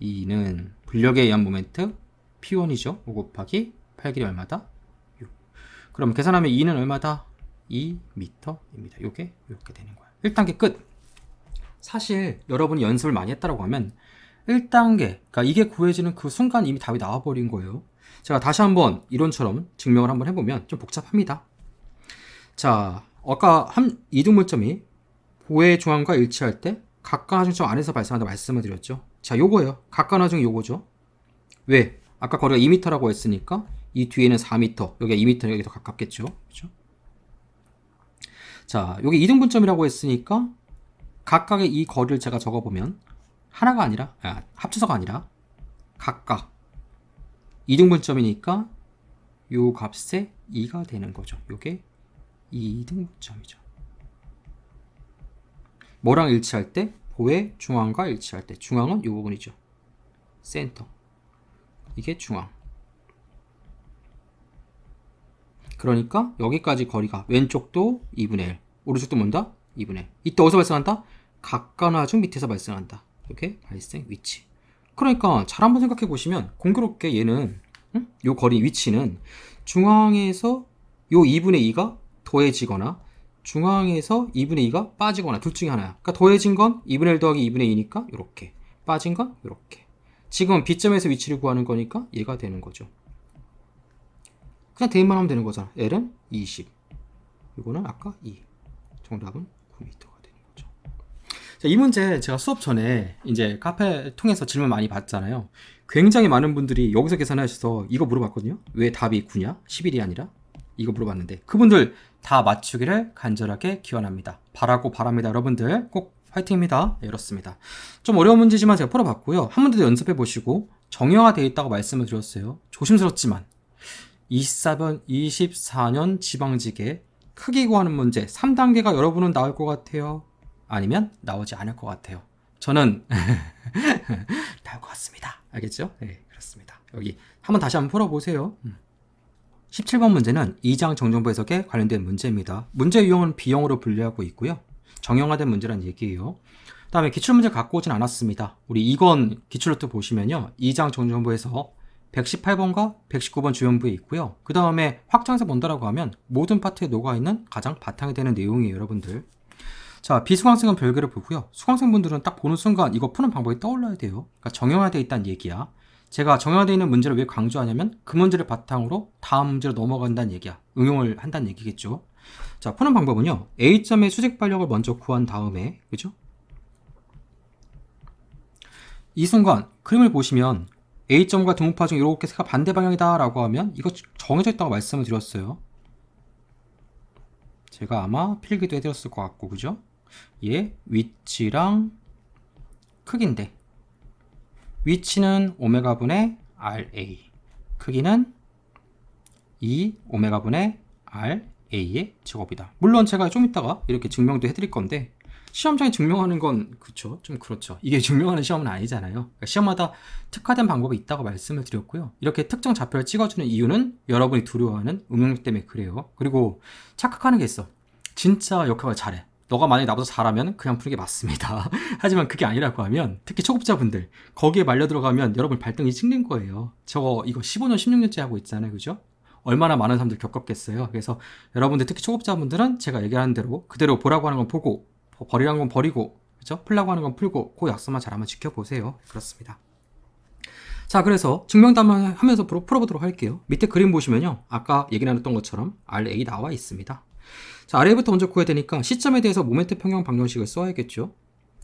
2는 분력에 의한 모멘트 P1이죠. 5 곱하기 8길이 얼마다? 6. 그럼 계산하면 2는 얼마다? 2m입니다. 이게 이렇게 되는 거예요. 1단계 끝! 사실 여러분이 연습을 많이 했다고 하면 1단계, 그러니까 이게 구해지는 그 순간 이미 답이 나와버린 거예요. 제가 다시 한번 이론처럼 증명을 한번 해보면 좀 복잡합니다. 자, 아까 한 이등분점이 보의 중앙과 일치할 때 각각하중점 안에서 발생한다 말씀을 드렸죠. 자, 요거예요. 각각하중이 요거죠. 왜? 아까 거리가 2m라고 했으니까 이 뒤에는 4m, 여기가 2m, 여기 더 가깝겠죠. 그렇죠? 자, 여기 이등분점이라고 했으니까 각각의 이 거리를 제가 적어보면 하나가 아니라, 아, 합쳐서가 아니라 각각 이등분점이니까 요 값에 2가 되는 거죠. 요게 2등분점이죠. 뭐랑 일치할 때? 보의 중앙과 일치할 때. 중앙은 요 부분이죠. 센터. 이게 중앙. 그러니까 여기까지 거리가 왼쪽도 2분의 1, 오른쪽도 뭔다? 2분의 1. 이때 어디서 발생한다? 각간화중 밑에서 발생한다. 이렇게 발생 위치. 그러니까 잘 한번 생각해 보시면 공교롭게 얘는 응? 거리 위치는 중앙에서 이 2분의 2가 더해지거나 중앙에서 2분의 2가 빠지거나 둘 중에 하나야. 그러니까 더해진 건 2분의 1 더하기 2분의 2니까 이렇게 빠진 건 이렇게 지금 B점에서 위치를 구하는 거니까 얘가 되는 거죠. 그냥 대입만 하면 되는 거잖아. L은 20 이거는 아까 2 정답은 9m 자, 이 문제 제가 수업 전에 이제 카페 통해서 질문 많이 받잖아요. 굉장히 많은 분들이 여기서 계산하셔서 이거 물어봤거든요. 왜 답이 9냐? 11이 아니라? 이거 물어봤는데 그분들 다 맞추기를 간절하게 기원합니다. 바라고 바랍니다. 여러분들 꼭 화이팅입니다. 네, 이렇습니다. 좀 어려운 문제지만 제가 풀어봤고요. 한번도 연습해 보시고 정형화되어 있다고 말씀을 드렸어요. 조심스럽지만 24번, 24년 지방지계 크기 구하는 문제 3단계가 여러분은 나올 것 같아요. 아니면 나오지 않을 것 같아요. 저는 나올 것 같습니다. 알겠죠? 네, 그렇습니다. 여기 한번 다시 한번 풀어보세요. 17번 음. 문제는 2장 정정부 해석에 관련된 문제입니다. 문제 유형은 B형으로 분류하고 있고요. 정형화된 문제란 얘기예요. 다음에 기출문제 갖고 오진 않았습니다. 우리 2권 기출노트 보시면요. 2장 정정부에서 118번과 119번 주연부에 있고요. 그 다음에 확장해서 본다라고 하면 모든 파트에 녹아있는 가장 바탕이 되는 내용이에요, 여러분들. 자, 비수강생은 별개로 보고요. 수강생분들은 딱 보는 순간 이거 푸는 방법이 떠올라야 돼요. 그러니까 정형화되어 있다는 얘기야. 제가 정형화되어 있는 문제를 왜 강조하냐면 그 문제를 바탕으로 다음 문제로 넘어간다는 얘기야. 응용을 한다는 얘기겠죠. 자, 푸는 방법은요. A점의 수직 발력을 먼저 구한 다음에 그죠? 이 순간 그림을 보시면 A점과 등호파 중 이렇게 세가 반대 방향이다 라고 하면 이거 정해져 있다고 말씀을 드렸어요 제가 아마 필기도 해드렸을 것 같고 그죠? 얘 위치랑 크기인데 위치는 오메가분의 RA 크기는 2 오메가분의 RA의 제곱이다 물론 제가 좀 이따가 이렇게 증명도 해드릴 건데 시험장에 증명하는 건 그쵸 좀 그렇죠 이게 증명하는 시험은 아니잖아요 그러니까 시험마다 특화된 방법이 있다고 말씀을 드렸고요 이렇게 특정 좌표를 찍어주는 이유는 여러분이 두려워하는 응용력 때문에 그래요 그리고 착각하는 게 있어 진짜 역학을 잘해 너가 만약에 나보다 잘하면 그냥 푸는 게 맞습니다. 하지만 그게 아니라고 하면 특히 초급자분들 거기에 말려 들어가면 여러분 발등이 찍는 거예요. 저거 이거 15년, 16년째 하고 있잖아요. 그죠? 얼마나 많은 사람들 겪었겠어요. 그래서 여러분들 특히 초급자분들은 제가 얘기하는 대로 그대로 보라고 하는 건 보고 버리라는 건 버리고 그죠? 풀라고 하는 건 풀고 그 약속만 잘 한번 지켜보세요. 그렇습니다. 자 그래서 증명담을 하면서 풀어보도록 할게요 밑에 그림 보시면요 아까 얘기 나눴던 것처럼 RA 나와 있습니다 자, 아래부터 먼저 구해야 되니까 시점에 대해서 모멘트 평형 방정식을 써야겠죠.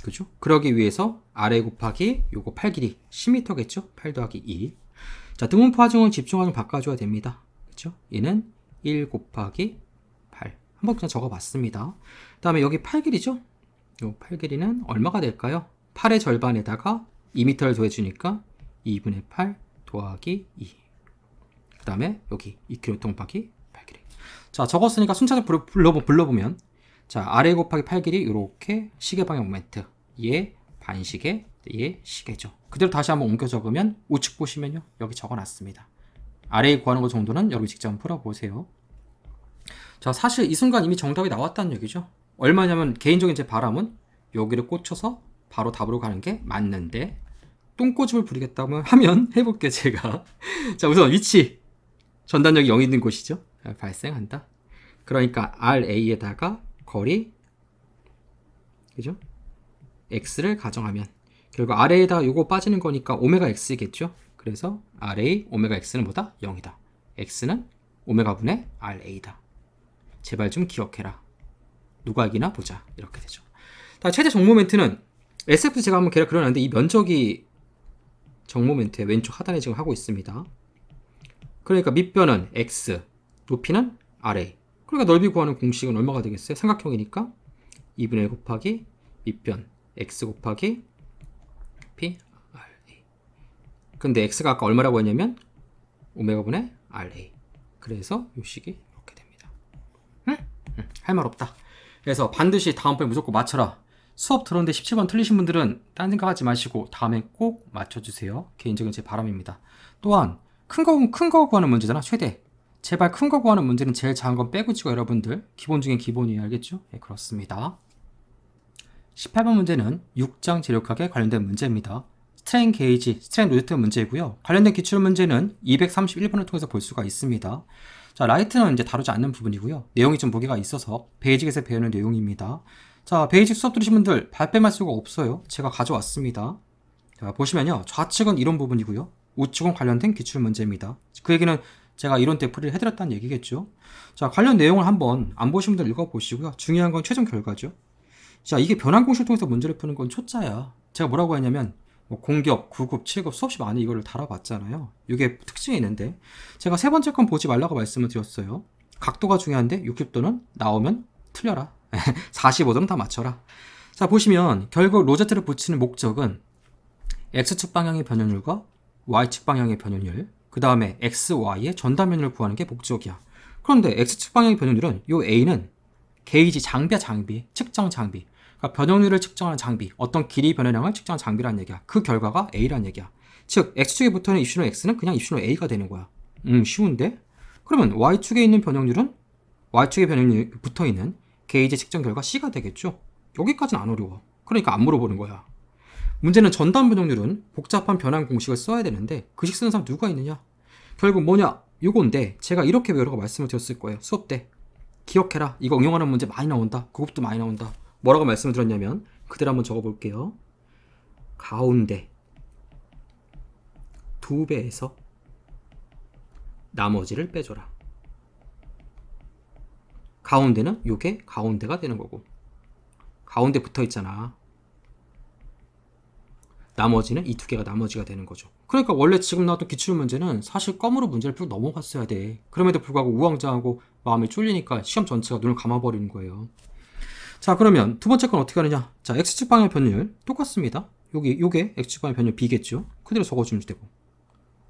그죠? 그러기 위해서 아래 곱하기 요거 8 길이 10m겠죠? 8 더하기 2. 자, 등분포 화중은 집중하중 바꿔줘야 됩니다. 그죠? 얘는 1 곱하기 8. 한번 그냥 적어봤습니다. 그 다음에 여기 8 길이죠? 요8 길이는 얼마가 될까요? 8의 절반에다가 2m를 더해주니까 2분의 8 더하기 2. 그 다음에 여기 2 k m 곱하기 자, 적었으니까 순차적 불러보, 불러보면 자, 아래 곱하기 8길이 이렇게 시계 방향 모멘트 얘 반시계 얘 시계죠. 그대로 다시 한번 옮겨 적으면 우측 보시면요. 여기 적어놨습니다. 아래에 구하는 것 정도는 여러분 직접 풀어보세요. 자, 사실 이 순간 이미 정답이 나왔다는 얘기죠. 얼마냐면 개인적인 제 바람은 여기를 꽂혀서 바로 답으로 가는 게 맞는데 똥꼬집을 부리겠다면 하면 해볼게 제가 자 우선 위치 전단력이 0 있는 곳이죠 발생한다. 그러니까 RA에다가 거리 그죠? x를 가정하면 결국 RA에다 요거 빠지는 거니까 오메가 x겠죠? 그래서 RA 오메가 x는 뭐다? 0이다. x는 오메가 분의 RA다. 제발 좀 기억해라. 누가 이기나 보자. 이렇게 되죠. 다 최대 정모멘트는 s f 제가 한번 계략 그려놨는데 이 면적이 정모멘트의 왼쪽 하단에 지금 하고 있습니다. 그러니까 밑변은 x, 높이는 아래 그러니까 넓이 구하는 공식은 얼마가 되겠어요? 삼각형이니까 2분의 1 곱하기 밑변 x 곱하기 p ra 근데 x가 아까 얼마라고 했냐면 오메가분의 ra 그래서 요 식이 이렇게 됩니다 응? 응할 말 없다 그래서 반드시 다음번에 무조건 맞춰라 수업 들었는데 17번 틀리신 분들은 딴 생각하지 마시고 다음에 꼭 맞춰주세요 개인적인 제 바람입니다 또한 큰거큰거 구하는 문제잖아 최대 제발 큰 거 구하는 문제는 제일 작은 건 빼고치고 여러분들 기본 중에 기본이에요 알겠죠? 예, 그렇습니다 18번 문제는 6장 재력학에 관련된 문제입니다 스트레인 게이지, 스트레인 로지트 문제이고요 관련된 기출 문제는 231번을 통해서 볼 수가 있습니다 자, 라이트는 이제 다루지 않는 부분이고요 내용이 좀 무게가 있어서 베이직에서 배우는 내용입니다 자, 베이직 수업 들으신 분들 발뺌할 수가 없어요 제가 가져왔습니다 자, 보시면요 좌측은 이런 부분이고요 우측은 관련된 기출 문제입니다. 그 얘기는 제가 이런 대풀이를 해드렸다는 얘기겠죠. 자, 관련 내용을 한번 안 보신 분들 읽어보시고요. 중요한 건 최종 결과죠. 자, 이게 변환 공식을 통해서 문제를 푸는 건 초짜야. 제가 뭐라고 했냐면 뭐공격 구급, 7급 수없이 많이 이거를 달아봤잖아요. 이게 특징이 있는데 제가 세 번째 건 보지 말라고 말씀을 드렸어요. 각도가 중요한데 60도는 나오면 틀려라. 45도는 다 맞춰라. 자 보시면 결국 로제트를 붙이는 목적은 X축 방향의 변연율과 Y축 방향의 변연율 그 다음에 x, y의 전단면을 구하는 게 목적이야. 그런데 x측 방향의 변형률은 이 a는 게이지 장비야 장비, 측정 장비. 그러니까 변형률을 측정하는 장비, 어떤 길이 변형량을 측정하는 장비라는 얘기야. 그 결과가 a 라는 얘기야. 즉 x축에 붙어있는 입신로 x는 그냥 입신로 a가 되는 거야. 음 쉬운데? 그러면 y축에 있는 변형률은 y축의 변형률 붙어있는 게이지 측정 결과 c가 되겠죠? 여기까지는 안 어려워. 그러니까 안 물어보는 거야. 문제는 전담 변동률은 복잡한 변환 공식을 써야 되는데 그식 쓰는 사람 누가 있느냐? 결국 뭐냐? 요건데 제가 이렇게 여러 가 말씀을 드렸을 거예요. 수업 때. 기억해라. 이거 응용하는 문제 많이 나온다. 그것도 많이 나온다. 뭐라고 말씀을 드렸냐면 그대로 한번 적어볼게요. 가운데 두 배에서 나머지를 빼줘라. 가운데는 요게 가운데가 되는 거고 가운데 붙어 있잖아. 나머지는 이 두 개가 나머지가 되는 거죠. 그러니까 원래 지금 나왔던 기출 문제는 사실 껌으로 문제를 풀고 넘어갔어야 돼. 그럼에도 불구하고 우왕좌왕하고 마음이 쫄리니까 시험 전체가 눈을 감아버리는 거예요. 자 그러면 두 번째 건 어떻게 하느냐? 자 x축방의 변율 똑같습니다. 여기 요게 x축방의 변율 b겠죠? 그대로 적어주면 되고.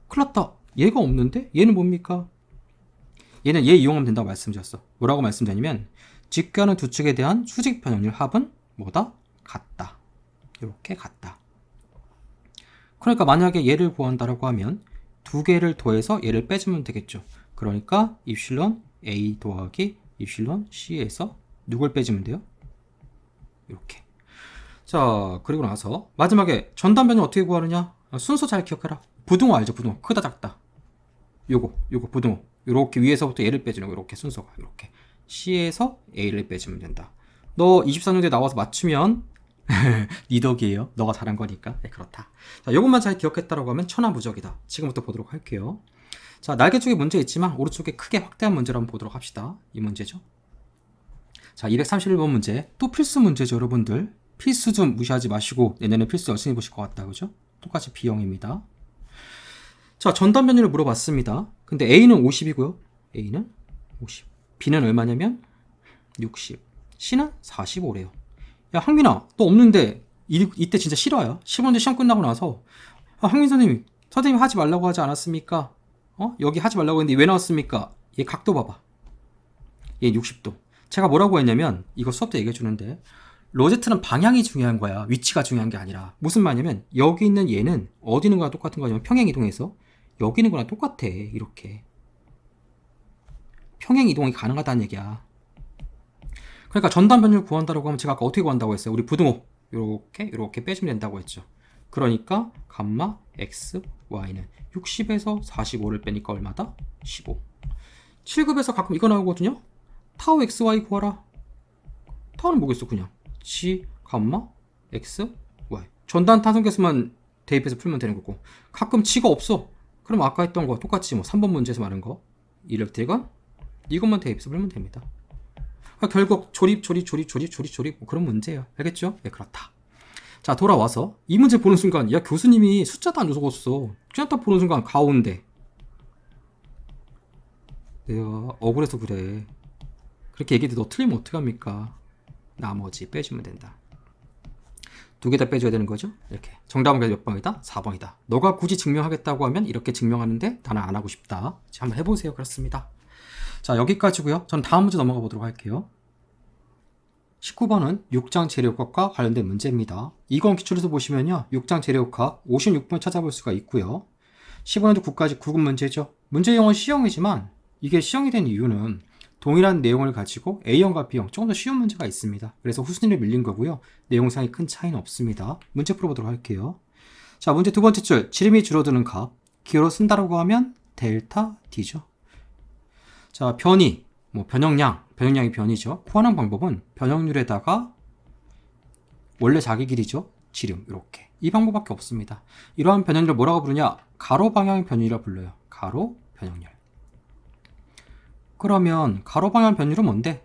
클일 났다. 얘가 없는데? 얘는 뭡니까? 얘는 얘 이용하면 된다고 말씀드렸어. 뭐라고 말씀드리냐면 직교은두측에 대한 수직변형률 합은 뭐다? 같다. 이렇게 같다. 그러니까 만약에 얘를 구한다라고 하면 두 개를 더해서 얘를 빼주면 되겠죠. 그러니까 입실론 A 더하기 입실론 C에서 누굴 빼주면 돼요? 이렇게. 자, 그리고 나서 마지막에 전담 변형 어떻게 구하느냐? 순서 잘 기억해라. 부등호 알죠? 부등호. 크다 작다. 요거, 요거 부등호. 이렇게 위에서부터 얘를 빼주는 거 이렇게 순서가 이렇게 C에서 A를 빼주면 된다. 너2 4년도 나와서 맞추면 니네 덕이에요. 너가 잘한 거니까. 네, 그렇다. 자, 이것만잘 기억했다라고 하면 천하무적이다. 지금부터 보도록 할게요. 자, 날개 쪽에 문제 있지만 오른쪽에 크게 확대한 문제를 한번 보도록 합시다. 이 문제죠. 자, 231번 문제. 또 필수 문제죠, 여러분들. 필수 좀 무시하지 마시고 내년에 필수 열심히 보실 것 같다. 그죠? 똑같이 B형입니다. 자, 전담 변율을 물어봤습니다. 근데 A는 50이고요. A는 50. B는 얼마냐면 60. C는 45래요. 야황민아또 없는데 이, 이때 진짜 싫어요 1 0원제 시험 끝나고 나서 아, 항민 선생님 선생님 하지 말라고 하지 않았습니까? 어? 여기 하지 말라고 했는데 왜 나왔습니까? 얘 각도 봐봐 얘 60도 제가 뭐라고 했냐면 이거 수업 때 얘기해 주는데 로제트는 방향이 중요한 거야 위치가 중요한 게 아니라 무슨 말이냐면 여기 있는 얘는 어디 있는 거랑 똑같은 거냐면 평행이동해서 여기 있는 거랑 똑같아 이렇게 평행이동이 가능하다는 얘기야 그러니까 전단 변율 구한다라고 하면 제가 아까 어떻게 구한다고 했어요? 우리 부등호 이렇게 이렇게 빼주면 된다고 했죠. 그러니까 감마 x, y는 60에서 45를 빼니까 얼마다? 15. 7급에서 가끔 이거 나오거든요. 타우 x, y 구하라. 타우는 뭐겠어 그냥. g, 감마 x, y. 전단 타성계수만 대입해서 풀면 되는 거고 가끔 지가 없어. 그럼 아까 했던 거 똑같이 뭐 3번 문제에서 말한 거 이렇게 되건 이것만 대입해서 풀면 됩니다. 그러니까 결국 조립, 조립, 조립, 조립, 조립, 조립 뭐 그런 문제예요. 알겠죠? 예, 그렇다. 자, 돌아와서 이 문제 보는 순간 야, 교수님이 숫자도 안 적었어. 그냥 딱 보는 순간 가운데 내가 억울해서 그래. 그렇게 얘기해도 너 틀리면 어떡합니까? 나머지 빼주면 된다. 두 개 다 빼줘야 되는 거죠? 이렇게. 정답은 몇 번이다? 4번이다. 너가 굳이 증명하겠다고 하면 이렇게 증명하는데 나는 안 하고 싶다. 한번 해보세요. 그렇습니다. 자 여기까지고요. 전 다음 문제 넘어가 보도록 할게요. 19번은 6장 재료값과 관련된 문제입니다. 이건 기출에서 보시면요. 6장 재료값 56번 찾아볼 수가 있고요. 15년도 9까지 9급 문제죠. 문제형은 시형이지만 이게 시형이된 이유는 동일한 내용을 가지고 A형과 B형 조금 더 쉬운 문제가 있습니다. 그래서 후순위를 밀린 거고요. 내용상의 큰 차이는 없습니다. 문제 풀어보도록 할게요. 자 문제 두 번째 줄 지름이 줄어드는 값 기호로 쓴다라고 하면 델타 D죠. 자, 변이, 뭐 변형량, 변형량이 변이죠. 포함한 방법은 변형률에다가 원래 자기 길이죠. 지름 이렇게 이 방법밖에 없습니다. 이러한 변형률 뭐라고 부르냐? 가로 방향 변율이라 불러요. 가로 변형률. 그러면 가로 방향 변율은 뭔데?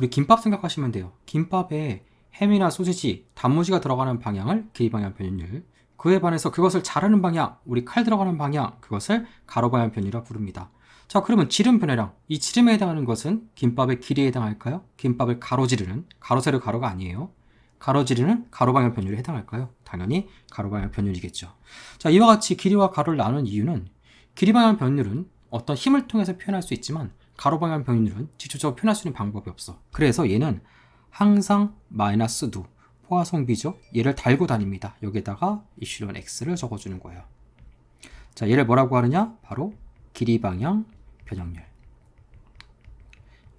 우리 김밥 생각하시면 돼요. 김밥에 햄이나 소시지, 단무지가 들어가는 방향을 길이 방향 변율, 그에 반해서 그것을 자르는 방향, 우리 칼 들어가는 방향, 그것을 가로 방향 변이라 율 부릅니다. 자 그러면 지름 변화량 이 지름에 해당하는 것은 김밥의 길이에 해당할까요? 김밥을 가로지르는 가로세로 가로가 아니에요 가로지르는 가로방향 변율에 해당할까요? 당연히 가로방향 변율이겠죠 자 이와 같이 길이와 가로를 나누는 이유는 길이방향 변율은 어떤 힘을 통해서 표현할 수 있지만 가로방향 변율은 직접적으로 표현할 수 있는 방법이 없어 그래서 얘는 항상 마이너스 두 포화성비죠 얘를 달고 다닙니다 여기에다가 이슈론 x를 적어주는 거예요 자 얘를 뭐라고 하느냐 바로 길이방향 변형률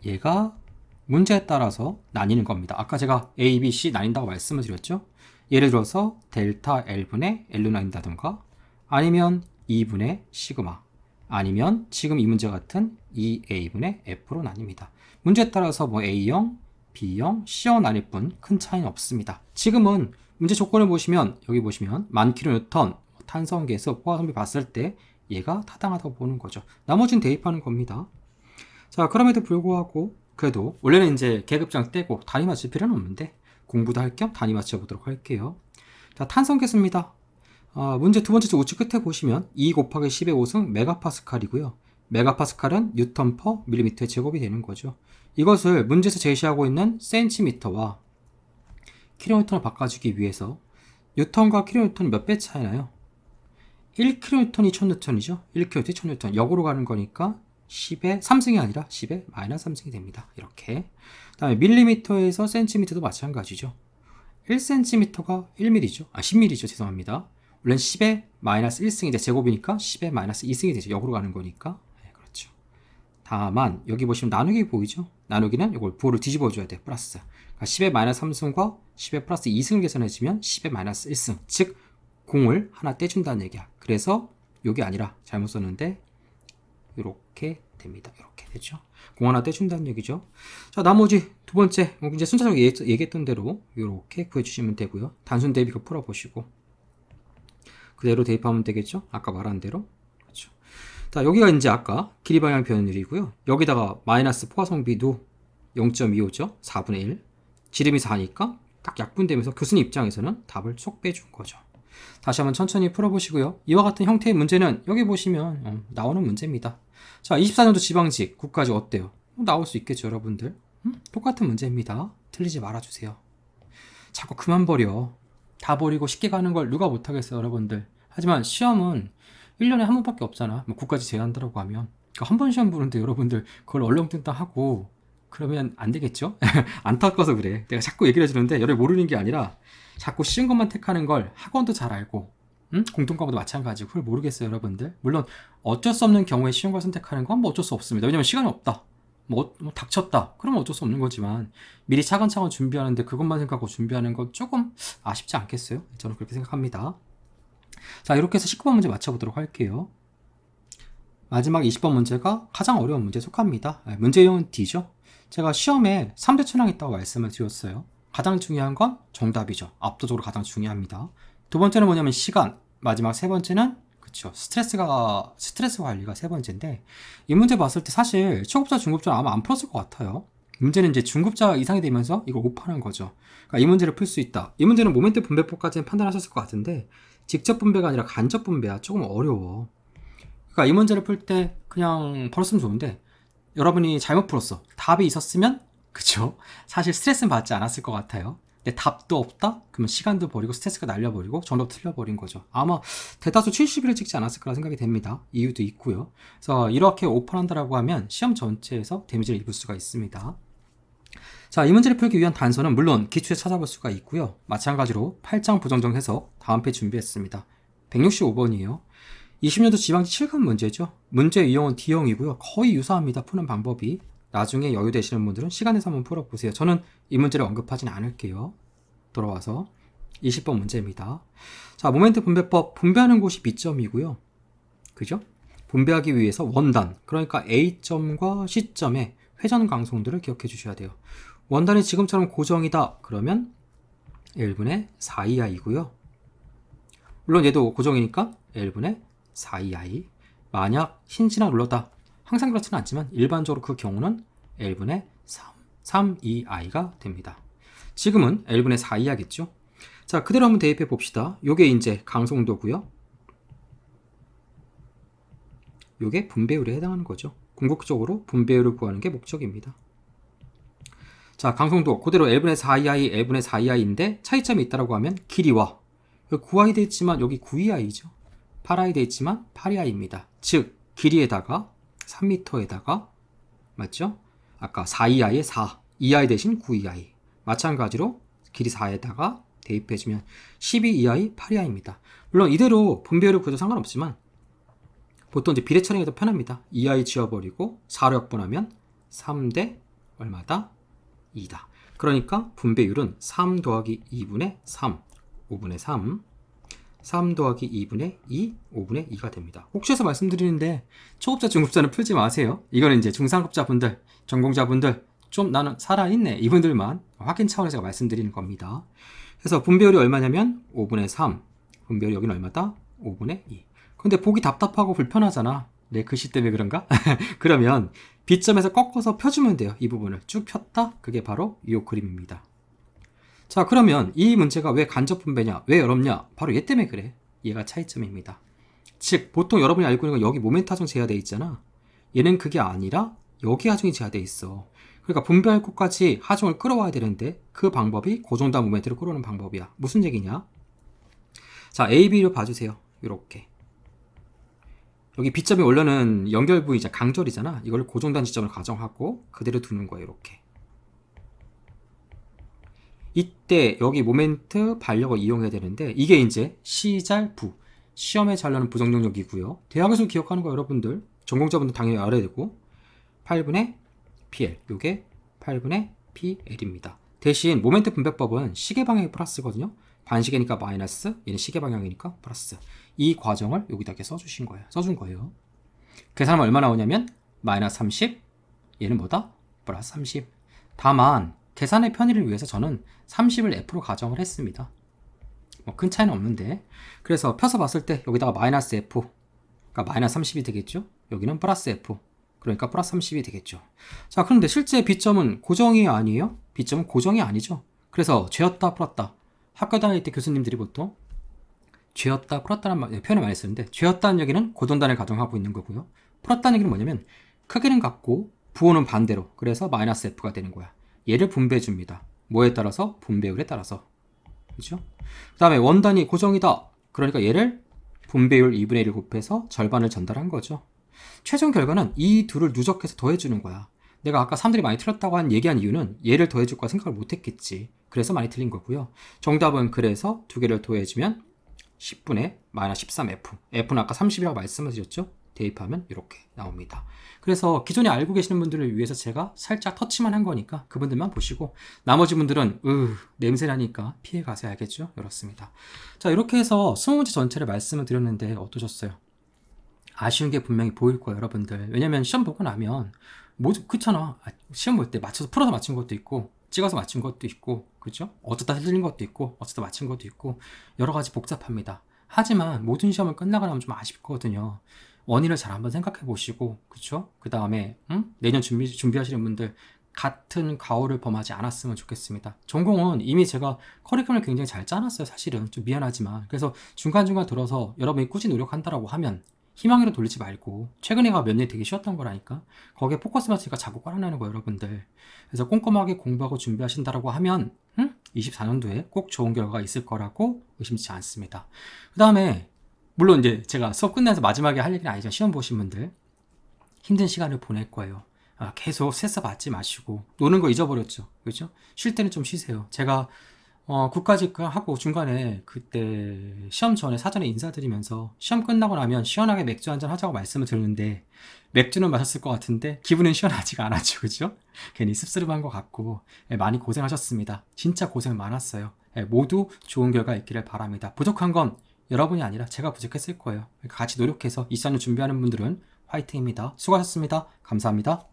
얘가 문제에 따라서 나뉘는 겁니다. 아까 제가 A, B, C 나뉜다고 말씀을 드렸죠? 예를 들어서 델타 L분의 L로 나뉜다던가 아니면 2분의 e 시그마 아니면 지금 이 문제 같은 2A분의 e, F로 나뉩니다. 문제에 따라서 뭐 A형, B형, C형 나뉠 뿐 큰 차이는 없습니다. 지금은 문제 조건을 보시면 여기 보시면 만 킬로뉴턴 탄성계에서 포화선비 봤을 때 얘가 타당하다고 보는 거죠. 나머지는 대입하는 겁니다. 자, 그럼에도 불구하고 그래도 원래는 이제 계급장 떼고 단위 맞출 필요는 없는데 공부도 할 겸 단위 맞춰보도록 할게요. 자, 탄성계수입니다. 아, 문제 두 번째 우측 끝에 보시면 2 e 곱하기 10의 5승 메가파스칼이고요. 메가파스칼은 뉴턴 퍼 밀리미터의 제곱이 되는 거죠. 이것을 문제에서 제시하고 있는 센티미터와 킬로미터로 바꿔주기 위해서 뉴턴과 킬로미터는 몇 배 차이나요? 1kN이 1000N이죠. 1kN이 1000N. 역으로 가는 거니까 10에 3승이 아니라 10에 마이너스 3승이 됩니다. 이렇게. 다음에 밀리미터에서 센티미터도 마찬가지죠. 1cm가 1mm죠. 아, 10mm죠. 죄송합니다. 원래 10에 마이너스 1승인데 제곱이니까 10에 마이너스 2승이 되죠. 역으로 가는 거니까. 네, 그렇죠. 다만 여기 보시면 나누기 보이죠? 나누기는 이걸 부호를 뒤집어줘야 돼. 플러스. 그러니까 10에 마이너스 3승과 10에 플러스 2승을 계산해주면 10에 마이너스 1승. 즉 공을 하나 떼준다는 얘기야. 그래서 이게 아니라 잘못 썼는데 이렇게 됩니다. 이렇게 되죠. 공 하나 떼준다는 얘기죠. 자, 나머지 두 번째 뭐 이제 순차적으로 얘기했던 대로 이렇게 구해주시면 되고요. 단순 대입 비 풀어보시고 그대로 대입하면 되겠죠. 아까 말한 대로 그렇죠. 자, 여기가 이제 아까 길이 방향 변율이고요. 여기다가 마이너스 포화성비도 0.25죠. 4분의 1. 지름이 4니까 딱 약분되면서 교수님 입장에서는 답을 쏙 빼준 거죠. 다시 한번 천천히 풀어보시고요. 이와 같은 형태의 문제는 여기 보시면 어, 나오는 문제입니다. 자, 24년도 지방직 국가직 어때요? 어, 나올 수 있겠죠, 여러분들? 음? 똑같은 문제입니다. 틀리지 말아주세요. 자꾸 그만 버려. 다 버리고 쉽게 가는 걸 누가 못하겠어요, 여러분들. 하지만 시험은 1년에 한 번밖에 없잖아. 뭐 국가지 제한다라고 하면. 그러니까 한번 시험 보는데 여러분들 그걸 얼렁뚱땅 하고 그러면 안 되겠죠? 안타까워서 그래. 내가 자꾸 얘기를 해주는데 여러분 모르는 게 아니라 자꾸 쉬운 것만 택하는 걸 학원도 잘 알고 음? 공통과목도 마찬가지고 그걸 모르겠어요 여러분들 물론 어쩔 수 없는 경우에 쉬운 걸 선택하는 건 뭐 어쩔 수 없습니다 왜냐면 시간이 없다 뭐, 뭐 닥쳤다 그러면 어쩔 수 없는 거지만 미리 차근차근 준비하는데 그것만 생각하고 준비하는 건 조금 아쉽지 않겠어요? 저는 그렇게 생각합니다 자 이렇게 해서 19번 문제 맞춰보도록 할게요 마지막 20번 문제가 가장 어려운 문제에 속합니다 네, 문제용은 D죠 제가 시험에 3대 천왕 있다고 말씀을 드렸어요 가장 중요한 건 정답이죠. 압도적으로 가장 중요합니다. 두 번째는 뭐냐면 시간. 마지막 세 번째는 그렇죠. 스트레스가 스트레스 관리가 세 번째인데 이 문제 봤을 때 사실 초급자 중급자는 아마 안 풀었을 것 같아요. 문제는 이제 중급자 이상이 되면서 이거 오판한 거죠. 그러니까 이 문제를 풀 수 있다. 이 문제는 모멘트 분배법까지는 판단하셨을 것 같은데 직접 분배가 아니라 간접 분배야 조금 어려워. 그러니까 이 문제를 풀 때 그냥 풀었으면 좋은데 여러분이 잘못 풀었어. 답이 있었으면 그죠? 사실 스트레스는 받지 않았을 것 같아요. 근데 답도 없다? 그러면 시간도 버리고 스트레스가 날려버리고 정답 틀려버린 거죠. 아마 대다수 70일을 찍지 않았을 거라 생각이 됩니다. 이유도 있고요. 그래서 이렇게 오픈한다라고 하면 시험 전체에서 데미지를 입을 수가 있습니다. 자, 이 문제를 풀기 위한 단서는 물론 기초에 찾아볼 수가 있고요. 마찬가지로 8장 부정정 해석 다음 페 준비했습니다. 165번이에요. 20년도 지방지 7급 문제죠. 문제 의 유형은 D형이고요. 거의 유사합니다. 푸는 방법이. 나중에 여유 되시는 분들은 시간에서 한번 풀어보세요. 저는 이 문제를 언급하진 않을게요. 돌아와서 20번 문제입니다. 자, 모멘트 분배법 분배하는 곳이 미점이고요. 그죠? 분배하기 위해서 원단, 그러니까 A점과 C점의 회전 강송들을 기억해 주셔야 돼요. 원단이 지금처럼 고정이다. 그러면 1분의 4 이하이고요. 물론 얘도 고정이니까 1분의 4 이하이. 만약 신지나 눌렀다. 항상 그렇지는 않지만 일반적으로 그 경우는 L분의 3, 3이가 됩니다. 지금은 L분의 4이하겠죠? 자, 그대로 한번 대입해 봅시다. 요게 이제 강성도고요. 요게 분배율에 해당하는 거죠. 궁극적으로 분배율을 구하는 게 목적입니다. 자, 강성도 그대로 L분의 4EI, L분의 4EI인데 차이점이 있다고 하면 길이와 9i 돼 있지만 여기 9이하이죠 8i 돼 있지만 8이하입니다. 즉, 길이에다가 3m에다가 맞죠? 아까 4EI에 4, EI 대신 9EI 마찬가지로 길이 4에다가 대입해주면 12EI, 8EI입니다. 물론 이대로 분배율을 구해도 상관없지만 보통 이제 비례 처리가 더 편합니다. EI 지워버리고 4로 역분하면 3대 얼마다? 2다. 그러니까 분배율은 3 더하기 2분의 3, 5분의 3 3 더하기 2분의 2, 5분의 2가 됩니다. 혹시 해서 말씀드리는데 초급자, 중급자는 풀지 마세요. 이거는 이제 중상급자분들, 전공자분들, 좀 나는 살아있네 이분들만 확인 차원에서 말씀드리는 겁니다. 그래서 분배율이 얼마냐면 5분의 3, 분배율이 여기는 얼마다? 5분의 2. 근데 보기 답답하고 불편하잖아. 내 글씨 때문에 그런가? 그러면 B점에서 꺾어서 펴주면 돼요. 이 부분을 쭉 폈다? 그게 바로 이 그림입니다. 자 그러면 이 문제가 왜 간접 분배냐 왜 어렵냐 바로 얘 때문에 그래 얘가 차이점입니다 즉 보통 여러분이 알고 있는 건 여기 모멘트 하정 제한돼 있잖아 얘는 그게 아니라 여기 하중이 제한돼 있어 그러니까 분배할 곳까지 하중을 끌어와야 되는데 그 방법이 고정단 모멘트를 끌어오는 방법이야 무슨 얘기냐 자 AB를 봐주세요 이렇게 여기 B점이 원래는 연결 부위자 강절이잖아 이걸 고정단 지점을 가정하고 그대로 두는 거야 이렇게 이때 여기 모멘트 반력을 이용해야 되는데 이게 이제 시잘부 시험에 잘나는 부정적력이고요 대학에서 기억하는 거 여러분들 전공자분들 당연히 알아야 되고 8분의 PL 요게 8분의 PL입니다 대신 모멘트 분배법은 시계방향이 플러스거든요 반시계니까 마이너스 얘는 시계방향이니까 플러스 이 과정을 여기다 이렇게 써주신 거예요 써준 거예요 계산하면 그 얼마 나오냐면 마이너스 30 얘는 뭐다? 플러스 30 다만 계산의 편의를 위해서 저는 30을 f로 가정을 했습니다. 뭐 큰 차이는 없는데 그래서 펴서 봤을 때 여기다가 마이너스 f 그러니까 마이너스 30이 되겠죠? 여기는 플러스 f 그러니까 플러스 30이 되겠죠. 자 그런데 실제 B점은 고정이 아니에요? B점은 고정이 아니죠. 그래서 죄었다 풀었다 학교 다닐 때 교수님들이 보통 죄었다 풀었다는 말, 예, 표현을 많이 쓰는데 죄었다는 얘기는 고정단을 가정하고 있는 거고요. 풀었다는 얘기는 뭐냐면 크기는 같고 부호는 반대로 그래서 마이너스 F가 되는 거야. 얘를 분배해 줍니다. 뭐에 따라서? 분배율에 따라서. 그죠? 그 다음에 원단이 고정이다. 그러니까 얘를 분배율 2분의 1을 곱해서 절반을 전달한 거죠. 최종 결과는 이 둘을 누적해서 더해주는 거야. 내가 아까 사람들이 많이 틀렸다고 한 얘기한 이유는 얘를 더해줄 거 생각을 못했겠지. 그래서 많이 틀린 거고요. 정답은 그래서 두 개를 더해주면 10분의 마이너 13F. F는 아까 30이라고 말씀을 드렸죠. 대입하면 이렇게 나옵니다. 그래서 기존에 알고 계시는 분들을 위해서 제가 살짝 터치만 한 거니까 그분들만 보시고 나머지 분들은 으 냄새나니까 피해 가세요 알겠죠? 이렇습니다. 자 이렇게 해서 20문제 전체를 말씀을 드렸는데 어떠셨어요? 아쉬운 게 분명히 보일 거예요 여러분들 왜냐면 시험 보고 나면 뭐 그렇잖아 아, 시험 볼 때 맞춰서 풀어서 맞춘 것도 있고 찍어서 맞춘 것도 있고 그죠? 어쩌다 틀린 것도 있고 어쩌다 맞춘 것도 있고 여러 가지 복잡합니다 하지만 모든 시험을 끝나고 나면 좀 아쉽거든요 원인을 잘 한번 생각해 보시고 그쵸? 그 다음에 음? 내년 준비, 준비하시는 분들 같은 과오를 범하지 않았으면 좋겠습니다. 전공은 이미 제가 커리큘럼을 굉장히 잘 짜놨어요. 사실은 좀 미안하지만 그래서 중간중간 들어서 여러분이 꾸준히 노력한다라고 하면 희망으로 돌리지 말고 최근에가 몇 년 되게 쉬었던 거라니까 거기에 포커스 만 제가 자꾸 깔아내는 거예요 여러분들 그래서 꼼꼼하게 공부하고 준비하신다라고 하면 응? 24년도에 꼭 좋은 결과가 있을 거라고 의심치 않습니다 그 다음에 물론 이제 제가 수업 끝나서 마지막에 할 얘기는 아니죠. 시험 보신 분들 힘든 시간을 보낼 거예요. 아, 계속 세서 받지 마시고 노는 거 잊어버렸죠. 그렇죠? 쉴 때는 좀 쉬세요. 제가 어, 국가직 하고 중간에 그때 시험 전에 사전에 인사드리면서 시험 끝나고 나면 시원하게 맥주 한잔 하자고 말씀을 드렸는데 맥주는 마셨을 것 같은데 기분은 시원하지가 않았죠. 그죠? 괜히 씁쓸한 것 같고 예, 많이 고생하셨습니다. 진짜 고생 많았어요. 예, 모두 좋은 결과 있기를 바랍니다. 부족한 건 여러분이 아니라 제가 부족했을 거예요. 같이 노력해서 이 시간을 준비하는 분들은 화이팅입니다. 수고하셨습니다. 감사합니다.